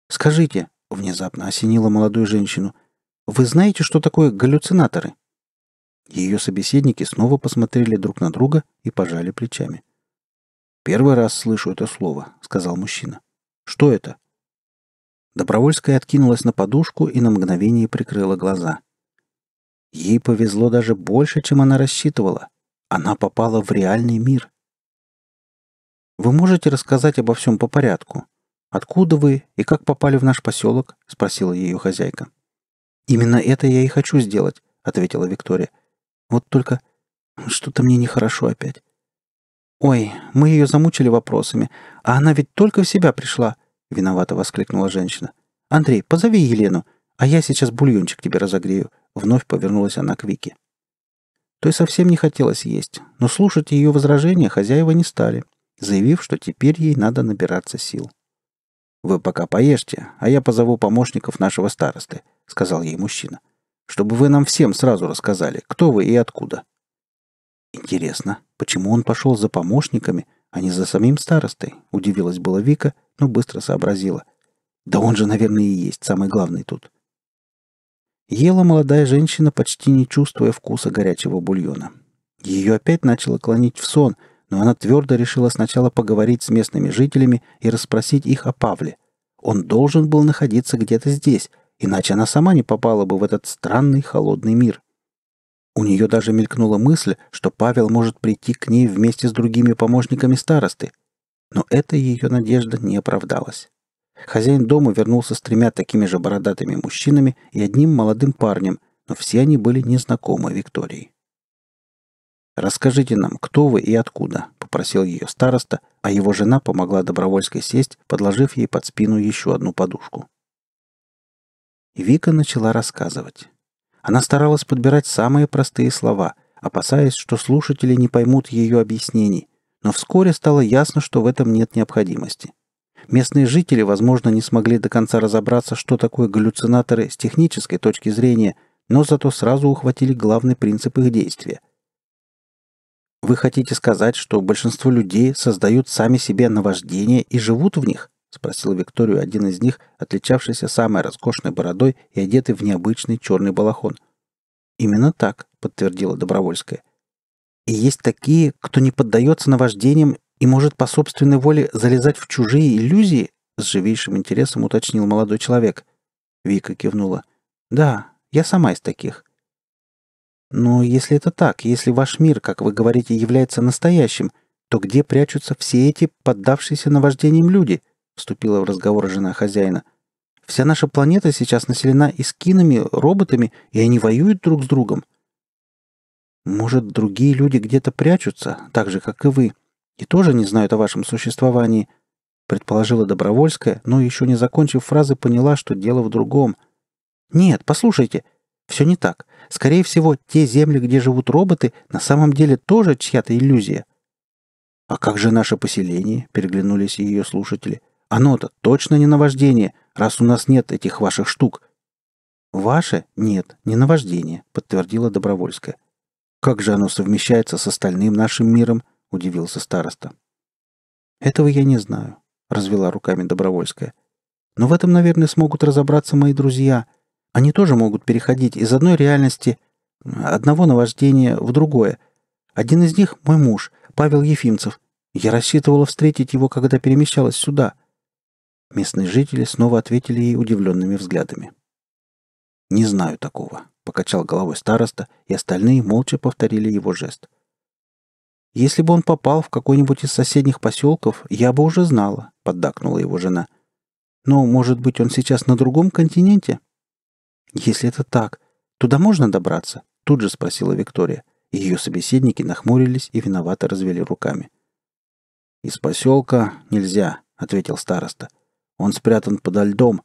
«Скажите», — внезапно осенила молодую женщину, «вы знаете, что такое галлюцинаторы?» Ее собеседники снова посмотрели друг на друга и пожали плечами. «Первый раз слышу это слово», — сказал мужчина. «Что это?» Добровольская откинулась на подушку и на мгновение прикрыла глаза. Ей повезло даже больше, чем она рассчитывала. Она попала в реальный мир. «Вы можете рассказать обо всем по порядку? Откуда вы и как попали в наш поселок?» — спросила ее хозяйка. «Именно это я и хочу сделать», — ответила Виктория. «Вот только что-то мне нехорошо опять». «Ой, мы ее замучили вопросами, а она ведь только в себя пришла. — виновато воскликнула женщина. «Андрей, позови Елену, а я сейчас бульончик тебе разогрею», — вновь повернулась она к Вике. Той совсем не хотелось есть, но слушать ее возражения хозяева не стали, заявив, что теперь ей надо набираться сил. «Вы пока поешьте, а я позову помощников нашего старосты», — сказал ей мужчина, «чтобы вы нам всем сразу рассказали, кто вы и откуда». Интересно, почему он пошел за помощниками, — а не за самим старостой, удивилась была Вика, но быстро сообразила. Да он же, наверное, и есть самый главный тут. Ела молодая женщина, почти не чувствуя вкуса горячего бульона. Ее опять начало клонить в сон, но она твердо решила сначала поговорить с местными жителями и расспросить их о Павле. Он должен был находиться где-то здесь, иначе она сама не попала бы в этот странный холодный мир. У нее даже мелькнула мысль, что Павел может прийти к ней вместе с другими помощниками старосты. Но эта ее надежда не оправдалась. Хозяин дома вернулся с тремя такими же бородатыми мужчинами и одним молодым парнем, но все они были незнакомы Виктории. «Расскажите нам, кто вы и откуда», — попросил ее староста, а его жена помогла Добровольской сесть, подложив ей под спину еще одну подушку. Вика начала рассказывать. Она старалась подбирать самые простые слова, опасаясь, что слушатели не поймут ее объяснений, но вскоре стало ясно, что в этом нет необходимости. Местные жители, возможно, не смогли до конца разобраться, что такое галлюцинаторы с технической точки зрения, но зато сразу ухватили главный принцип их действия. Вы хотите сказать, что большинство людей создают сами себе наваждения и живут в них? — спросил Викторию один из них, отличавшийся самой роскошной бородой и одетый в необычный черный балахон. «Именно так», — подтвердила Добровольская. «И есть такие, кто не поддается наваждениям и может по собственной воле залезать в чужие иллюзии?» — с живейшим интересом уточнил молодой человек. Вика кивнула. «Да, я сама из таких». «Но если это так, если ваш мир, как вы говорите, является настоящим, то где прячутся все эти поддавшиеся наваждениям люди?» вступила в разговор жена хозяина. Вся наша планета сейчас населена искинами, роботами, и они воюют друг с другом. Может, другие люди где-то прячутся, так же, как и вы, и тоже не знают о вашем существовании, предположила Добровольская, но еще не закончив фразы, поняла, что дело в другом. Нет, послушайте, все не так. Скорее всего, те земли, где живут роботы, на самом деле тоже чья-то иллюзия. «А как же наше поселение?» — переглянулись ее слушатели. Оно-то точно не наваждение, раз у нас нет этих ваших штук. Ваше? Нет, не наваждение, подтвердила Добровольская. Как же оно совмещается с остальным нашим миром? удивился староста. Этого я не знаю, развела руками Добровольская. Но в этом, наверное, смогут разобраться мои друзья. Они тоже могут переходить из одной реальности, одного наваждения в другое. Один из них — мой муж, Павел Ефимцев. Я рассчитывала встретить его, когда перемещалась сюда. Местные жители снова ответили ей удивленными взглядами. «Не знаю такого», — покачал головой староста, и остальные молча повторили его жест. «Если бы он попал в какой-нибудь из соседних поселков, я бы уже знала», — поддакнула его жена. «Но, может быть, он сейчас на другом континенте?» «Если это так, туда можно добраться?» — тут же спросила Виктория. Ее собеседники нахмурились и виновато развели руками. «Из поселка нельзя», — ответил староста. — он спрятан под льдом,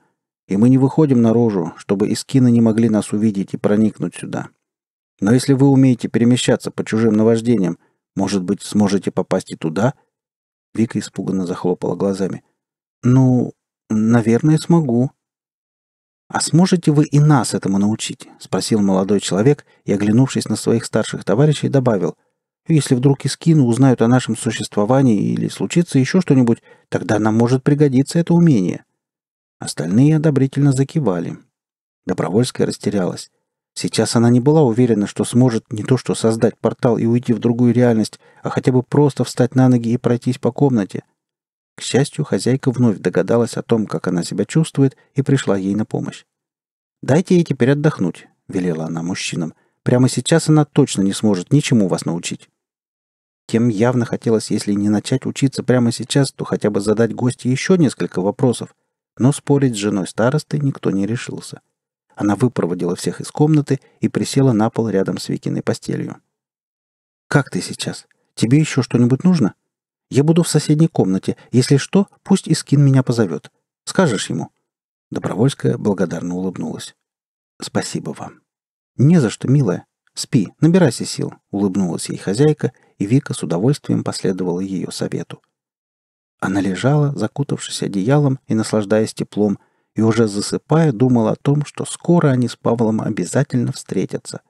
и мы не выходим наружу, чтобы эскины не могли нас увидеть и проникнуть сюда. Но если вы умеете перемещаться по чужим наваждениям, может быть, сможете попасть и туда?» Вика испуганно захлопала глазами. «Ну, наверное, смогу». «А сможете вы и нас этому научить?» — спросил молодой человек и, оглянувшись на своих старших товарищей, добавил. «Если вдруг Искину узнают о нашем существовании или случится еще что-нибудь, Тогда нам может пригодиться это умение». Остальные одобрительно закивали. Добровольская растерялась. Сейчас она не была уверена, что сможет не то что создать портал и уйти в другую реальность, а хотя бы просто встать на ноги и пройтись по комнате. К счастью, хозяйка вновь догадалась о том, как она себя чувствует, и пришла ей на помощь. «Дайте ей теперь отдохнуть», — велела она мужчинам. «Прямо сейчас она точно не сможет ничему вас научить». Тем явно хотелось, если не начать учиться прямо сейчас, то хотя бы задать гостю еще несколько вопросов. Но спорить с женой старосты никто не решился. Она выпроводила всех из комнаты и присела на пол рядом с Викиной постелью. «Как ты сейчас? Тебе еще что-нибудь нужно? Я буду в соседней комнате. Если что, пусть Искин меня позовет. Скажешь ему». Добровольская благодарно улыбнулась. «Спасибо вам». «Не за что, милая. Спи, набирайся сил», — улыбнулась ей хозяйка и Вика с удовольствием последовала ее совету. Она лежала, закутавшись одеялом и наслаждаясь теплом, и уже засыпая думала о том, что скоро они с Павлом обязательно встретятся.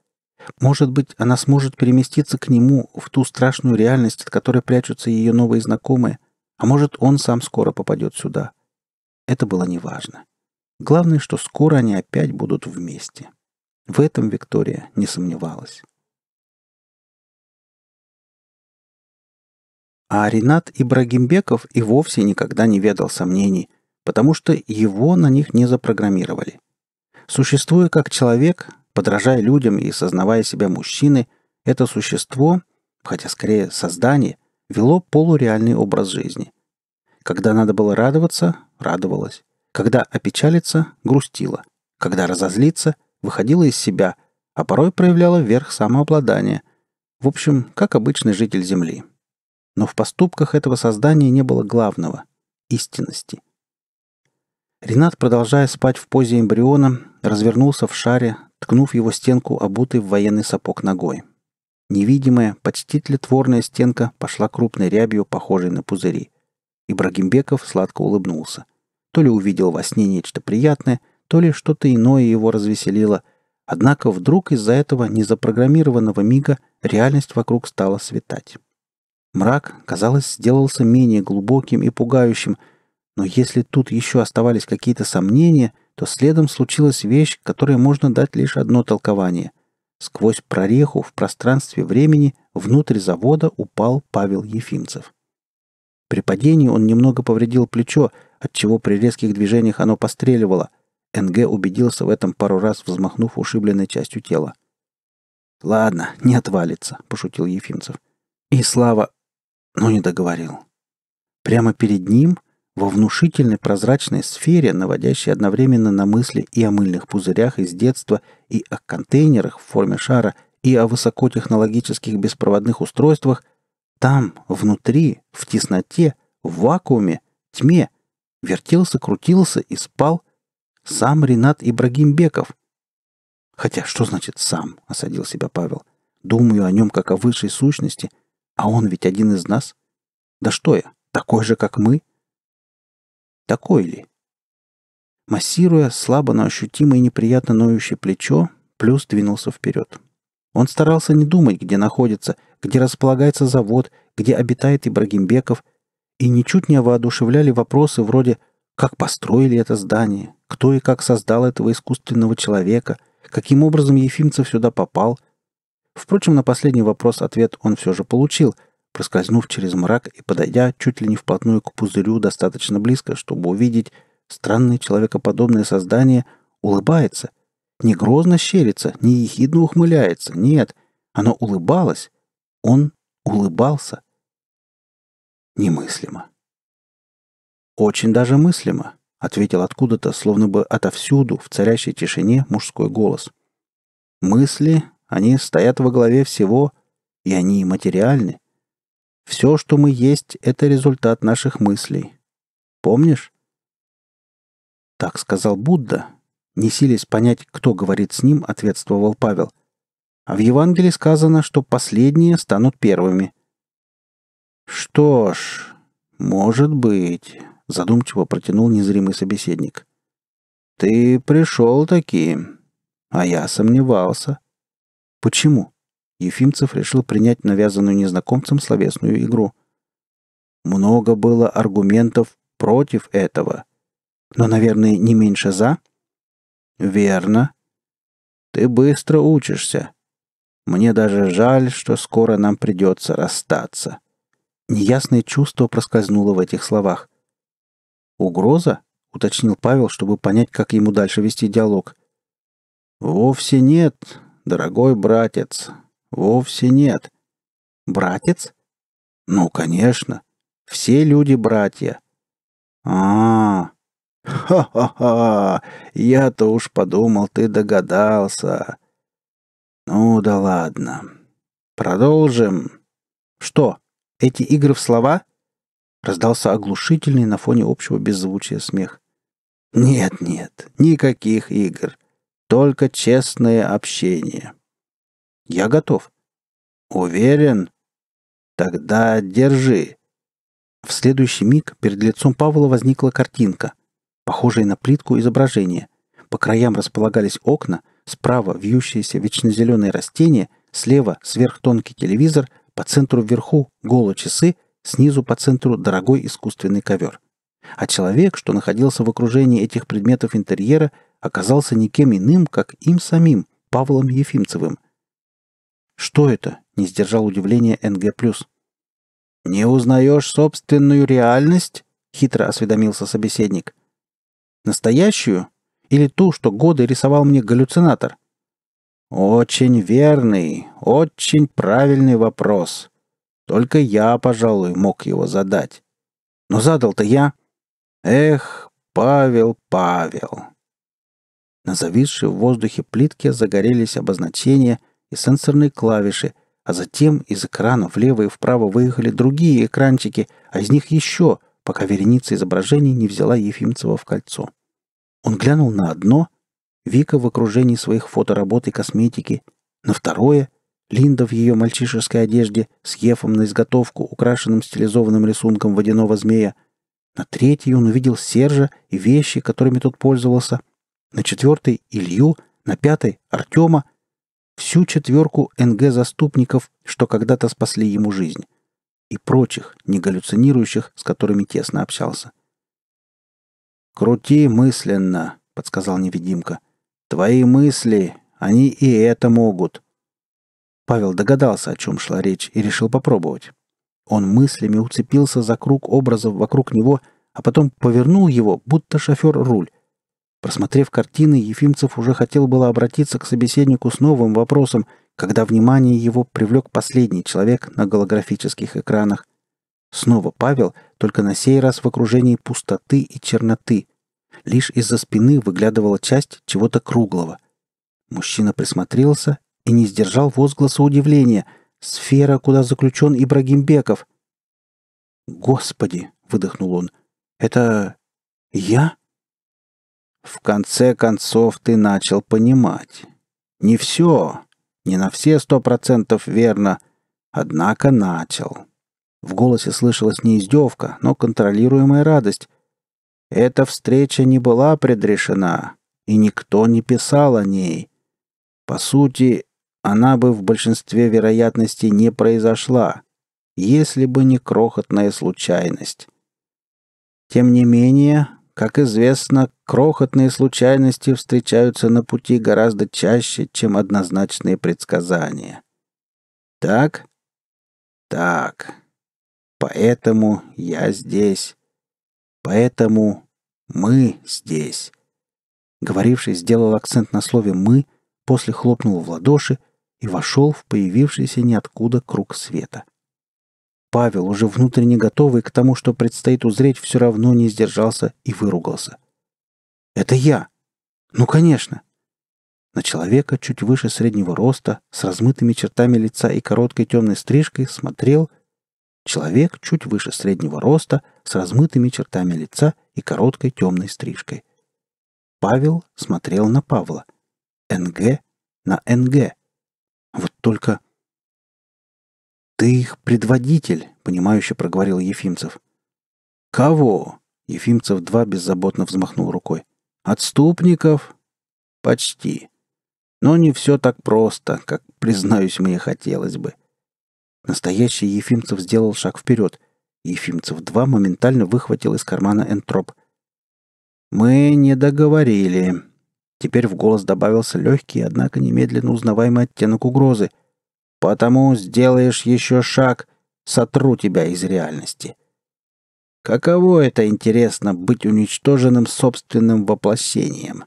Может быть, она сможет переместиться к нему в ту страшную реальность, от которой прячутся ее новые знакомые, а может, он сам скоро попадет сюда. Это было неважно. Главное, что скоро они опять будут вместе. В этом Виктория не сомневалась. А Ренат Ибрагимбеков и вовсе никогда не ведал сомнений, потому что его на них не запрограммировали. Существуя как человек, подражая людям и сознавая себя мужчиной, это существо, хотя скорее создание, вело полуреальный образ жизни. Когда надо было радоваться, радовалась. Когда опечалиться, грустила. Когда разозлиться, выходила из себя, а порой проявляла верх самообладания. В общем, как обычный житель Земли – но в поступках этого создания не было главного — истинности. Ренат, продолжая спать в позе эмбриона, развернулся в шаре, ткнув его стенку обутой в военный сапог ногой. Невидимая, почти тлетворная стенка пошла крупной рябью, похожей на пузыри. Ибрагимбеков сладко улыбнулся. То ли увидел во сне нечто приятное, то ли что-то иное его развеселило. Однако вдруг из-за этого незапрограммированного мига реальность вокруг стала светать. Мрак, казалось, сделался менее глубоким и пугающим, но если тут еще оставались какие-то сомнения, то следом случилась вещь, которой можно дать лишь одно толкование. Сквозь прореху в пространстве времени внутрь завода упал Павел Ефимцев. При падении он немного повредил плечо, отчего при резких движениях оно постреливало. НГ убедился в этом пару раз, взмахнув ушибленной частью тела. «Ладно, не отвалится», — пошутил Ефимцев. «И слава но не договорил. Прямо перед ним, во внушительной прозрачной сфере, наводящей одновременно на мысли и о мыльных пузырях из детства, и о контейнерах в форме шара, и о высокотехнологических беспроводных устройствах, там, внутри, в тесноте, в вакууме, тьме, вертелся, крутился и спал сам Ренат Ибрагимбеков. Хотя что значит «сам», — осадил себя Павел. «Думаю о нем как о высшей сущности — а он ведь один из нас. Да что я, такой же, как мы? Такой ли? Массируя слабо, но ощутимо и неприятно ноющее плечо, Плюс двинулся вперед. Он старался не думать, где находится, где располагается завод, где обитает Ибрагимбеков, и ничуть не воодушевляли вопросы вроде «Как построили это здание?», «Кто и как создал этого искусственного человека?», «Каким образом Ефимцев сюда попал?», Впрочем, на последний вопрос ответ он все же получил, проскользнув через мрак и подойдя чуть ли не вплотную к пузырю достаточно близко, чтобы увидеть странное человекоподобное создание улыбается. Не грозно щерится, не ехидно ухмыляется, нет. Оно улыбалось. Он улыбался. Немыслимо. «Очень даже мыслимо», — ответил откуда-то, словно бы отовсюду, в царящей тишине, мужской голос. «Мысли они стоят во главе всего, и они материальны. Все, что мы есть, это результат наших мыслей. Помнишь? Так сказал Будда. Не сились понять, кто говорит с ним, ответствовал Павел. А в Евангелии сказано, что последние станут первыми. Что ж, может быть, задумчиво протянул незримый собеседник. Ты пришел таким, а я сомневался. Почему? Ефимцев решил принять навязанную незнакомцем словесную игру. Много было аргументов против этого. Но, наверное, не меньше за? Верно. Ты быстро учишься. Мне даже жаль, что скоро нам придется расстаться. Неясное чувство проскользнуло в этих словах. «Угроза?» — уточнил Павел, чтобы понять, как ему дальше вести диалог. «Вовсе нет, дорогой братец. Вовсе нет. Братец? Ну, конечно. Все люди братья. А, «Ха-ха-ха! Я-то уж подумал, ты догадался!» «Ну да ладно. Продолжим. Что, эти игры в слова?» Раздался оглушительный на фоне общего беззвучия смех. «Нет-нет, никаких игр. Только честное общение. Я готов. Уверен? Тогда держи. В следующий миг перед лицом Павла возникла картинка, похожая на плитку изображения. По краям располагались окна, справа вьющиеся вечно зеленые растения, слева сверхтонкий телевизор, по центру вверху голо часы, снизу по центру дорогой искусственный ковер. А человек, что находился в окружении этих предметов интерьера, оказался никем иным, как им самим, Павлом Ефимцевым. «Что это?» — не сдержал удивление НГ+. «Не узнаешь собственную реальность?» — хитро осведомился собеседник. «Настоящую? Или ту, что годы рисовал мне галлюцинатор?» «Очень верный, очень правильный вопрос. Только я, пожалуй, мог его задать. Но задал-то я...» «Эх, Павел, Павел...» На зависшей в воздухе плитке загорелись обозначения и сенсорные клавиши, а затем из экрана влево и вправо выехали другие экранчики, а из них еще, пока вереница изображений не взяла Ефимцева в кольцо. Он глянул на одно, Вика в окружении своих фоторабот и косметики, на второе, Линда в ее мальчишеской одежде с ефом на изготовку, украшенным стилизованным рисунком водяного змея. На третье он увидел Сержа и вещи, которыми тот пользовался — на четвертой — Илью, на пятой — Артема, всю четверку НГ-заступников, что когда-то спасли ему жизнь, и прочих, не галлюцинирующих, с которыми тесно общался. «Крути мысленно», — подсказал невидимка. «Твои мысли, они и это могут». Павел догадался, о чем шла речь, и решил попробовать. Он мыслями уцепился за круг образов вокруг него, а потом повернул его, будто шофер руль, Просмотрев картины, Ефимцев уже хотел было обратиться к собеседнику с новым вопросом, когда внимание его привлек последний человек на голографических экранах. Снова Павел, только на сей раз в окружении пустоты и черноты. Лишь из-за спины выглядывала часть чего-то круглого. Мужчина присмотрелся и не сдержал возгласа удивления. Сфера, куда заключен Ибрагимбеков. «Господи!» — выдохнул он. «Это... я?» В конце концов ты начал понимать. Не все, не на все сто процентов верно, однако начал. В голосе слышалась не издевка, но контролируемая радость. Эта встреча не была предрешена, и никто не писал о ней. По сути, она бы в большинстве вероятностей не произошла, если бы не крохотная случайность. Тем не менее, как известно, крохотные случайности встречаются на пути гораздо чаще, чем однозначные предсказания. Так? Так. Поэтому я здесь. Поэтому мы здесь. Говоривший сделал акцент на слове «мы», после хлопнул в ладоши и вошел в появившийся ниоткуда круг света. Павел, уже внутренне готовый к тому, что предстоит узреть, все равно не сдержался и выругался. «Это я!» «Ну, конечно!» На человека чуть выше среднего роста, с размытыми чертами лица и короткой темной стрижкой смотрел человек чуть выше среднего роста, с размытыми чертами лица и короткой темной стрижкой. Павел смотрел на Павла. НГ на НГ. Вот только «Ты их предводитель», — понимающе проговорил Ефимцев. «Кого?» — Ефимцев два беззаботно взмахнул рукой. «Отступников?» «Почти. Но не все так просто, как, признаюсь, мне хотелось бы». Настоящий Ефимцев сделал шаг вперед. ефимцев два моментально выхватил из кармана энтроп. «Мы не договорили». Теперь в голос добавился легкий, однако немедленно узнаваемый оттенок угрозы — Потому сделаешь еще шаг, сотру тебя из реальности. Каково это интересно быть уничтоженным собственным воплощением?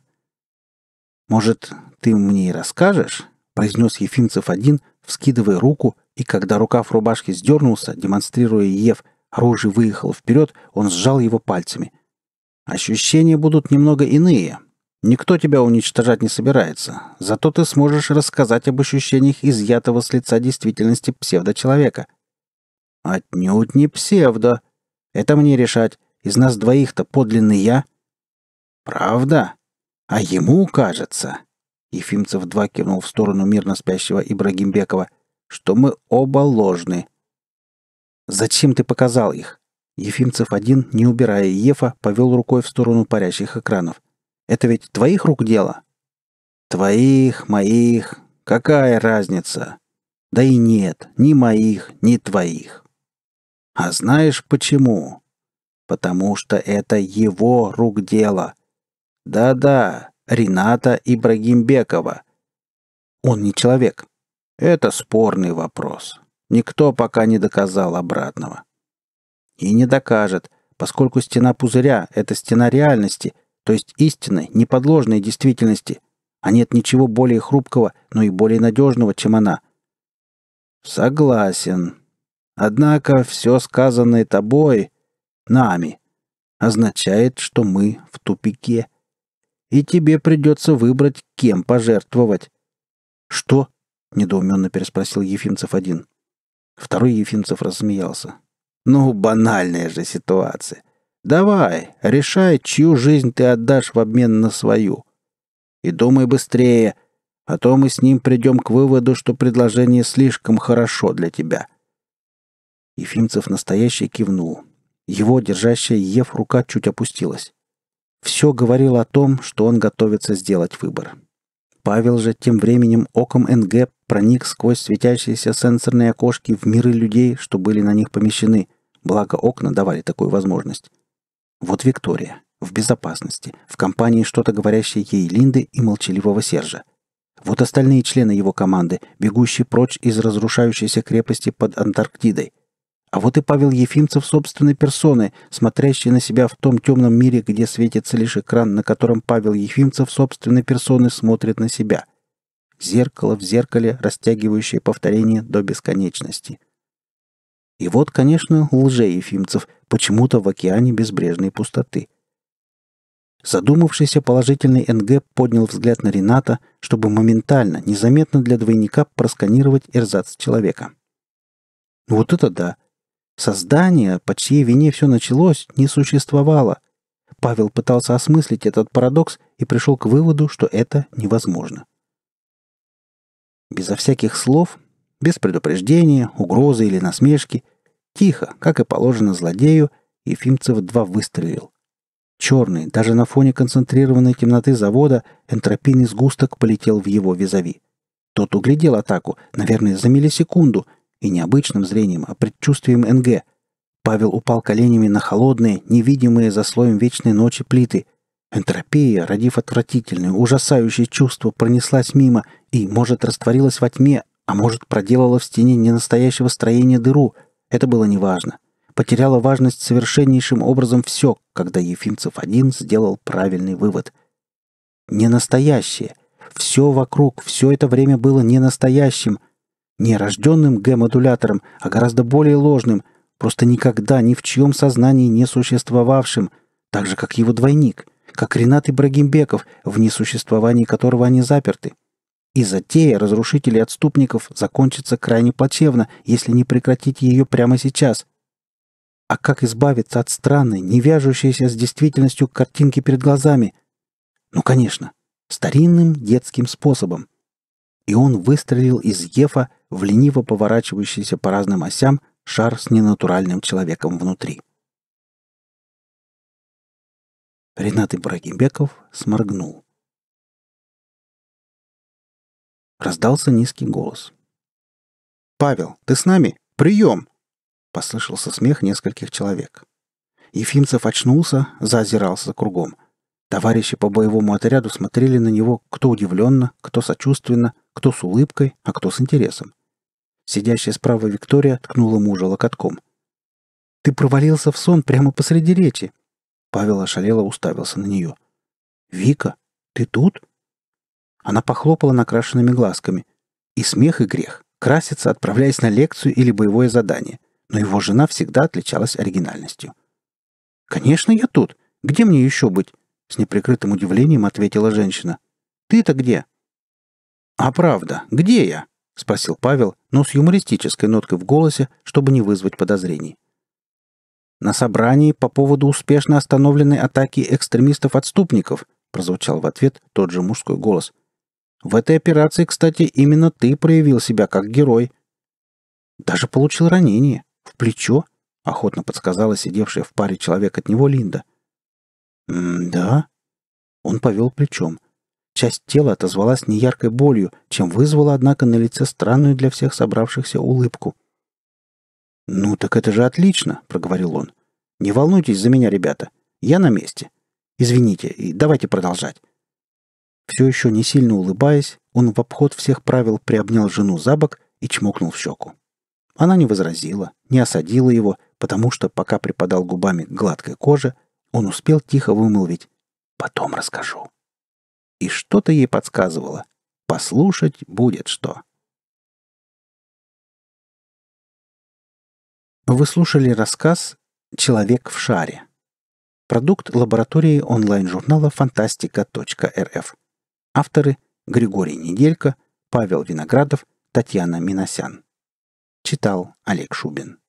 Может, ты мне и расскажешь? произнес Ефимцев один, вскидывая руку, и когда рукав рубашки сдернулся, демонстрируя Ев, оружие выехало вперед, он сжал его пальцами. Ощущения будут немного иные, Никто тебя уничтожать не собирается, зато ты сможешь рассказать об ощущениях изъятого с лица действительности псевдочеловека. Отнюдь не псевдо. Это мне решать. Из нас двоих-то подлинный я. Правда? А ему кажется. Ефимцев два кивнул в сторону мирно спящего Ибрагимбекова, что мы оба ложны. Зачем ты показал их? Ефимцев один, не убирая Ефа, повел рукой в сторону парящих экранов. Это ведь твоих рук дело? Твоих, моих, какая разница? Да и нет, ни моих, ни твоих. А знаешь почему? Потому что это его рук дело. Да-да, Рената Ибрагимбекова. Он не человек. Это спорный вопрос. Никто пока не доказал обратного. И не докажет, поскольку стена пузыря — это стена реальности — то есть истинной, неподложной действительности, а нет ничего более хрупкого, но и более надежного, чем она. Согласен. Однако все сказанное тобой, нами, означает, что мы в тупике. И тебе придется выбрать, кем пожертвовать. Что? недоуменно переспросил Ефимцев один. Второй Ефимцев рассмеялся. Ну, банальная же ситуация. Давай, решай, чью жизнь ты отдашь в обмен на свою. И думай быстрее, а то мы с ним придем к выводу, что предложение слишком хорошо для тебя». Ефимцев настоящий кивнул. Его, держащая Ев, рука чуть опустилась. Все говорило о том, что он готовится сделать выбор. Павел же тем временем оком НГ проник сквозь светящиеся сенсорные окошки в миры людей, что были на них помещены, благо окна давали такую возможность. Вот Виктория. В безопасности. В компании что-то говорящей ей Линды и молчаливого Сержа. Вот остальные члены его команды, бегущие прочь из разрушающейся крепости под Антарктидой. А вот и Павел Ефимцев собственной персоны, смотрящий на себя в том темном мире, где светится лишь экран, на котором Павел Ефимцев собственной персоны смотрит на себя. Зеркало в зеркале, растягивающее повторение до бесконечности. И вот, конечно, лже-ефимцев почему-то в океане безбрежной пустоты. Задумавшийся положительный НГ поднял взгляд на Рената, чтобы моментально, незаметно для двойника просканировать эрзац человека. Ну вот это да! Создание, по чьей вине все началось, не существовало. Павел пытался осмыслить этот парадокс и пришел к выводу, что это невозможно. Безо всяких слов без предупреждения, угрозы или насмешки. Тихо, как и положено злодею, Ефимцев два выстрелил. Черный, даже на фоне концентрированной темноты завода, энтропийный сгусток полетел в его визави. Тот углядел атаку, наверное, за миллисекунду, и не обычным зрением, а предчувствием НГ. Павел упал коленями на холодные, невидимые за слоем вечной ночи плиты. Энтропия, родив отвратительное, ужасающее чувство, пронеслась мимо и, может, растворилась во тьме, а может, проделала в стене ненастоящего строения дыру. Это было неважно. Потеряла важность совершеннейшим образом все, когда Ефимцев один сделал правильный вывод. Ненастоящее. Все вокруг, все это время было ненастоящим. Не рожденным Г-модулятором, а гораздо более ложным, просто никогда ни в чьем сознании не существовавшим, так же, как его двойник, как Ренат Ибрагимбеков, в несуществовании которого они заперты. — и затея разрушителей отступников закончится крайне плачевно, если не прекратить ее прямо сейчас. А как избавиться от странной, не вяжущейся с действительностью картинки перед глазами? Ну, конечно, старинным детским способом. И он выстрелил из Ефа в лениво поворачивающийся по разным осям шар с ненатуральным человеком внутри. Ренат Ибрагимбеков сморгнул. Раздался низкий голос. «Павел, ты с нами? Прием!» Послышался смех нескольких человек. Ефимцев очнулся, заозирался кругом. Товарищи по боевому отряду смотрели на него кто удивленно, кто сочувственно, кто с улыбкой, а кто с интересом. Сидящая справа Виктория ткнула мужа локотком. «Ты провалился в сон прямо посреди речи!» Павел ошалело уставился на нее. «Вика, ты тут?» Она похлопала накрашенными глазками. И смех, и грех. Красится, отправляясь на лекцию или боевое задание. Но его жена всегда отличалась оригинальностью. «Конечно, я тут. Где мне еще быть?» С неприкрытым удивлением ответила женщина. «Ты-то где?» «А правда, где я?» — спросил Павел, но с юмористической ноткой в голосе, чтобы не вызвать подозрений. «На собрании по поводу успешно остановленной атаки экстремистов-отступников», прозвучал в ответ тот же мужской голос — в этой операции, кстати, именно ты проявил себя как герой. Даже получил ранение. В плечо, охотно подсказала сидевшая в паре человек от него Линда. «Да?» Он повел плечом. Часть тела отозвалась неяркой болью, чем вызвала, однако, на лице странную для всех собравшихся улыбку. «Ну так это же отлично!» — проговорил он. «Не волнуйтесь за меня, ребята. Я на месте. Извините, и давайте продолжать. Все еще не сильно улыбаясь, он в обход всех правил приобнял жену за бок и чмокнул в щеку. Она не возразила, не осадила его, потому что, пока припадал губами к гладкой коже, он успел тихо вымолвить «Потом расскажу». И что-то ей подсказывало «Послушать будет что». Вы слушали рассказ «Человек в шаре». Продукт лаборатории онлайн-журнала «Фантастика.рф». Авторы – Григорий Неделько, Павел Виноградов, Татьяна Миносян. Читал Олег Шубин.